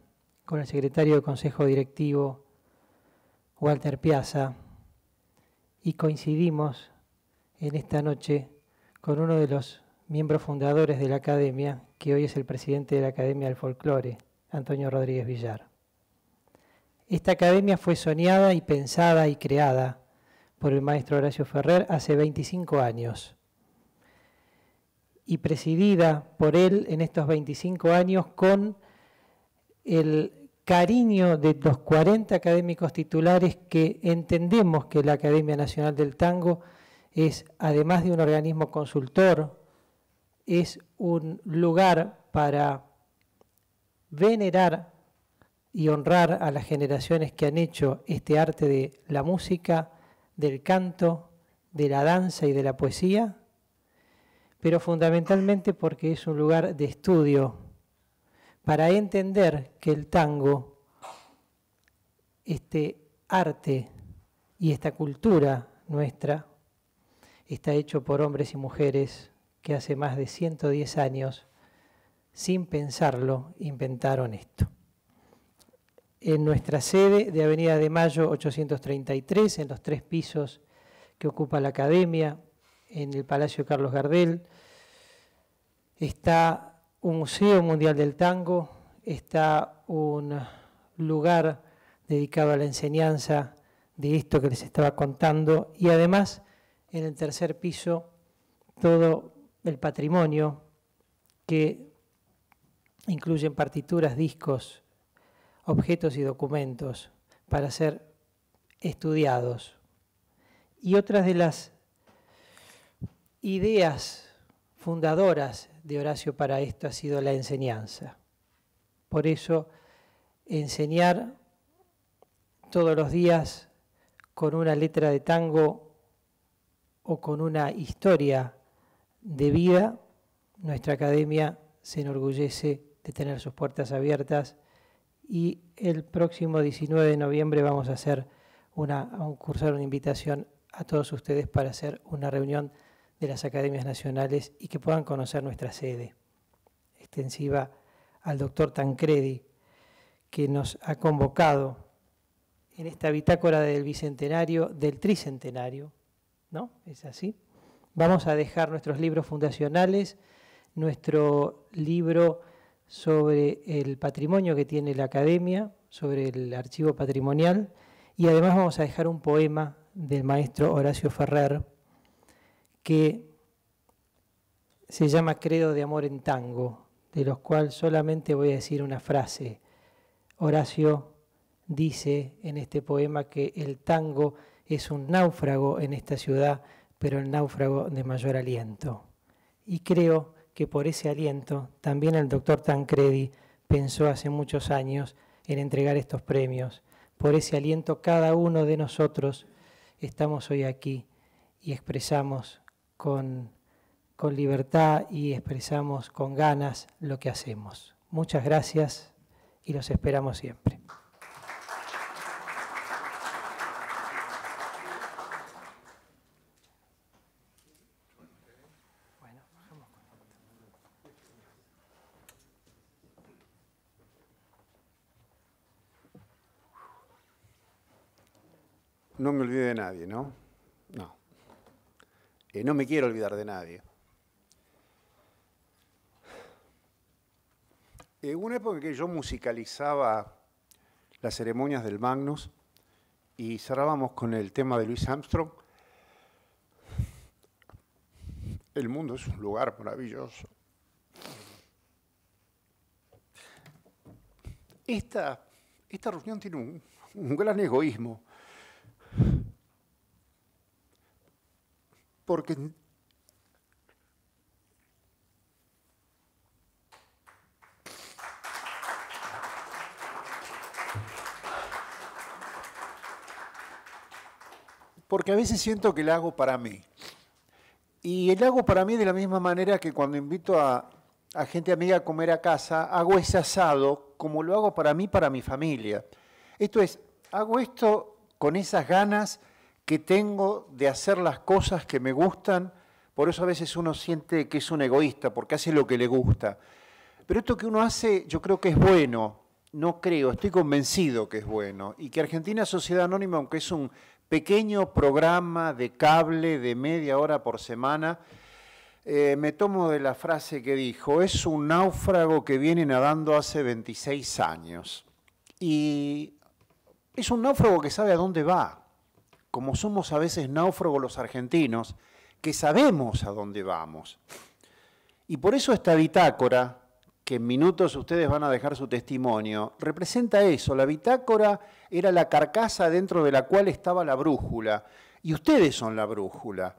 con el secretario de Consejo Directivo, Walter Piazza, y coincidimos en esta noche con uno de los miembros fundadores de la Academia, que hoy es el presidente de la Academia del Folclore, Antonio Rodríguez Villar. Esta academia fue soñada y pensada y creada por el maestro Horacio Ferrer hace 25 años y presidida por él en estos 25 años con el cariño de los 40 académicos titulares que entendemos que la Academia Nacional del Tango es, además de un organismo consultor, es un lugar para venerar y honrar a las generaciones que han hecho este arte de la música, del canto, de la danza y de la poesía pero fundamentalmente porque es un lugar de estudio para entender que el tango, este arte y esta cultura nuestra, está hecho por hombres y mujeres que hace más de 110 años, sin pensarlo, inventaron esto. En nuestra sede de Avenida de Mayo 833, en los tres pisos que ocupa la academia, en el Palacio Carlos Gardel, está un Museo Mundial del Tango, está un lugar dedicado a la enseñanza de esto que les estaba contando y además en el tercer piso todo el patrimonio que incluyen partituras, discos, objetos y documentos para ser estudiados. Y otras de las ideas fundadoras de Horacio para esto ha sido la enseñanza. Por eso, enseñar todos los días con una letra de tango o con una historia de vida, nuestra academia se enorgullece de tener sus puertas abiertas y el próximo 19 de noviembre vamos a hacer una, cursar una invitación a todos ustedes para hacer una reunión de las academias nacionales y que puedan conocer nuestra sede. Extensiva al doctor Tancredi, que nos ha convocado en esta bitácora del bicentenario, del tricentenario, ¿no? ¿Es así? Vamos a dejar nuestros libros fundacionales, nuestro libro sobre el patrimonio que tiene la academia, sobre el archivo patrimonial, y además vamos a dejar un poema del maestro Horacio Ferrer, que se llama Credo de Amor en Tango, de los cuales solamente voy a decir una frase. Horacio dice en este poema que el tango es un náufrago en esta ciudad, pero el náufrago de mayor aliento. Y creo que por ese aliento también el doctor Tancredi pensó hace muchos años en entregar estos premios. Por ese aliento cada uno de nosotros estamos hoy aquí y expresamos con, libertad y expresamos con ganas lo que hacemos. Muchas gracias y los esperamos siempre. no me olvide de nadie, ¿no? Eh, no me quiero olvidar de nadie. En eh, una época en que yo musicalizaba las ceremonias del Magnus y cerrábamos con el tema de Luis Armstrong. El mundo es un lugar maravilloso. Esta, esta reunión tiene un gran egoísmo. porque porque a veces siento que la hago para mí. Y el hago para mí de la misma manera que cuando invito a, a, gente amiga a comer a casa, hago ese asado como lo hago para mí, para mi familia. Esto es, hago esto con esas ganas que tengo de hacer las cosas que me gustan. Por eso a veces uno siente que es un egoísta, porque hace lo que le gusta. Pero esto que uno hace, yo creo que es bueno. No creo, estoy convencido que es bueno. Y que Argentina Sociedad Anónima, aunque es un pequeño programa de cable de media hora por semana, eh, me tomo de la frase que dijo, es un náufrago que viene nadando hace 26 años. Y es un náufrago que sabe a dónde va como somos a veces náufragos los argentinos, que sabemos a dónde vamos. Y por eso esta bitácora, que en minutos ustedes van a dejar su testimonio, representa eso. La bitácora era la carcasa dentro de la cual estaba la brújula, y ustedes son la brújula.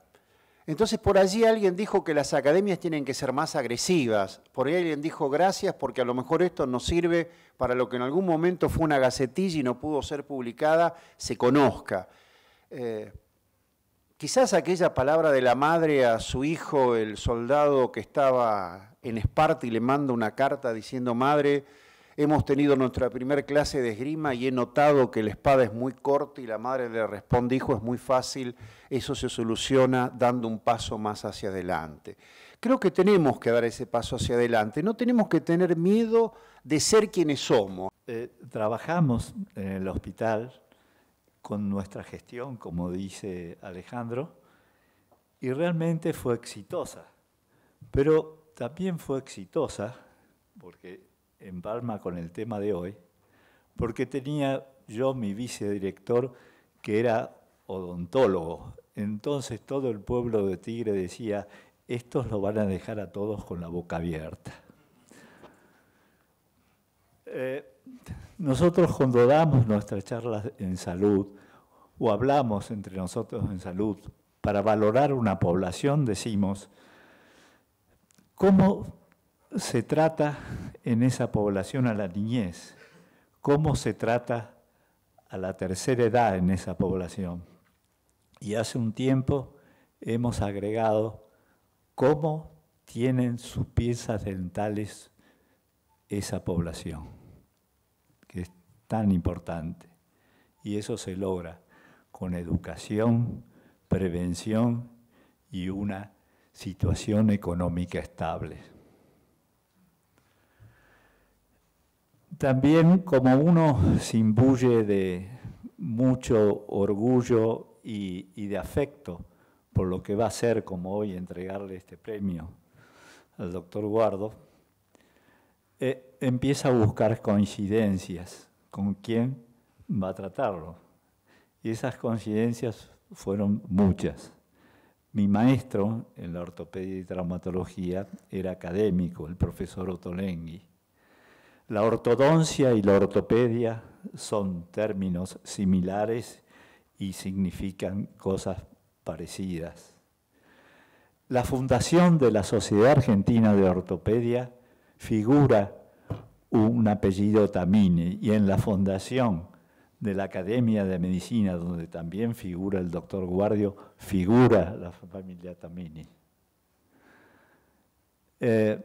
Entonces por allí alguien dijo que las academias tienen que ser más agresivas, por ahí alguien dijo gracias porque a lo mejor esto nos sirve para lo que en algún momento fue una gacetilla y no pudo ser publicada, se conozca. Eh, quizás aquella palabra de la madre a su hijo, el soldado que estaba en Esparta y le manda una carta diciendo, madre, hemos tenido nuestra primera clase de esgrima y he notado que la espada es muy corta y la madre le responde, hijo, es muy fácil, eso se soluciona dando un paso más hacia adelante. Creo que tenemos que dar ese paso hacia adelante, no tenemos que tener miedo de ser quienes somos. Eh, trabajamos en el hospital con nuestra gestión, como dice Alejandro, y realmente fue exitosa. Pero también fue exitosa, porque en Palma con el tema de hoy, porque tenía yo mi vicedirector que era odontólogo. Entonces todo el pueblo de Tigre decía, estos lo van a dejar a todos con la boca abierta. Eh, nosotros cuando damos nuestras charlas en salud o hablamos entre nosotros en salud para valorar una población, decimos, ¿cómo se trata en esa población a la niñez? ¿Cómo se trata a la tercera edad en esa población? Y hace un tiempo hemos agregado cómo tienen sus piezas dentales esa población tan importante. Y eso se logra con educación, prevención y una situación económica estable. También como uno se imbuye de mucho orgullo y, de afecto por lo que va a ser como hoy entregarle este premio al doctor Guardo, eh, empieza a buscar coincidencias con quién va a tratarlo. Y esas coincidencias fueron muchas. Mi maestro en la ortopedia y traumatología era académico, el profesor Otolenghi. La ortodoncia y la ortopedia son términos similares y significan cosas parecidas. La fundación de la Sociedad Argentina de Ortopedia figura un apellido Tamini. Y en la fundación de la Academia de Medicina, donde también figura el doctor Guardio, figura la familia Tamini. Eh,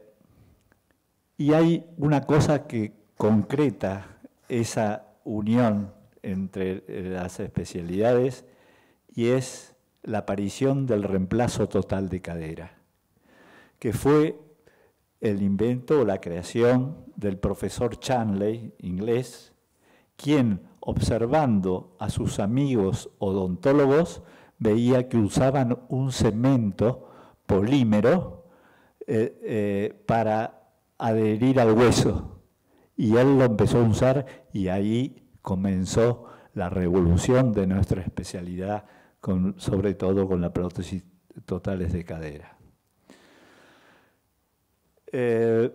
y hay una cosa que concreta esa unión entre eh, las especialidades y es la aparición del reemplazo total de cadera, que fue el invento o la creación del profesor Chanley, inglés, quien, observando a sus amigos odontólogos, veía que usaban un cemento polímero eh, eh, para adherir al hueso. Y él lo empezó a usar y ahí comenzó la revolución de nuestra especialidad, con, sobre todo con la prótesis totales de cadera. Eh,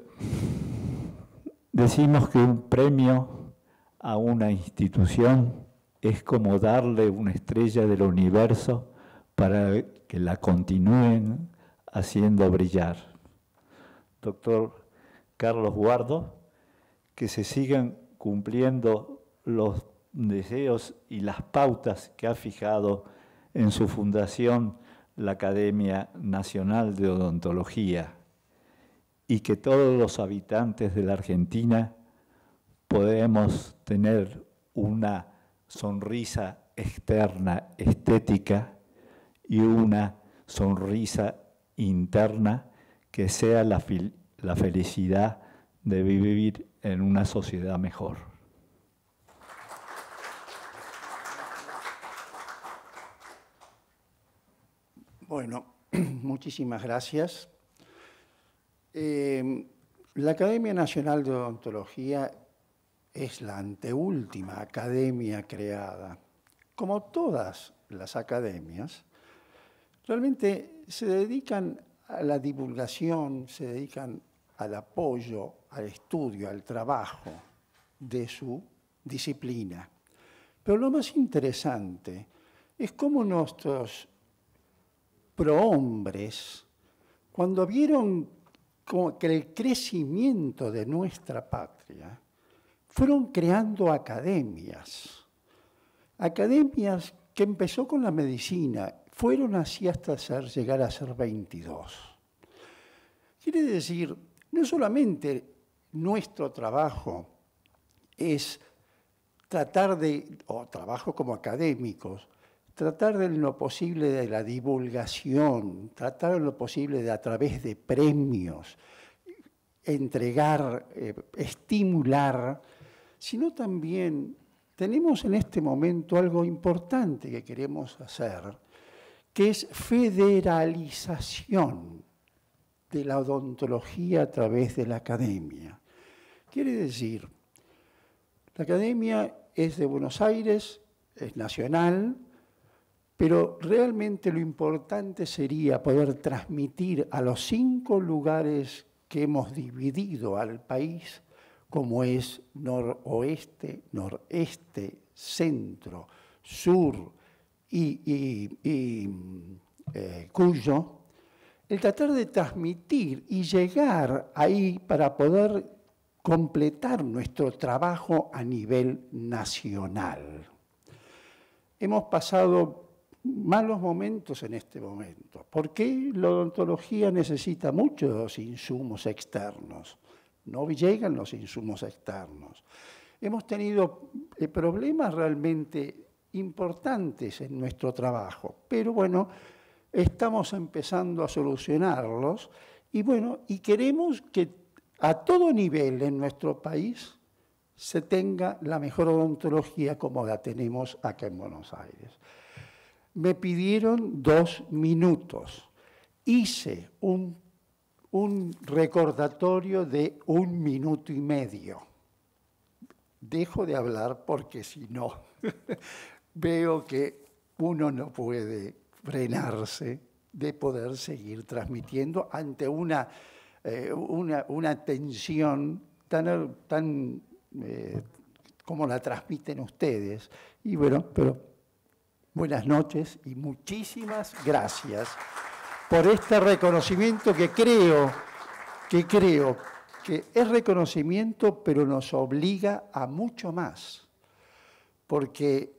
decimos que un premio a una institución es como darle una estrella del universo para que la continúen haciendo brillar. Doctor Carlos Guardo, que se sigan cumpliendo los deseos y las pautas que ha fijado en su fundación la Academia Nacional de Odontología y que todos los habitantes de la Argentina podemos tener una sonrisa externa, estética, y una sonrisa interna que sea la, la felicidad de vivir en una sociedad mejor. Bueno, muchísimas gracias. Eh, la Academia Nacional de Odontología es la anteúltima academia creada. Como todas las academias, realmente se dedican a la divulgación, se dedican al apoyo, al estudio, al trabajo de su disciplina. Pero lo más interesante es cómo nuestros prohombres, cuando vieron que el crecimiento de nuestra patria fueron creando academias, academias que empezó con la medicina, fueron así hasta llegar a ser 22. Quiere decir, no solamente nuestro trabajo es tratar de, o trabajo como académicos, tratar de lo posible de la divulgación, tratar de lo posible de a través de premios, entregar, eh, estimular, sino también tenemos en este momento algo importante que queremos hacer, que es federalización de la odontología a través de la academia. Quiere decir, la academia es de Buenos Aires, es nacional, pero realmente lo importante sería poder transmitir a los cinco lugares que hemos dividido al país, como es noroeste, noreste, centro, sur y, eh, Cuyo, el tratar de transmitir y llegar ahí para poder completar nuestro trabajo a nivel nacional. Hemos pasado malos momentos en este momento. porque la odontología necesita muchos insumos externos? No llegan los insumos externos. Hemos tenido eh, problemas realmente importantes en nuestro trabajo, pero bueno, estamos empezando a solucionarlos y bueno, y queremos que a todo nivel en nuestro país se tenga la mejor odontología como la tenemos acá en Buenos Aires me pidieron dos minutos. Hice un, recordatorio de un minuto y medio. Dejo de hablar porque si no, veo que uno no puede frenarse de poder seguir transmitiendo ante una, eh, una, tensión tan, tan eh, como la transmiten ustedes. Y bueno, pero Buenas noches y muchísimas gracias por este reconocimiento que creo, que creo que es reconocimiento, pero nos obliga a mucho más. Porque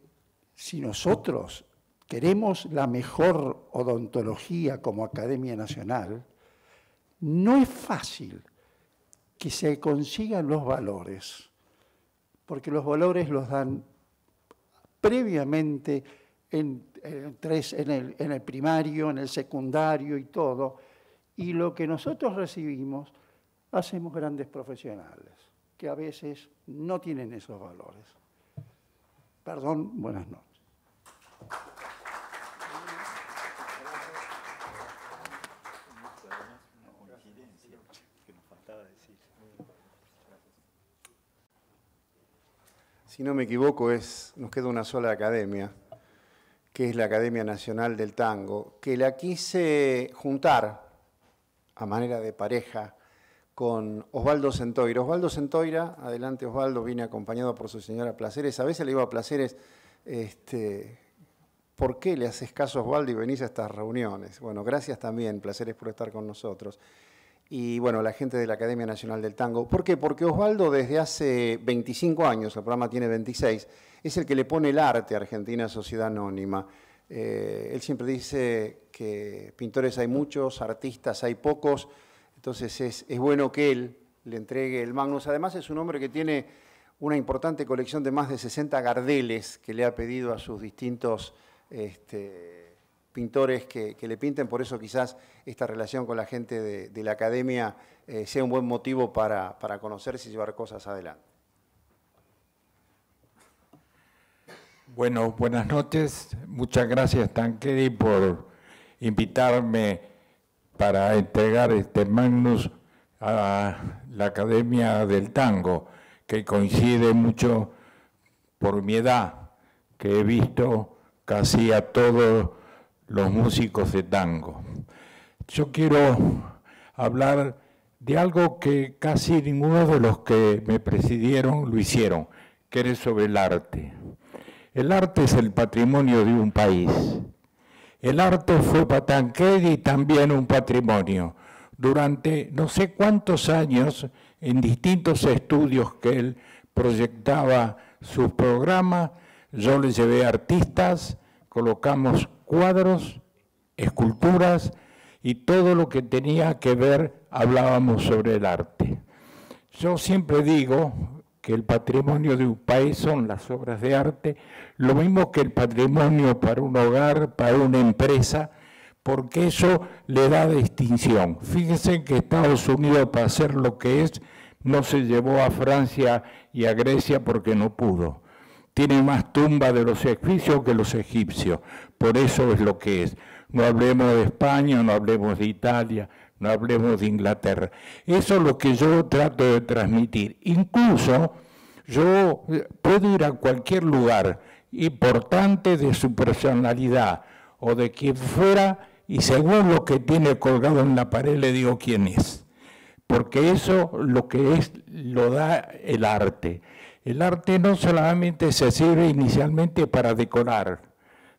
si nosotros queremos la mejor odontología como Academia Nacional, no es fácil que se consigan los valores, porque los valores los dan previamente en, el, en el primario, en el secundario y todo. Y lo que nosotros recibimos hacemos grandes profesionales, que a veces no tienen esos valores. Perdón, buenas noches. Si no me equivoco, es, nos queda una sola academia que es la Academia Nacional del Tango, que la quise juntar a manera de pareja con Osvaldo Centoira. Osvaldo Centoira, adelante Osvaldo, viene acompañado por su señora Placeres. A veces le digo a Placeres, este, ¿por qué le haces caso Osvaldo y venís a estas reuniones? Bueno, gracias también, Placeres, por estar con nosotros y bueno, la gente de la Academia Nacional del Tango. ¿Por qué? Porque Osvaldo desde hace 25 años, el programa tiene 26, es el que le pone el arte a Argentina Sociedad Anónima. Eh, él siempre dice que pintores hay muchos, artistas hay pocos, entonces es, bueno que él le entregue el Magnus. Además es un hombre que tiene una importante colección de más de 60 gardeles que le ha pedido a sus distintos... Este, pintores que, le pinten, por eso quizás esta relación con la gente de, la academia eh, sea un buen motivo para, conocerse y llevar cosas adelante. Bueno, buenas noches. Muchas gracias, Tanqueri por invitarme para entregar este Magnus a la Academia del Tango, que coincide mucho por mi edad, que he visto casi a todos los músicos de tango. Yo quiero hablar de algo que casi ninguno de los que me presidieron lo hicieron, que es sobre el arte. El arte es el patrimonio de un país. El arte fue para y también un patrimonio. Durante no sé cuántos años, en distintos estudios que él proyectaba sus programas, yo le llevé artistas, colocamos cuadros, esculturas y todo lo que tenía que ver hablábamos sobre el arte. Yo siempre digo que el patrimonio de un país son las obras de arte, lo mismo que el patrimonio para un hogar, para una empresa, porque eso le da distinción. Fíjense que Estados Unidos para hacer lo que es, no se llevó a Francia y a Grecia porque no pudo tiene más tumba de los egipcios que los egipcios. Por eso es lo que es. No hablemos de España, no hablemos de Italia, no hablemos de Inglaterra. Eso es lo que yo trato de transmitir. Incluso yo eh, puedo ir a cualquier lugar importante de su personalidad o de quien fuera y según lo que tiene colgado en la pared le digo quién es. Porque eso lo que es lo da el arte. El arte no solamente se sirve inicialmente para decorar,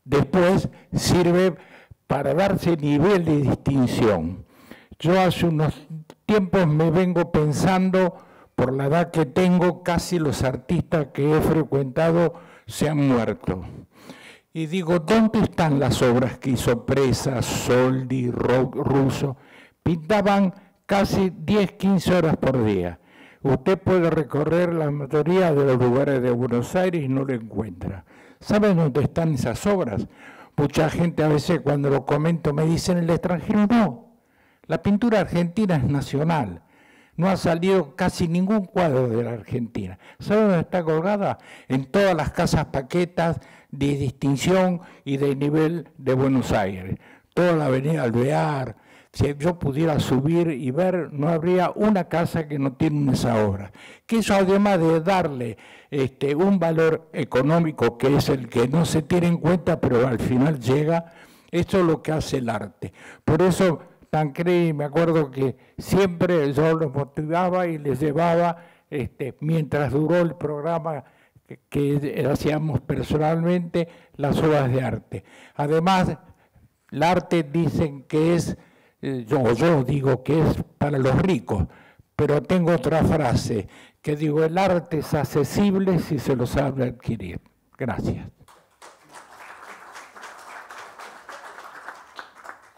después sirve para darse nivel de distinción. Yo hace unos tiempos me vengo pensando, por la edad que tengo, casi los artistas que he frecuentado se han muerto. Y digo, ¿dónde están las obras que hizo Presa, Soldi, Russo? Pintaban casi 10, 15 horas por día. Usted puede recorrer la mayoría de los lugares de Buenos Aires y no lo encuentra. ¿Saben dónde están esas obras? Mucha gente a veces cuando lo comento me en el extranjero no. La pintura argentina es nacional. No ha salido casi ningún cuadro de la Argentina. ¿Saben dónde está colgada? En todas las casas paquetas de distinción y de nivel de Buenos Aires. Toda la avenida Alvear, si yo pudiera subir y ver, no habría una casa que no tiene esa obra. Que eso además de darle este, un valor económico, que es el que no se tiene en cuenta, pero al final llega, esto es lo que hace el arte. Por eso Tancredi, me acuerdo que siempre yo los motivaba y les llevaba, este, mientras duró el programa que hacíamos personalmente, las obras de arte. Además, el arte dicen que es eh, yo, digo que es para los ricos, pero tengo otra frase que digo, el arte es accesible si se lo sabe adquirir. Gracias.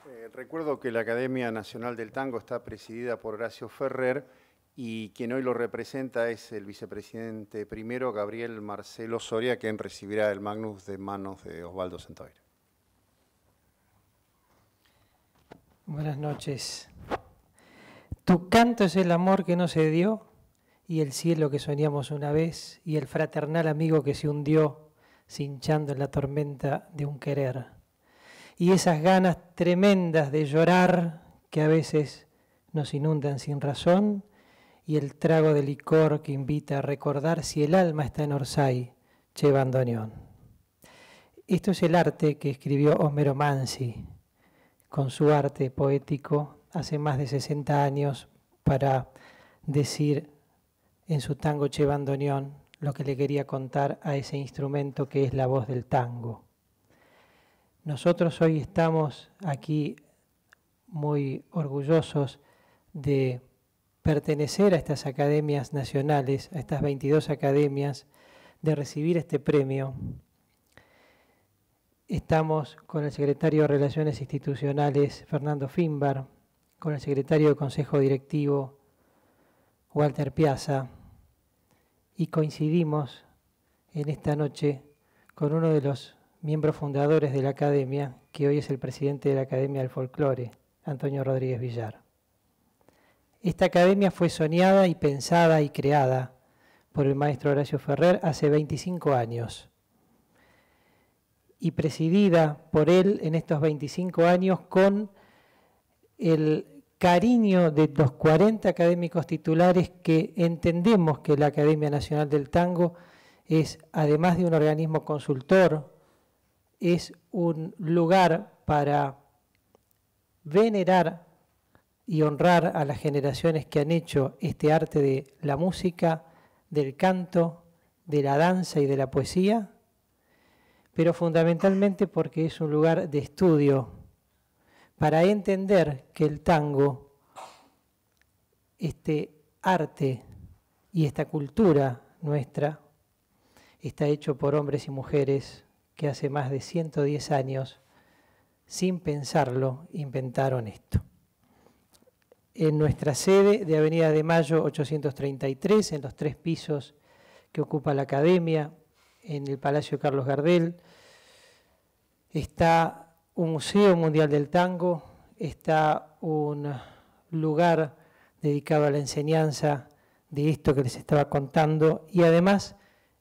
Eh, recuerdo que la Academia Nacional del Tango está presidida por Horacio Ferrer y quien hoy lo representa es el vicepresidente primero, Gabriel Marcelo Soria, quien recibirá el Magnus de manos de Osvaldo Centoira. Buenas noches. Tu canto es el amor que no se dio y el cielo que soñamos una vez y el fraternal amigo que se hundió cinchando en la tormenta de un querer. Y esas ganas tremendas de llorar que a veces nos inundan sin razón y el trago de licor que invita a recordar si el alma está en Orsay, Che Bandoneón. Esto es el arte que escribió Homero Mansi, con su arte poético hace más de 60 años para decir en su tango Che Bandoneón lo que le quería contar a ese instrumento que es la voz del tango. Nosotros hoy estamos aquí muy orgullosos de pertenecer a estas academias nacionales, a estas 22 academias, de recibir este premio Estamos con el secretario de Relaciones Institucionales, Fernando Finbar, con el secretario de Consejo Directivo, Walter Piazza, y coincidimos en esta noche con uno de los miembros fundadores de la Academia, que hoy es el presidente de la Academia del Folclore, Antonio Rodríguez Villar. Esta academia fue soñada y pensada y creada por el maestro Horacio Ferrer hace 25 años y presidida por él en estos 25 años con el cariño de los 40 académicos titulares que entendemos que la Academia Nacional del Tango es, además de un organismo consultor, es un lugar para venerar y honrar a las generaciones que han hecho este arte de la música, del canto, de la danza y de la poesía pero fundamentalmente porque es un lugar de estudio para entender que el tango, este arte y esta cultura nuestra, está hecho por hombres y mujeres que hace más de 110 años, sin pensarlo, inventaron esto. En nuestra sede de Avenida de Mayo 833, en los tres pisos que ocupa la academia, en el Palacio Carlos Gardel, está un Museo Mundial del Tango, está un lugar dedicado a la enseñanza de esto que les estaba contando y además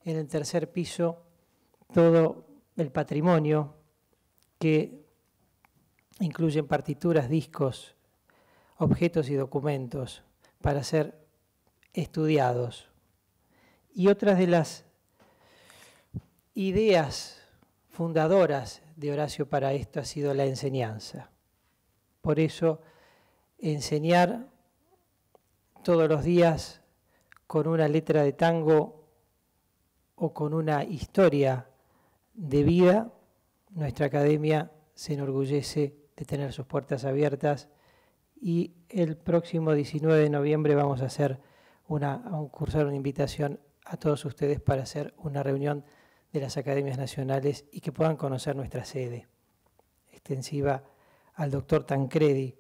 en el tercer piso todo el patrimonio que incluyen partituras, discos, objetos y documentos para ser estudiados. Y otras de las ideas fundadoras de Horacio para esto ha sido la enseñanza. Por eso, enseñar todos los días con una letra de tango o con una historia de vida, nuestra academia se enorgullece de tener sus puertas abiertas y el próximo 19 de noviembre vamos a hacer una, cursar una invitación a todos ustedes para hacer una reunión de las academias nacionales y que puedan conocer nuestra sede. Extensiva al doctor Tancredi,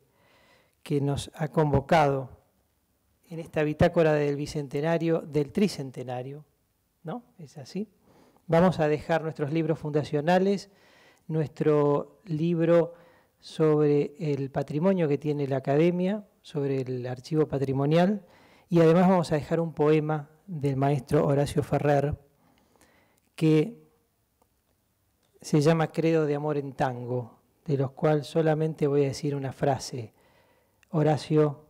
que nos ha convocado en esta bitácora del bicentenario, del tricentenario, ¿no? ¿Es así? Vamos a dejar nuestros libros fundacionales, nuestro libro sobre el patrimonio que tiene la academia, sobre el archivo patrimonial, y además vamos a dejar un poema del maestro Horacio Ferrer, que se llama Credo de Amor en Tango, de los cuales solamente voy a decir una frase. Horacio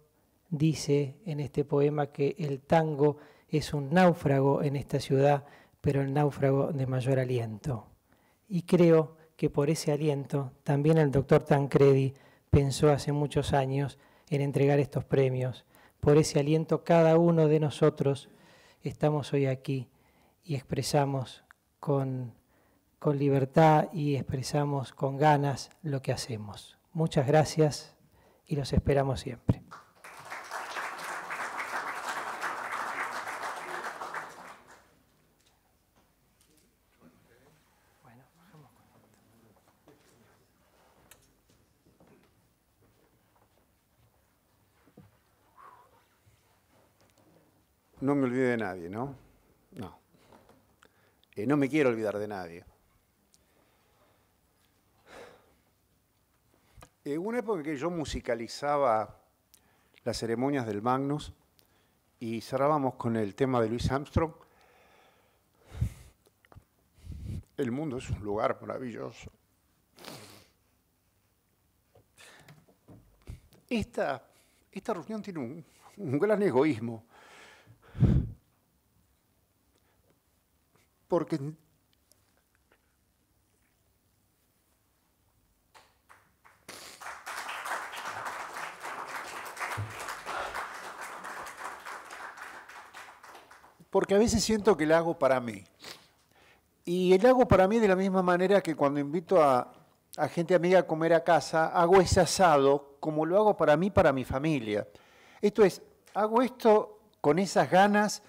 dice en este poema que el tango es un náufrago en esta ciudad, pero el náufrago de mayor aliento. Y creo que por ese aliento también el doctor Tancredi pensó hace muchos años en entregar estos premios. Por ese aliento cada uno de nosotros estamos hoy aquí y expresamos con, libertad y expresamos con ganas lo que hacemos. Muchas gracias y los esperamos siempre. no me olvide de nadie, ¿no? Eh, no me quiero olvidar de nadie. En eh, una época en que yo musicalizaba las ceremonias del Magnus y cerrábamos con el tema de Luis Armstrong. El mundo es un lugar maravilloso. Esta, esta reunión tiene un gran egoísmo porque a veces siento que lo hago para mí. Y el hago para mí de la misma manera que cuando invito a, a, gente amiga a comer a casa, hago ese asado como lo hago para mí, para mi familia. Esto es, hago esto con esas ganas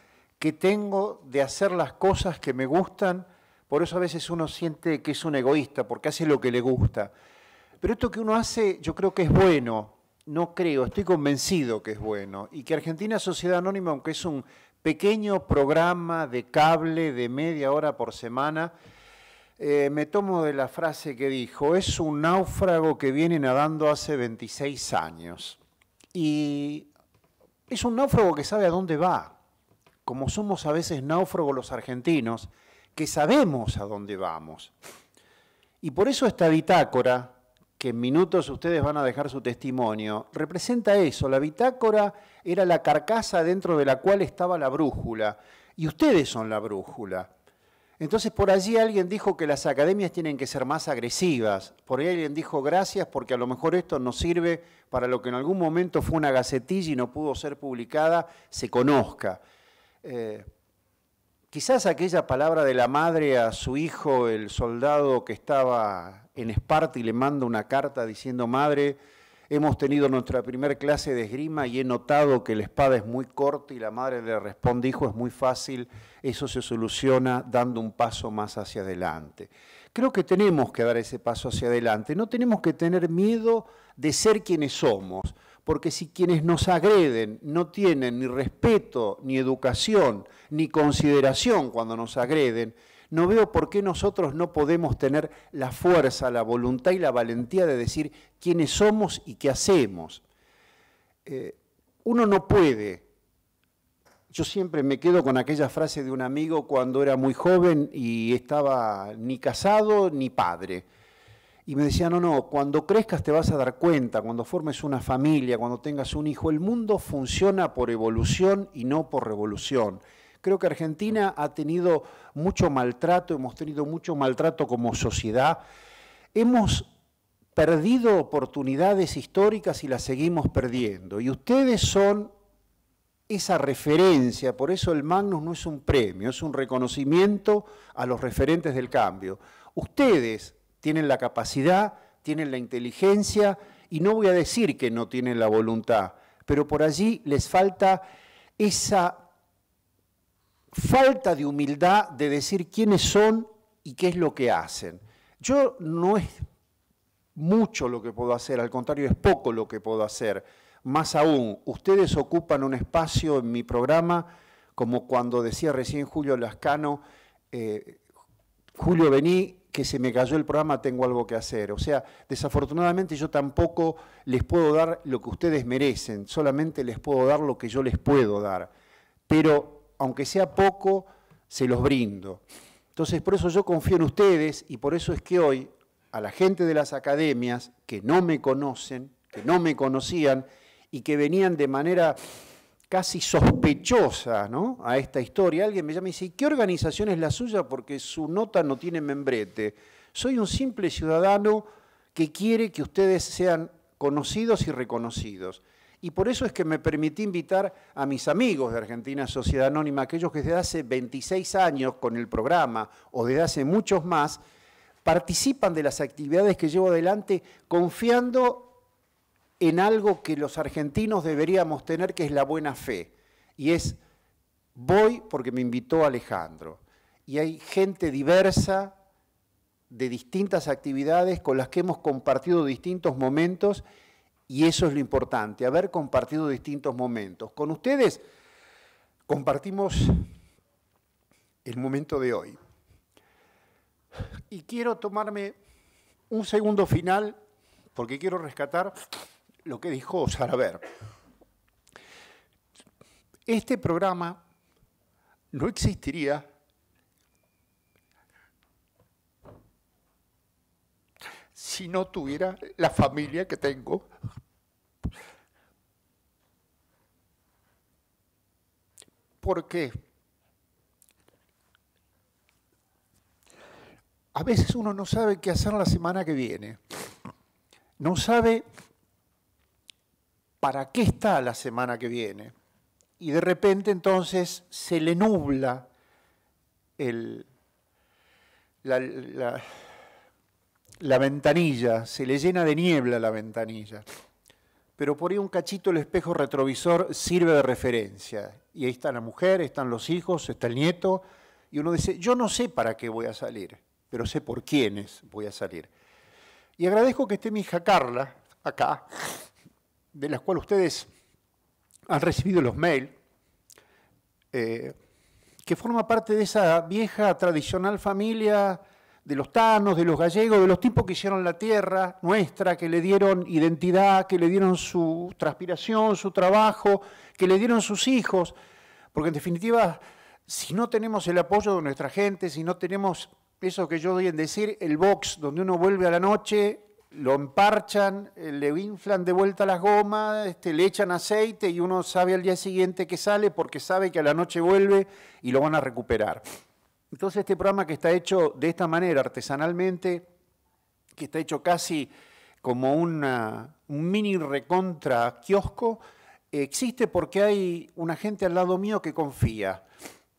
que tengo de hacer las cosas que me gustan. Por eso a veces uno siente que es un egoísta, porque hace lo que le gusta. Pero esto que uno hace yo creo que es bueno, no creo, estoy convencido que es bueno. Y que Argentina Sociedad Anónima, aunque es un pequeño programa de cable de media hora por semana, eh, me tomo de la frase que dijo, es un náufrago que viene nadando hace 26 años. Y es un náufrago que sabe a dónde va como somos a veces náufragos los argentinos, que sabemos a dónde vamos. Y por eso esta bitácora, que en minutos ustedes van a dejar su testimonio, representa eso. La bitácora era la carcasa dentro de la cual estaba la brújula. Y ustedes son la brújula. Entonces por allí alguien dijo que las academias tienen que ser más agresivas. Por ahí alguien dijo gracias porque a lo mejor esto nos sirve para lo que en algún momento fue una gacetilla y no pudo ser publicada, se conozca. Eh, quizás aquella palabra de la madre a su hijo, el soldado que estaba en Esparta y le manda una carta diciendo, madre, hemos tenido nuestra primera clase de esgrima y he notado que la espada es muy corta y la madre le responde, hijo, es muy fácil, eso se soluciona dando un paso más hacia adelante. Creo que tenemos que dar ese paso hacia adelante, no tenemos que tener miedo de ser quienes somos. Porque si quienes nos agreden no tienen ni respeto, ni educación, ni consideración cuando nos agreden, no veo por qué nosotros no podemos tener la fuerza, la voluntad y la valentía de decir quiénes somos y qué hacemos. Eh, uno no puede. Yo siempre me quedo con aquella frase de un amigo cuando era muy joven y estaba ni casado ni padre y me decían, no, no, cuando crezcas te vas a dar cuenta, cuando formes una familia, cuando tengas un hijo, el mundo funciona por evolución y no por revolución. Creo que Argentina ha tenido mucho maltrato, hemos tenido mucho maltrato como sociedad. Hemos perdido oportunidades históricas y las seguimos perdiendo. Y ustedes son esa referencia, por eso el Magnus no es un premio, es un reconocimiento a los referentes del cambio. Ustedes tienen la capacidad, tienen la inteligencia y no voy a decir que no tienen la voluntad, pero por allí les falta esa falta de humildad de decir quiénes son y qué es lo que hacen. Yo no es mucho lo que puedo hacer, al contrario, es poco lo que puedo hacer. Más aún, ustedes ocupan un espacio en mi programa, como cuando decía recién Julio Lascano, eh, Julio, Bení que se me cayó el programa, tengo algo que hacer. O sea, desafortunadamente yo tampoco les puedo dar lo que ustedes merecen, solamente les puedo dar lo que yo les puedo dar. Pero aunque sea poco, se los brindo. Entonces, por eso yo confío en ustedes y por eso es que hoy a la gente de las academias que no me conocen, que no me conocían y que venían de manera casi sospechosa ¿no? a esta historia, alguien me llama y dice, qué organización es la suya? Porque su nota no tiene membrete. Soy un simple ciudadano que quiere que ustedes sean conocidos y reconocidos. Y por eso es que me permití invitar a mis amigos de Argentina Sociedad Anónima, aquellos que desde hace 26 años con el programa o desde hace muchos más, participan de las actividades que llevo adelante confiando en algo que los argentinos deberíamos tener, que es la buena fe. Y es, voy porque me invitó Alejandro. Y hay gente diversa de distintas actividades con las que hemos compartido distintos momentos y eso es lo importante, haber compartido distintos momentos. Con ustedes compartimos el momento de hoy. Y quiero tomarme un segundo final porque quiero rescatar lo que dijo ver, Este programa no existiría si no tuviera la familia que tengo. Porque a veces uno no sabe qué hacer la semana que viene. No sabe ¿para qué está la semana que viene? Y de repente entonces se le nubla la, la ventanilla, se le llena de niebla la ventanilla. Pero por ahí un cachito el espejo retrovisor sirve de referencia. Y ahí está la mujer, están los hijos, está el nieto. Y uno dice, yo no sé para qué voy a salir, pero sé por quiénes voy a salir. Y agradezco que esté mi hija Carla acá, de las cuales ustedes han recibido los mails, eh, que forma parte de esa vieja tradicional familia de los tanos, de los gallegos, de los tipos que hicieron la tierra nuestra, que le dieron identidad, que le dieron su transpiración, su trabajo, que le dieron sus hijos, porque en definitiva, si no tenemos el apoyo de nuestra gente, si no tenemos eso que yo doy en decir, el box, donde uno vuelve a la noche lo emparchan, eh, le inflan de vuelta las gomas, este, le echan aceite y uno sabe al día siguiente que sale porque sabe que a la noche vuelve y lo van a recuperar. Entonces este programa que está hecho de esta manera, artesanalmente, que está hecho casi como un mini recontra kiosco, existe porque hay una gente al lado mío que confía.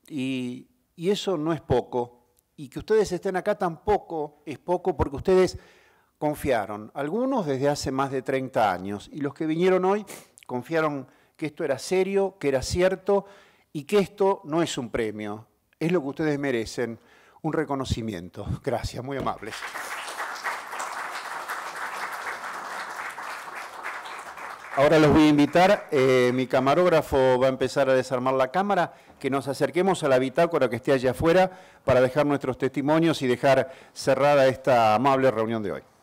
Y, y eso no es poco. Y que ustedes estén acá tampoco es poco porque ustedes confiaron, algunos desde hace más de 30 años, y los que vinieron hoy confiaron que esto era serio, que era cierto y que esto no es un premio, es lo que ustedes merecen, un reconocimiento. Gracias, muy amables. Ahora los voy a invitar, eh, mi camarógrafo va a empezar a desarmar la cámara, que nos acerquemos a la bitácora que esté allá afuera para dejar nuestros testimonios y dejar cerrada esta amable reunión de hoy.